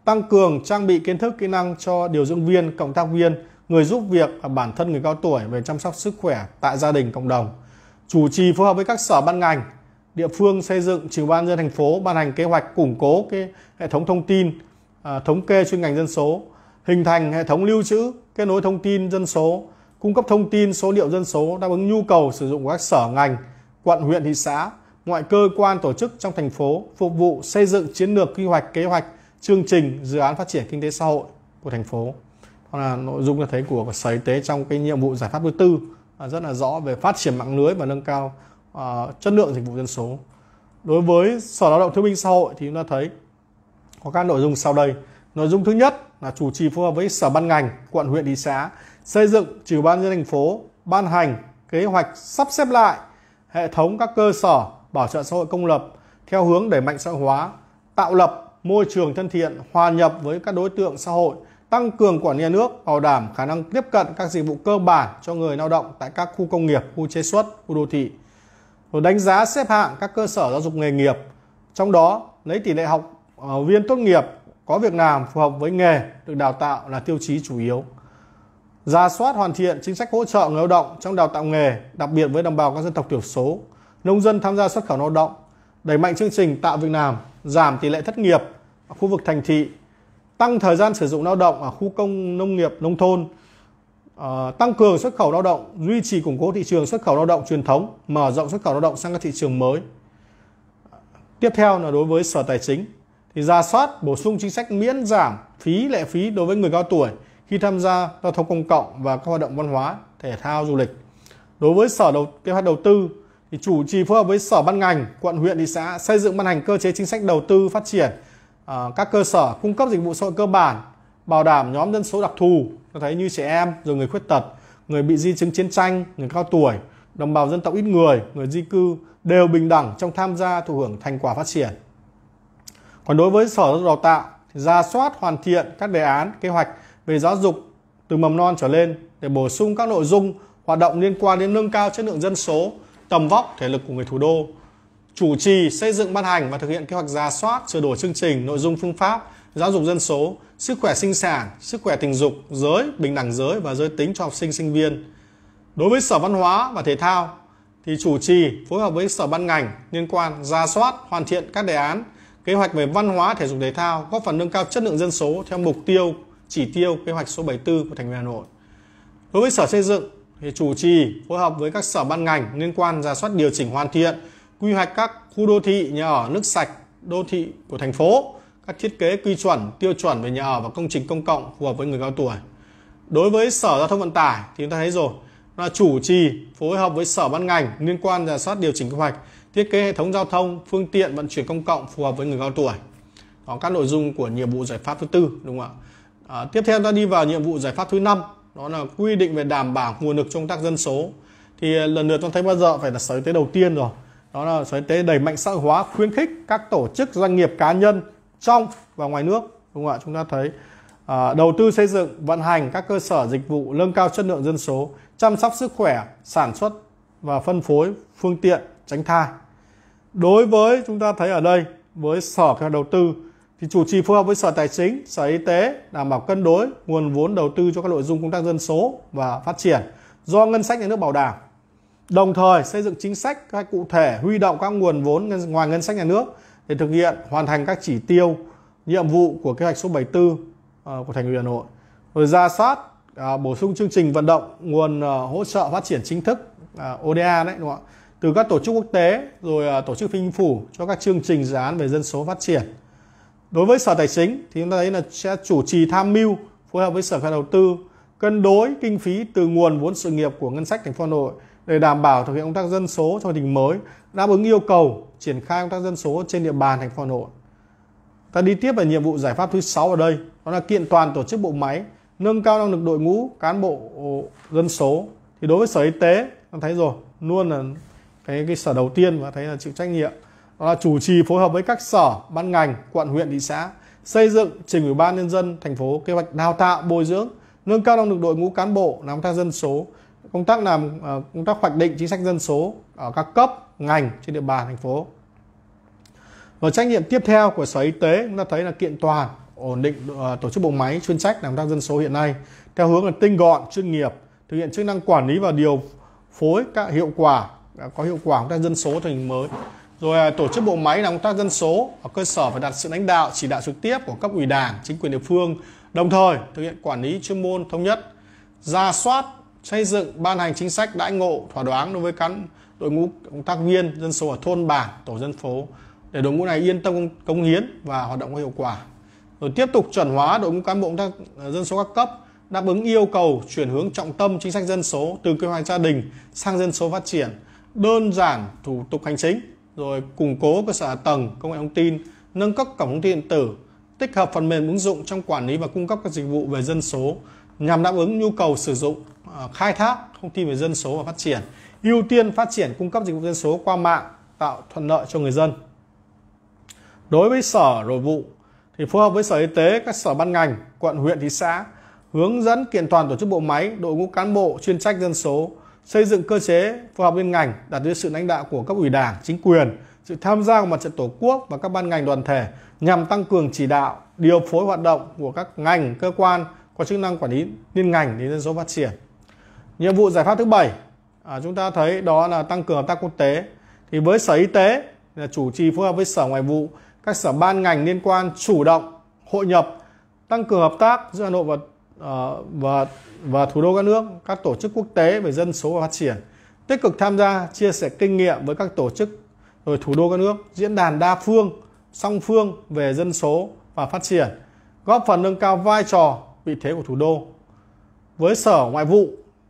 S1: tăng cường trang bị kiến thức kỹ năng cho điều dưỡng viên cộng tác viên người giúp việc và bản thân người cao tuổi về chăm sóc sức khỏe tại gia đình cộng đồng chủ trì phối hợp với các sở ban ngành địa phương xây dựng trình ban dân thành phố ban hành kế hoạch củng cố cái hệ thống thông tin à, thống kê chuyên ngành dân số hình thành hệ thống lưu trữ kết nối thông tin dân số cung cấp thông tin số liệu dân số đáp ứng nhu cầu sử dụng của các sở ngành quận huyện thị xã ngoại cơ quan tổ chức trong thành phố phục vụ xây dựng chiến lược quy hoạch kế hoạch chương trình dự án phát triển kinh tế xã hội của thành phố hoặc là nội dung cho thấy của sở y tế trong cái nhiệm vụ giải pháp thứ tư à, rất là rõ về phát triển mạng lưới và nâng cao uh, chất lượng dịch vụ dân số đối với sở lao động thương binh xã hội thì chúng ta thấy có các nội dung sau đây nội dung thứ nhất là chủ trì phối hợp với sở ban ngành quận huyện thị xã xây dựng trừ ban dân thành phố ban hành kế hoạch sắp xếp lại hệ thống các cơ sở bảo trợ xã hội công lập theo hướng đẩy mạnh xã hội hóa tạo lập môi trường thân thiện hòa nhập với các đối tượng xã hội tăng cường quản lý nhà nước, bảo đảm khả năng tiếp cận các dịch vụ cơ bản cho người lao động tại các khu công nghiệp, khu chế xuất, khu đô thị. Rồi đánh giá xếp hạng các cơ sở giáo dục nghề nghiệp, trong đó lấy tỷ lệ học ờ, viên tốt nghiệp có việc làm phù hợp với nghề được đào tạo là tiêu chí chủ yếu. Ra soát hoàn thiện chính sách hỗ trợ người lao động trong đào tạo nghề, đặc biệt với đồng bào các dân tộc thiểu số, nông dân tham gia xuất khẩu lao động, đẩy mạnh chương trình tạo việc làm, giảm tỷ lệ thất nghiệp ở khu vực thành thị, tăng thời gian sử dụng lao động ở khu công nông nghiệp nông thôn ờ, tăng cường xuất khẩu lao động duy trì củng cố thị trường xuất khẩu lao động truyền thống mở rộng xuất khẩu lao động sang các thị trường mới tiếp theo là đối với sở tài chính thì ra soát bổ sung chính sách miễn giảm phí lệ phí đối với người cao tuổi khi tham gia giao thông công cộng và các hoạt động văn hóa thể thao du lịch đối với sở đầu kế hoạch đầu tư thì chủ trì phối hợp với sở ban ngành quận huyện thị xã xây dựng ban hành cơ chế chính sách đầu tư phát triển Ờ, các cơ sở cung cấp dịch vụ xã hội cơ bản bảo đảm nhóm dân số đặc thù có thấy như trẻ em rồi người khuyết tật người bị di chứng chiến tranh người cao tuổi đồng bào dân tộc ít người người di cư đều bình đẳng trong tham gia thụ hưởng thành quả phát triển còn đối với sở đào tạo thì ra soát hoàn thiện các đề án kế hoạch về giáo dục từ mầm non trở lên để bổ sung các nội dung hoạt động liên quan đến nâng cao chất lượng dân số tầm vóc thể lực của người thủ đô chủ trì xây dựng ban hành và thực hiện kế hoạch ra soát sửa đổi chương trình nội dung phương pháp giáo dục dân số sức khỏe sinh sản sức khỏe tình dục giới bình đẳng giới và giới tính cho học sinh sinh viên đối với sở văn hóa và thể thao thì chủ trì phối hợp với sở ban ngành liên quan ra soát hoàn thiện các đề án kế hoạch về văn hóa thể dục thể thao góp phần nâng cao chất lượng dân số theo mục tiêu chỉ tiêu kế hoạch số 74 của thành phố Hà Nội. Đối với Sở Xây dựng thì chủ trì phối hợp với các sở ban ngành liên quan ra soát điều chỉnh hoàn thiện quy hoạch các khu đô thị nhà ở nước sạch đô thị của thành phố các thiết kế quy chuẩn tiêu chuẩn về nhà ở và công trình công cộng phù hợp với người cao tuổi đối với sở giao thông vận tải thì chúng ta thấy rồi là chủ trì phối hợp với sở ban ngành liên quan giả soát điều chỉnh quy hoạch thiết kế hệ thống giao thông phương tiện vận chuyển công cộng phù hợp với người cao tuổi có các nội dung của nhiệm vụ giải pháp thứ tư đúng không ạ à, tiếp theo ta đi vào nhiệm vụ giải pháp thứ năm đó là quy định về đảm bảo nguồn lực trong tác dân số thì à, lần lượt chúng ta thấy bao giờ phải là sở y tế đầu tiên rồi đó là sở y tế đẩy mạnh xã hóa khuyến khích các tổ chức doanh nghiệp cá nhân trong và ngoài nước đúng không ạ chúng ta thấy à, đầu tư xây dựng vận hành các cơ sở dịch vụ nâng cao chất lượng dân số chăm sóc sức khỏe sản xuất và phân phối phương tiện tránh thai đối với chúng ta thấy ở đây với sở kế đầu tư thì chủ trì phối hợp với sở tài chính sở y tế đảm bảo cân đối nguồn vốn đầu tư cho các nội dung công tác dân số và phát triển do ngân sách nhà nước bảo đảm đồng thời xây dựng chính sách các cụ thể huy động các nguồn vốn ngoài ngân sách nhà nước để thực hiện hoàn thành các chỉ tiêu nhiệm vụ của kế hoạch số 74 ờ, của Thành ủy Hà Nội rồi ra soát ờ, bổ sung chương trình vận động nguồn ờ, hỗ trợ phát triển chính thức ODA đấy đúng không ạ từ các tổ chức quốc tế rồi tổ chức phi chính phủ cho các chương trình dự án về dân số phát triển đối với sở tài chính thì chúng ta thấy là sẽ chủ trì tham mưu phối hợp với sở khai đầu tư cân đối kinh phí từ nguồn vốn sự nghiệp của ngân sách thành phố Hà Nội để đảm bảo thực hiện công tác dân số trong tình mới đáp ứng yêu cầu triển khai công tác dân số trên địa bàn thành phố Hà Nội. Ta đi tiếp về nhiệm vụ giải pháp thứ 6 ở đây, đó là kiện toàn tổ chức bộ máy, nâng cao năng lực đội ngũ cán bộ dân số. Thì đối với Sở Y tế, ta thấy rồi, luôn là cái cái sở đầu tiên và thấy là chịu trách nhiệm đó là chủ trì phối hợp với các sở, ban ngành, quận, huyện, thị xã xây dựng trình ủy ban nhân dân thành phố kế hoạch đào tạo, bồi dưỡng, nâng cao năng lực đội ngũ cán bộ nắm tác dân số, công tác làm ờ, công tác hoạch định chính sách dân số ở các cấp ngành trên địa bàn thành phố và trách nhiệm tiếp theo của sở y tế chúng ta thấy là kiện toàn ổn định ờ, tổ chức bộ máy chuyên trách làm công tác dân số hiện nay theo hướng là tinh gọn chuyên nghiệp thực hiện chức năng quản lý và điều phối các hiệu quả có hiệu quả công tác dân số thành mới rồi à, tổ chức bộ máy làm công tác dân số ở cơ sở phải đặt sự lãnh đạo chỉ đạo trực tiếp của cấp ủy đảng chính quyền địa phương đồng thời thực hiện quản lý chuyên môn thống nhất ra soát xây dựng ban hành chính sách đãi ngộ thỏa đáng đối với cán đội ngũ công tác viên dân số ở thôn bản tổ dân phố để đội ngũ này yên tâm công, hiến và hoạt động có hiệu quả rồi tiếp tục chuẩn hóa đội ngũ cán bộ công tác ờ, dân số các cấp đáp ứng yêu cầu chuyển hướng trọng tâm chính sách dân số từ kế hoạch gia đình sang dân số phát triển đơn giản thủ tục hành chính rồi củng cố cơ sở hạ tầng công nghệ thông tin nâng cấp cổng thông tin điện tử tích hợp phần mềm ứng dụng trong quản lý và cung cấp các dịch vụ về dân số nhằm đáp ứng nhu cầu sử dụng À, khai thác thông tin về dân số và phát triển ưu tiên phát triển cung cấp dịch vụ dân số qua mạng tạo thuận lợi cho người dân đối với sở nội vụ thì phối hợp với sở y tế các sở ban ngành quận huyện thị xã hướng dẫn kiện toàn tổ chức bộ máy đội ngũ cán bộ chuyên trách dân số xây dựng cơ chế phù hợp liên ngành đạt được sự lãnh đạo của cấp ủy đảng chính quyền sự tham gia của mặt trận tổ quốc và các ban ngành đoàn thể nhằm tăng cường chỉ đạo điều phối hoạt động của các ngành cơ quan có chức năng quản lý liên ngành đến dân số phát triển nhiệm vụ giải pháp thứ bảy à, chúng ta thấy đó là tăng cường hợp tác quốc tế thì với sở y tế là chủ trì phối hợp với sở ngoại vụ các sở ban ngành liên quan chủ động hội nhập tăng cường hợp tác giữa hà nội và ờ, và và thủ đô các nước các tổ chức quốc tế về dân số và phát triển tích cực tham gia chia sẻ kinh nghiệm với các tổ chức rồi thủ đô các nước diễn đàn đa phương song phương về dân số và phát triển góp phần nâng cao vai trò vị thế của thủ đô với sở ngoại vụ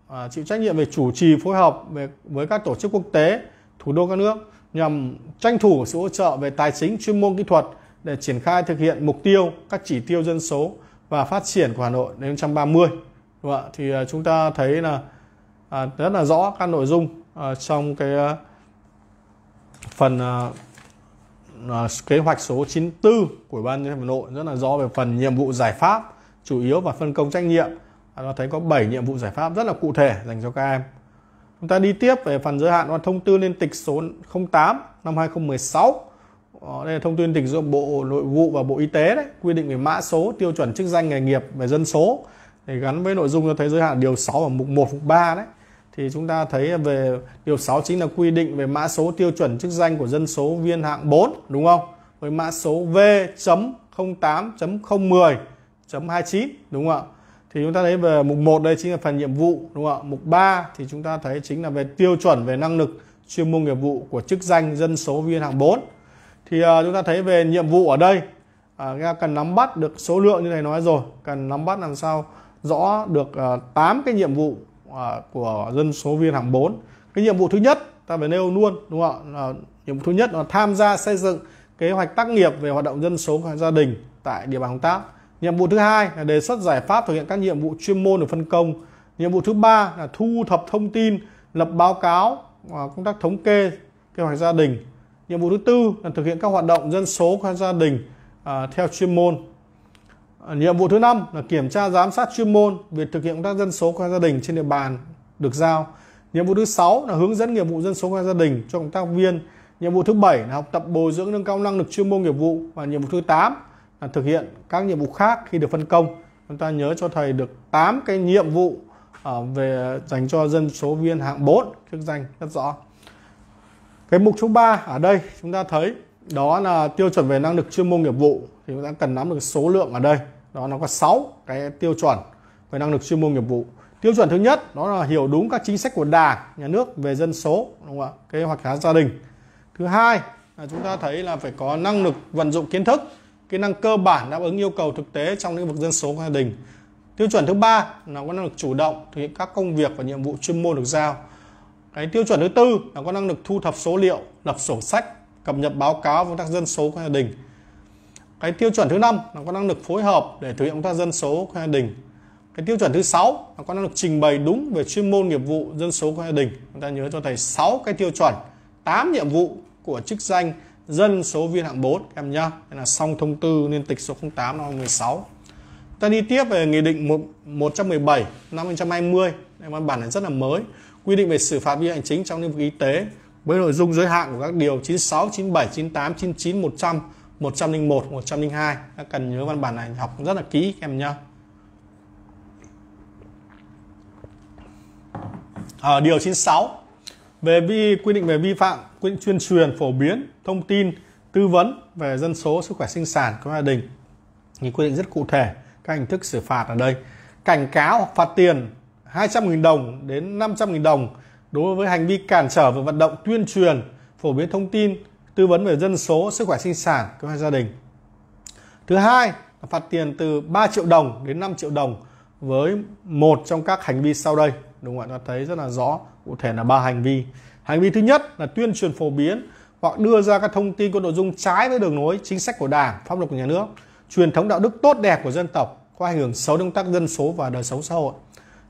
S1: à, chịu trách nhiệm về chủ trì phối hợp về, với các tổ chức quốc tế, thủ đô các nước nhằm tranh thủ sự hỗ trợ về tài chính, chuyên môn kỹ thuật để triển khai thực hiện mục tiêu các chỉ tiêu dân số và phát triển của Hà Nội đến 2030. Đúng không? Thì à, chúng ta thấy là à, rất là rõ các nội dung à, trong cái à, phần à, à, kế hoạch số 94 của Ban nhân dân Hà Nội rất là rõ về phần nhiệm vụ giải pháp chủ yếu và phân công trách nhiệm nó thấy có 7 nhiệm vụ giải pháp rất là cụ thể dành cho các em chúng ta đi tiếp về phần giới hạn thông tư liên tịch số 08 năm 2016 ờ, đây là thông tư liên tịch giữa Bộ Nội vụ và Bộ Y tế đấy, quy định về mã số, tiêu chuẩn chức danh nghề nghiệp về dân số để gắn với nội dung cho thấy giới hạn điều 6 và mục 1 mục 3 đấy. Thì chúng ta thấy về điều 6 chính là quy định về mã số tiêu chuẩn chức danh của dân số viên hạng 4 đúng không? Với mã số V.08.010.29 đúng không ạ? thì chúng ta thấy về mục 1 đây chính là phần nhiệm vụ đúng không ạ mục 3 thì chúng ta thấy chính là về tiêu chuẩn về năng lực chuyên môn nghiệp vụ của chức danh dân số viên hạng 4 thì uh, chúng ta thấy về nhiệm vụ ở đây uh, cần nắm bắt được số lượng như thầy nói rồi cần nắm bắt làm sao rõ được uh, ờ, 8 cái nhiệm vụ uh, của dân số viên hạng 4 cái nhiệm vụ thứ nhất ta phải nêu luôn đúng không ạ uh, nhiệm vụ thứ nhất là tham gia xây dựng kế hoạch tác nghiệp về hoạt động dân số và gia đình tại địa bàn công tác Nhiệm vụ thứ hai là đề xuất giải pháp thực hiện các nhiệm vụ chuyên môn được phân công. Nhiệm vụ thứ ba là thu thập thông tin, lập báo cáo, à, công tác thống kê, kế hoạch gia đình. Nhiệm vụ thứ tư là thực hiện các hoạt động dân số của gia đình à, theo chuyên môn. À, nhiệm vụ thứ năm là kiểm tra giám sát chuyên môn việc thực hiện công tác dân số của gia đình trên địa bàn được giao. Nhiệm vụ thứ sáu là hướng dẫn nghiệp vụ dân số của gia đình cho công tác viên. Nhiệm vụ thứ bảy là học tập bồi dưỡng nâng cao năng lực chuyên môn nghiệp vụ và nhiệm vụ thứ 8 À, thực hiện các nhiệm vụ khác khi được phân công chúng ta nhớ cho thầy được 8 cái nhiệm vụ à, về dành cho dân số viên hạng 4 chức danh rất rõ cái mục số 3 ở đây chúng ta thấy đó là tiêu chuẩn về năng lực chuyên môn nghiệp vụ thì chúng ta cần nắm được số lượng ở đây đó nó có 6 cái tiêu chuẩn về năng lực chuyên môn nghiệp vụ tiêu chuẩn thứ nhất đó là hiểu đúng các chính sách của đảng nhà nước về dân số đúng không ạ kế hoạch hóa gia đình thứ hai là chúng ta thấy là phải có năng lực vận dụng kiến thức kỹ năng cơ bản đáp ứng yêu cầu thực tế trong lĩnh vực dân số của gia đình tiêu chuẩn thứ ba là có năng lực chủ động thực hiện các công việc và nhiệm vụ chuyên môn được giao cái tiêu chuẩn thứ tư là có năng lực thu thập số liệu lập sổ sách cập nhật báo cáo công tác dân số của gia đình cái tiêu chuẩn thứ năm là có năng lực phối hợp để thực hiện công tác dân số của gia đình cái tiêu chuẩn thứ sáu là có năng lực trình bày đúng về chuyên môn nghiệp vụ dân số của gia đình chúng ta nhớ cho thầy 6 cái tiêu chuẩn 8 nhiệm vụ của chức danh dân số viên hạng 4 em nhá nên là xong thông tư liên tịch số 08 năm 2016 ta đi tiếp về nghị định 1, 117 năm 2020 đây văn bản này rất là mới quy định về xử phạt vi phạm hành chính trong lĩnh vực y tế với nội dung giới hạn của các điều 96, 97, 98, 99, 100, 101, 102 các cần nhớ văn bản này học rất là kỹ em nhá ở ờ, à, điều 96 về vi quy định về vi phạm quy định chuyên truyền phổ biến thông tin tư vấn về dân số sức khỏe sinh sản của gia đình thì quy định rất cụ thể các hình thức xử phạt ở đây cảnh cáo hoặc phạt tiền 200.000 đồng đến 500.000 đồng đối với hành vi cản trở và vận động tuyên truyền phổ biến thông tin tư vấn về dân số sức khỏe sinh sản của gia đình thứ hai là phạt tiền từ 3 triệu đồng đến 5 triệu đồng với một trong các hành vi sau đây đúng không ạ thấy rất là rõ cụ thể là ba hành vi hành vi thứ nhất là tuyên truyền phổ biến hoặc đưa ra các thông tin có nội dung trái với đường lối chính sách của đảng pháp luật của nhà nước truyền thống đạo đức tốt đẹp của dân tộc có ảnh hưởng xấu đến công tác dân số và đời sống xã hội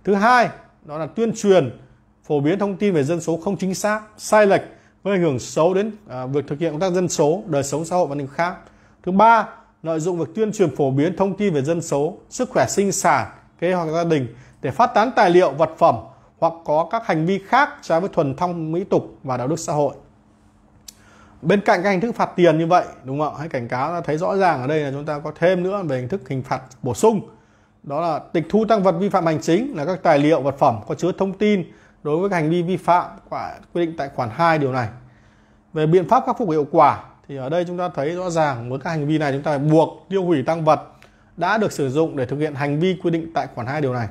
S1: thứ hai đó là tuyên truyền phổ biến thông tin về dân số không chính xác sai lệch có ảnh hưởng xấu đến à, việc thực hiện công tác dân số đời sống xã hội và những khác thứ ba lợi dụng việc tuyên truyền phổ biến thông tin về dân số sức khỏe sinh sản kế hoạch gia đình để phát tán tài liệu vật phẩm hoặc có các hành vi khác trái với thuần thông mỹ tục và đạo đức xã hội bên cạnh các hình thức phạt tiền như vậy đúng không ạ hãy cảnh cáo là thấy rõ ràng ở đây là chúng ta có thêm nữa về hình thức hình phạt bổ sung đó là tịch thu tăng vật vi phạm hành chính là các tài liệu vật phẩm có chứa thông tin đối với hành vi vi phạm quy định tại khoản 2 điều này về biện pháp khắc phục hiệu quả thì ở đây chúng ta thấy rõ ràng với các hành vi này chúng ta phải buộc tiêu hủy tăng vật đã được sử dụng để thực hiện hành vi quy định tại khoản 2 điều này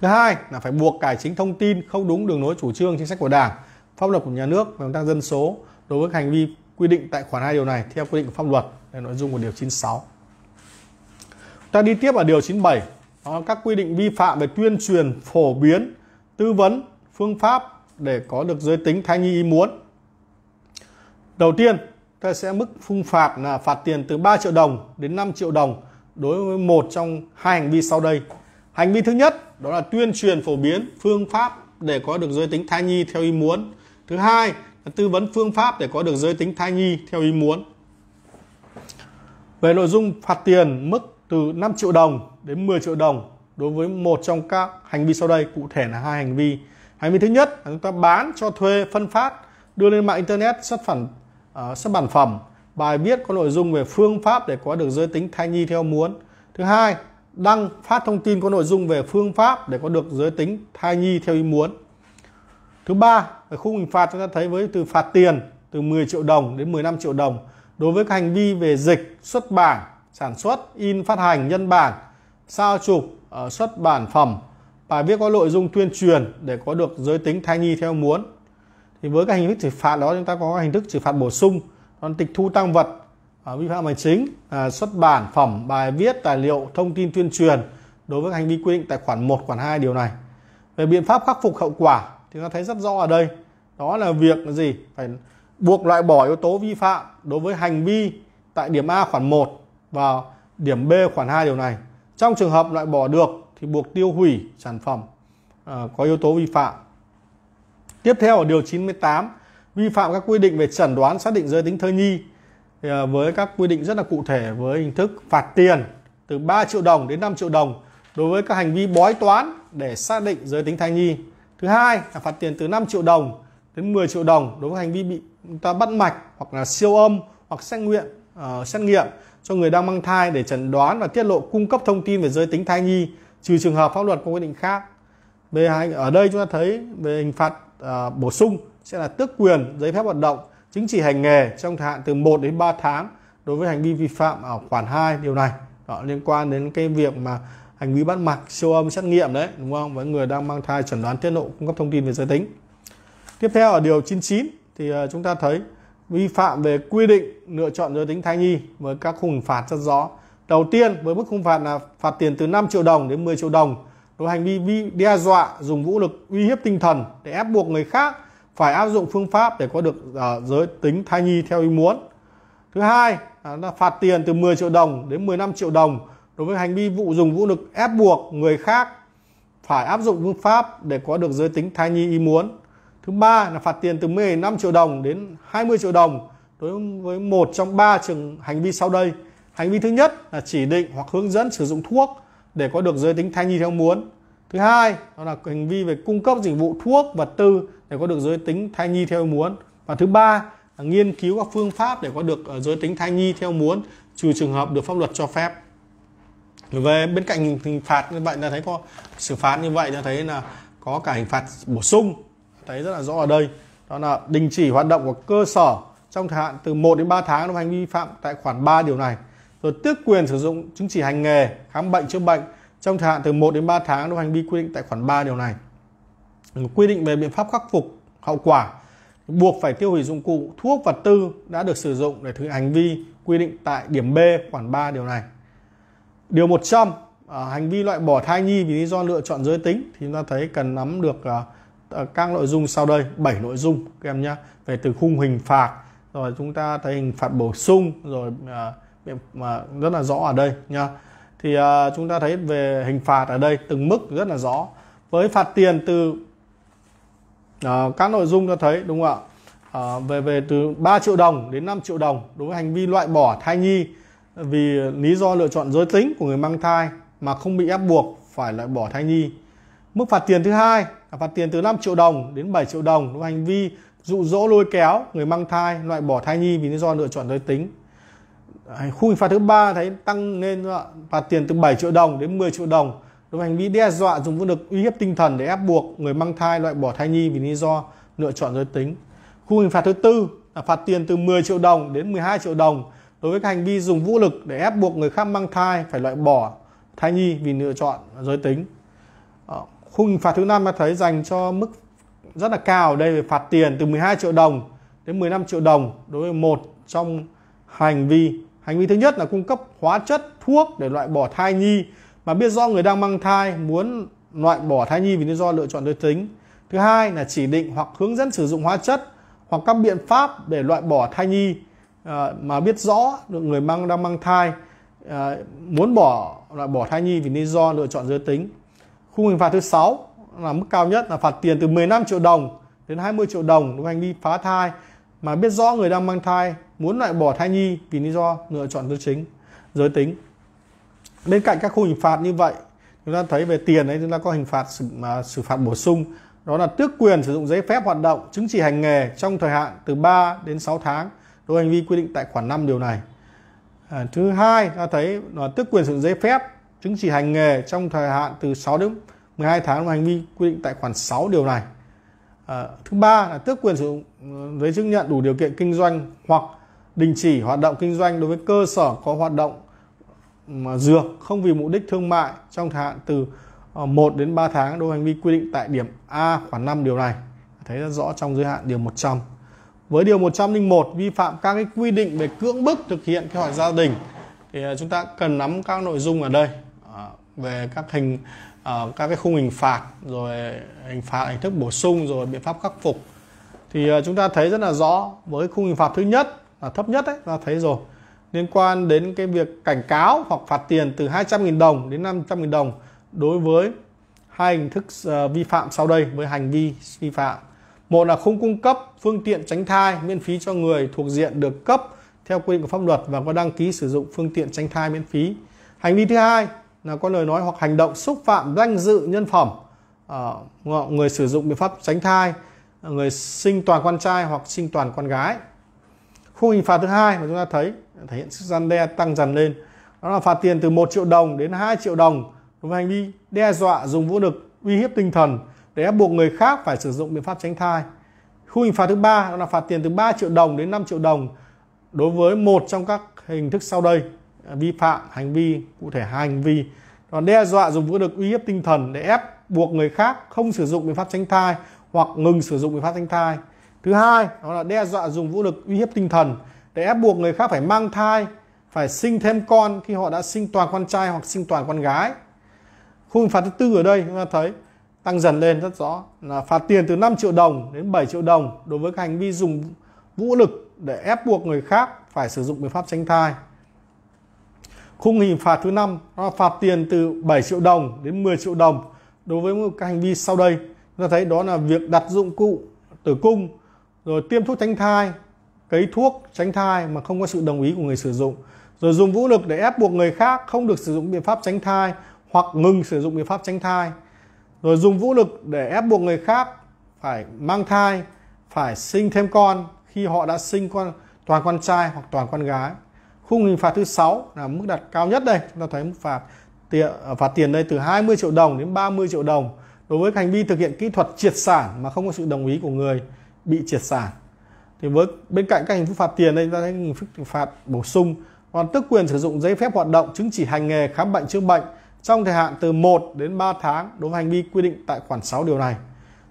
S1: thứ hai là phải buộc cải chính thông tin không đúng đường lối chủ trương chính sách của đảng pháp luật của nhà nước về công tác dân số đối với hành vi quy định tại khoản 2 điều này theo quy định của pháp luật là nội dung của điều 96 ta đi tiếp ở điều 97 đó là các quy định vi phạm về tuyên truyền phổ biến tư vấn phương pháp để có được giới tính thai nhi ý muốn đầu tiên ta sẽ mức phung phạt là phạt tiền từ 3 triệu đồng đến 5 triệu đồng đối với một trong hai hành vi sau đây Hành vi thứ nhất đó là tuyên truyền phổ biến phương pháp để có được giới tính thai nhi theo ý muốn. Thứ hai là tư vấn phương pháp để có được giới tính thai nhi theo ý muốn. Về nội dung phạt tiền mức từ 5 triệu đồng đến 10 triệu đồng đối với một trong các hành vi sau đây, cụ thể là hai hành vi. Hành vi thứ nhất là chúng ta bán cho thuê phân phát đưa lên mạng internet xuất phẩm uh, à, xuất bản phẩm bài viết có nội dung về phương pháp để có được giới tính thai nhi theo muốn. Thứ hai đăng phát thông tin có nội dung về phương pháp để có được giới tính thai nhi theo ý muốn. Thứ ba, ở khung hình phạt chúng ta thấy với từ phạt tiền từ 10 triệu đồng đến 15 triệu đồng đối với các hành vi về dịch, xuất bản, sản xuất, in phát hành nhân bản, sao chụp, ờ, xuất bản phẩm, bài viết có nội dung tuyên truyền để có được giới tính thai nhi theo muốn. Thì với các hình thức xử phạt đó chúng ta có hình thức xử phạt bổ sung, còn tịch thu tăng vật À, vi phạm hành chính à, xuất bản phẩm bài viết tài liệu thông tin tuyên truyền đối với hành vi quy định tại khoản 1 khoản 2 điều này về biện pháp khắc phục hậu quả thì ta thấy rất rõ ở đây đó là việc gì phải buộc loại bỏ yếu tố vi phạm đối với hành vi tại điểm A khoản 1 và điểm B khoản 2 điều này trong trường hợp loại bỏ được thì buộc tiêu hủy sản phẩm à, có yếu tố vi phạm tiếp theo ở điều 98 vi phạm các quy định về chẩn đoán xác định giới tính thơ nhi À, với các quy định rất là cụ thể với hình thức phạt tiền từ 3 triệu đồng đến 5 triệu đồng đối với các hành vi bói toán để xác định giới tính thai nhi. Thứ hai là phạt tiền từ 5 triệu đồng đến 10 triệu đồng đối với hành vi bị chúng ta bắt mạch hoặc là siêu âm hoặc xét nguyện uh, ờ, xét nghiệm cho người đang mang thai để chẩn đoán và tiết lộ cung cấp thông tin về giới tính thai nhi trừ trường hợp pháp luật có quy định khác. Về ở đây chúng ta thấy về hình phạt uh, bổ sung sẽ là tước quyền giấy phép hoạt động chứng chỉ hành nghề trong thời hạn từ 1 đến 3 tháng đối với hành vi vi phạm ở khoản 2 điều này đó, liên quan đến cái việc mà hành vi bắt mặc siêu âm xét nghiệm đấy đúng không với người đang mang thai chẩn đoán tiết lộ cung cấp thông tin về giới tính tiếp theo ở điều 99 thì ờ, chúng ta thấy vi phạm về quy định lựa chọn giới tính thai nhi với các khung phạt rất rõ đầu tiên với mức khung phạt là phạt tiền từ 5 triệu đồng đến 10 triệu đồng đối hành vi vi đe dọa dùng vũ lực uy hiếp tinh thần để ép buộc người khác phải áp dụng phương pháp để có được uh, giới tính thai nhi theo ý muốn. Thứ hai à, là phạt tiền từ 10 triệu đồng đến 15 triệu đồng đối với hành vi vụ dùng vũ lực ép buộc người khác phải áp dụng phương pháp để có được giới tính thai nhi ý muốn. Thứ ba là phạt tiền từ 15 triệu đồng đến 20 triệu đồng đối với một trong ba trường hành vi sau đây. Hành vi thứ nhất là chỉ định hoặc hướng dẫn sử dụng thuốc để có được giới tính thai nhi theo muốn. Thứ hai đó là hành vi về cung cấp dịch vụ thuốc, vật tư để có được giới tính thai nhi theo muốn và thứ ba là nghiên cứu các phương pháp để có được ờ, giới tính thai nhi theo muốn trừ trường hợp được pháp luật cho phép về bên cạnh hình phạt như vậy là thấy có xử phạt như vậy là thấy là có cả hình phạt bổ sung thấy rất là rõ ở đây đó là đình chỉ hoạt động của cơ sở trong thời hạn từ 1 đến 3 tháng trong hành vi phạm tại khoản 3 điều này rồi tước quyền sử dụng chứng chỉ hành nghề khám bệnh chữa bệnh trong thời hạn từ 1 đến 3 tháng trong hành vi quy định tại khoản 3 điều này quy định về biện pháp khắc phục hậu quả buộc phải tiêu hủy dụng cụ, thuốc vật tư đã được sử dụng để thực hiện hành vi quy định tại điểm B khoản 3 điều này. Điều 100 à, hành vi loại bỏ thai nhi vì lý do lựa chọn giới tính thì chúng ta thấy cần nắm được à, à các nội dung sau đây, 7 nội dung các em nhé. Về từ khung hình phạt, rồi chúng ta thấy hình phạt bổ sung rồi à, mà rất là rõ ở đây nha. Thì à, chúng ta thấy về hình phạt ở đây từng mức rất là rõ. Với phạt tiền từ à, các nội dung cho thấy đúng không ạ à, về về từ 3 triệu đồng đến 5 triệu đồng đối với hành vi loại bỏ thai nhi vì lý do lựa chọn giới tính của người mang thai mà không bị ép buộc phải loại bỏ thai nhi mức phạt tiền thứ hai là phạt tiền từ 5 triệu đồng đến 7 triệu đồng đối với hành vi dụ dỗ lôi kéo người mang thai loại bỏ thai nhi vì lý do lựa chọn giới tính khung hình phạt thứ ba thấy tăng lên phạt tiền từ 7 triệu đồng đến 10 triệu đồng đối với hành vi đe dọa dùng vũ lực uy hiếp tinh thần để ép buộc người mang thai loại bỏ thai nhi vì lý do lựa chọn giới tính khung hình phạt thứ tư là phạt tiền từ 10 triệu đồng đến 12 triệu đồng đối với hành vi dùng vũ lực để ép buộc người khác mang thai phải loại bỏ thai nhi vì lựa chọn giới tính ờ, khung hình phạt thứ năm ta thấy dành cho mức rất là cao ở đây về phạt tiền từ 12 triệu đồng đến 15 triệu đồng đối với một trong hành vi hành vi thứ nhất là cung cấp hóa chất thuốc để loại bỏ thai nhi mà biết rõ người đang mang thai muốn loại bỏ thai nhi vì lý do lựa chọn giới tính. Thứ hai là chỉ định hoặc hướng dẫn sử dụng hóa chất hoặc các biện pháp để loại bỏ thai nhi ờ, mà biết rõ được người mang đang mang thai ờ, muốn bỏ loại bỏ thai nhi vì lý do lựa chọn giới tính. Khung hình phạt thứ sáu là mức cao nhất là phạt tiền từ 15 triệu đồng đến 20 triệu đồng đối với hành vi phá thai mà biết rõ người đang mang thai muốn loại bỏ thai nhi vì lý do lựa chọn giới tính giới tính bên cạnh các khung hình phạt như vậy chúng ta thấy về tiền đấy chúng ta có hình phạt xử, mà xử phạt bổ sung đó là tước quyền sử dụng giấy phép hoạt động chứng chỉ hành nghề trong thời hạn từ 3 đến 6 tháng đối với hành vi quy định tại khoản 5 điều này à, thứ hai ta thấy là tước quyền sử dụng giấy phép chứng chỉ hành nghề trong thời hạn từ 6 đến 12 tháng hành vi quy định tại khoản 6 điều này à, thứ ba là tước quyền sử dụng ừ, giấy chứng nhận đủ điều kiện kinh doanh hoặc đình chỉ hoạt động kinh doanh đối với cơ sở có hoạt động dược không vì mục đích thương mại trong thời hạn từ 1 ờ, đến 3 tháng đối với hành vi quy định tại điểm A khoản 5 điều này. Thấy rất rõ trong giới hạn điều 100. Với điều 101 vi phạm các cái quy định về cưỡng bức thực hiện kế hoạch gia đình thì ờ, chúng ta cần nắm các nội dung ở đây ờ, về các hình các cái khung hình phạt rồi hình phạt hình thức bổ sung rồi biện pháp khắc phục thì chúng ta thấy rất là rõ với khung hình phạt thứ nhất là thấp nhất đấy ta thấy rồi liên quan đến cái việc cảnh cáo hoặc phạt tiền từ 200.000 đồng đến 500.000 đồng đối với hai hình thức ờ, vi phạm sau đây với hành vi vi phạm. Một là không cung cấp phương tiện tránh thai miễn phí cho người thuộc diện được cấp theo quy định của pháp luật và có đăng ký sử dụng phương tiện tránh thai miễn phí. Hành vi thứ hai là có lời nói hoặc hành động xúc phạm danh dự nhân phẩm ờ, người sử dụng biện pháp tránh thai, ờ, người sinh toàn con trai hoặc sinh toàn con gái. Khung hình phạt thứ hai mà chúng ta thấy thể hiện sức gian đe tăng dần lên đó là phạt tiền từ 1 triệu đồng đến 2 triệu đồng đối với hành vi đe dọa dùng vũ lực uy hiếp tinh thần để ép buộc người khác phải sử dụng biện pháp tránh thai khung hình phạt thứ ba là phạt tiền từ 3 triệu đồng đến 5 triệu đồng đối với một trong các hình thức sau đây à, vi phạm hành vi cụ thể hai hành vi còn đe dọa dùng vũ lực uy hiếp tinh thần để ép buộc người khác không sử dụng biện pháp tránh thai hoặc ngừng sử dụng biện pháp tránh thai thứ hai đó là đe dọa dùng vũ lực uy hiếp tinh thần để ép buộc người khác phải mang thai phải sinh thêm con khi họ đã sinh toàn con trai hoặc sinh toàn con gái khung hình phạt thứ tư ở đây chúng ta thấy tăng dần lên rất rõ là phạt tiền từ 5 triệu đồng đến 7 triệu đồng đối với hành vi dùng vũ lực để ép buộc người khác phải sử dụng biện pháp tránh thai. Khung hình phạt thứ năm là phạt tiền từ 7 triệu đồng đến 10 triệu đồng đối với các hành vi sau đây. Chúng ta thấy đó là việc đặt dụng cụ tử cung rồi tiêm thuốc tránh thai cấy thuốc tránh thai mà không có sự đồng ý của người sử dụng rồi dùng vũ lực để ép buộc người khác không được sử dụng biện pháp tránh thai hoặc ngừng sử dụng biện pháp tránh thai rồi dùng vũ lực để ép buộc người khác phải mang thai phải sinh thêm con khi họ đã sinh con toàn con trai hoặc toàn con gái khung hình phạt thứ sáu là mức đặt cao nhất đây chúng ta thấy mức phạt tiền à, phạt tiền đây từ 20 triệu đồng đến 30 triệu đồng đối với hành vi thực hiện kỹ thuật triệt sản mà không có sự đồng ý của người bị triệt sản thì với bên cạnh các hình thức phạt tiền đây chúng ta thấy hình thức phạt bổ sung còn tước quyền sử dụng giấy phép hoạt động chứng chỉ hành nghề khám bệnh chữa bệnh trong thời hạn từ 1 đến 3 tháng đối với hành vi quy định tại khoản 6 điều này.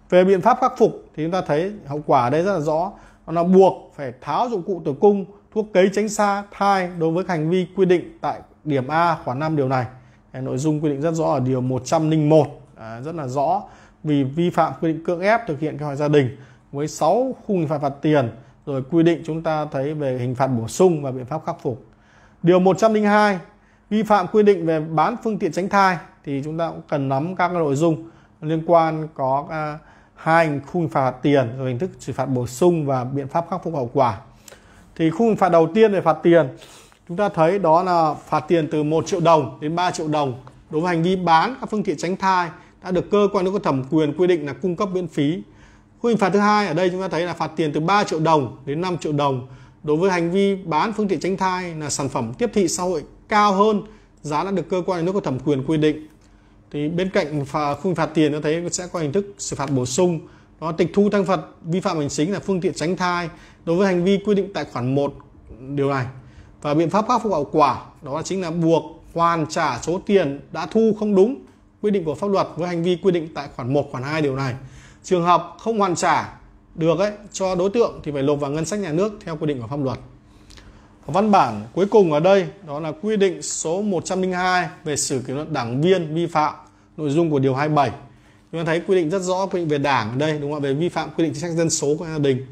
S1: Về biện pháp khắc phục thì chúng ta thấy hậu quả ở đây rất là rõ, nó buộc phải tháo dụng cụ tử cung, thuốc cấy tránh xa, thai đối với hành vi quy định tại điểm A khoản 5 điều này. Nội dung quy định rất rõ ở điều 101, à, rất là rõ vì vi phạm quy định cưỡng ép thực hiện kế hoạch gia đình với 6 khung hình phạt phạt tiền rồi quy định chúng ta thấy về hình phạt bổ sung và biện pháp khắc phục. Điều 102 vi phạm quy định về bán phương tiện tránh thai thì chúng ta cũng cần nắm các nội dung liên quan có à, hai khung hình phạt phạt tiền rồi hình thức xử phạt bổ sung và biện pháp khắc phục hậu quả. Thì khung hình phạt đầu tiên về phạt tiền chúng ta thấy đó là phạt tiền từ 1 triệu đồng đến 3 triệu đồng đối với hành vi bán các phương tiện tránh thai đã được cơ quan nước có thẩm quyền quy định là cung cấp miễn phí Khung hình phạt thứ hai ở đây chúng ta thấy là phạt tiền từ 3 triệu đồng đến 5 triệu đồng đối với hành vi bán phương tiện tránh thai là sản phẩm tiếp thị xã hội cao hơn giá đã được cơ quan nhà nước có thẩm quyền quy định. Thì bên cạnh khung phạt tiền chúng ta thấy sẽ có hình thức xử phạt bổ sung đó tịch thu tăng vật vi phạm hành chính là phương tiện tránh thai đối với hành vi quy định tại khoản 1 điều này và biện pháp khắc phục hậu quả đó chính là buộc hoàn trả số tiền đã thu không đúng quy định của pháp luật với hành vi quy định tại khoản 1 khoản 2 điều này trường hợp không hoàn trả được ấy, cho đối tượng thì phải nộp vào ngân sách nhà nước theo quy định của pháp luật. Văn bản cuối cùng ở đây đó là quy định số 102 về xử kỷ luật đảng viên vi phạm nội dung của điều 27. Chúng ta thấy quy định rất rõ quy định về đảng ở đây đúng không ạ? Về vi phạm quy định chính sách dân số của gia đình.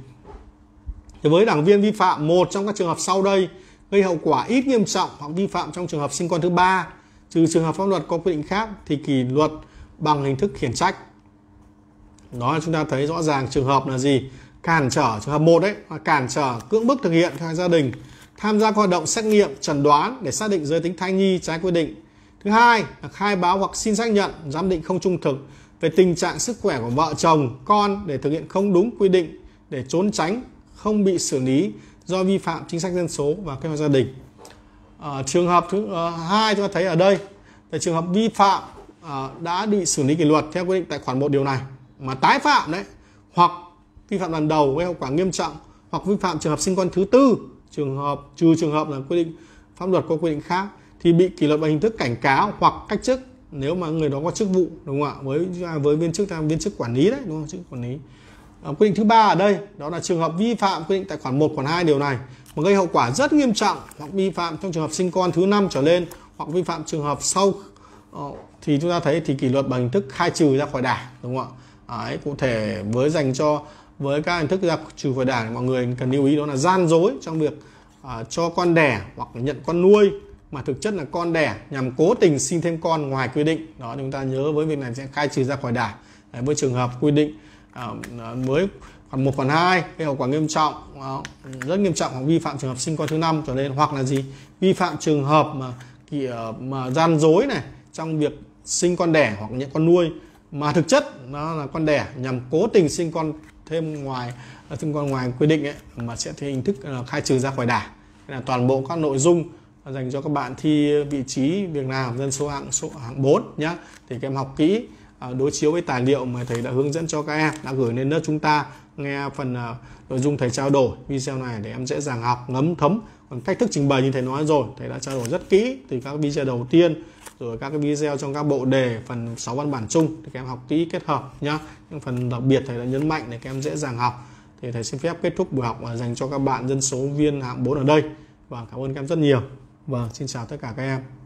S1: Thì với đảng viên vi phạm một trong các trường hợp sau đây gây hậu quả ít nghiêm trọng hoặc vi phạm trong trường hợp sinh con thứ ba trừ trường hợp pháp luật có quy định khác thì kỷ luật bằng hình thức khiển trách đó là chúng ta thấy rõ ràng trường hợp là gì cản trở trường hợp một đấy là cản trở cưỡng bức thực hiện theo gia đình tham gia các hoạt động xét nghiệm chẩn đoán để xác định giới tính thai nhi trái quy định thứ hai là khai báo hoặc xin xác nhận giám định không trung thực về tình trạng sức khỏe của vợ chồng con để thực hiện không đúng quy định để trốn tránh không bị xử lý do vi phạm chính sách dân số và kế hoạch gia đình à, trường hợp thứ à, hai chúng ta thấy ở đây là trường hợp vi phạm à, đã bị xử lý kỷ luật theo quy định tại khoản 1 điều này mà tái phạm đấy hoặc vi phạm lần đầu gây hậu quả nghiêm trọng hoặc vi phạm trường hợp sinh con thứ tư trường hợp trừ trường hợp là quy định pháp luật có quy định khác thì bị kỷ luật bằng hình thức cảnh cáo hoặc cách chức nếu mà người đó có chức vụ đúng không ạ với với viên chức viên chức quản lý đấy đúng không chức quản lý à, quy định thứ ba ở đây đó là trường hợp vi phạm quy định tại khoản 1 khoản 2 điều này mà gây hậu quả rất nghiêm trọng hoặc vi phạm trong trường hợp sinh con thứ năm trở lên hoặc vi phạm trường hợp sau ờ, thì chúng ta thấy thì kỷ luật bằng hình thức khai trừ ra khỏi đảng đúng không ạ Đấy, cụ thể với dành cho với các hình thức ra trừ vừa đảng mọi người cần lưu ý đó là gian dối trong việc à, cho con đẻ hoặc nhận con nuôi mà thực chất là con đẻ nhằm cố tình sinh thêm con ngoài quy định đó chúng ta nhớ với việc này sẽ khai trừ ra khỏi đảng với trường hợp quy định à, với khoản một khoản hai gây hậu quả nghiêm trọng à, rất nghiêm trọng hoặc vi phạm trường hợp sinh con thứ năm trở lên hoặc là gì vi phạm trường hợp mà, kì, ờ, mà gian dối này trong việc sinh con đẻ hoặc nhận con nuôi mà thực chất nó là con đẻ nhằm cố tình sinh con thêm ngoài à, sinh con ngoài quy định ấy, mà sẽ thi hình thức khai trừ ra khỏi đảng là toàn bộ các nội dung dành cho các bạn thi vị trí việc làm dân số hạng số hạng 4 nhá thì các em học kỹ à, đối chiếu với tài liệu mà thầy đã hướng dẫn cho các em đã gửi lên lớp chúng ta nghe phần à, nội dung thầy trao đổi video này để em dễ dàng học ngấm thấm còn cách thức trình bày như thầy nói rồi thầy đã trao đổi rất kỹ từ các video đầu tiên rồi các cái video trong các bộ đề phần 6 văn bản chung thì các em học kỹ kết hợp nhá những phần đặc biệt thầy đã nhấn mạnh để các em dễ dàng học thì thầy xin phép kết thúc buổi học dành cho các bạn dân số viên hạng 4 ở đây và vâng, cảm ơn các em rất nhiều và vâng, xin chào tất cả các em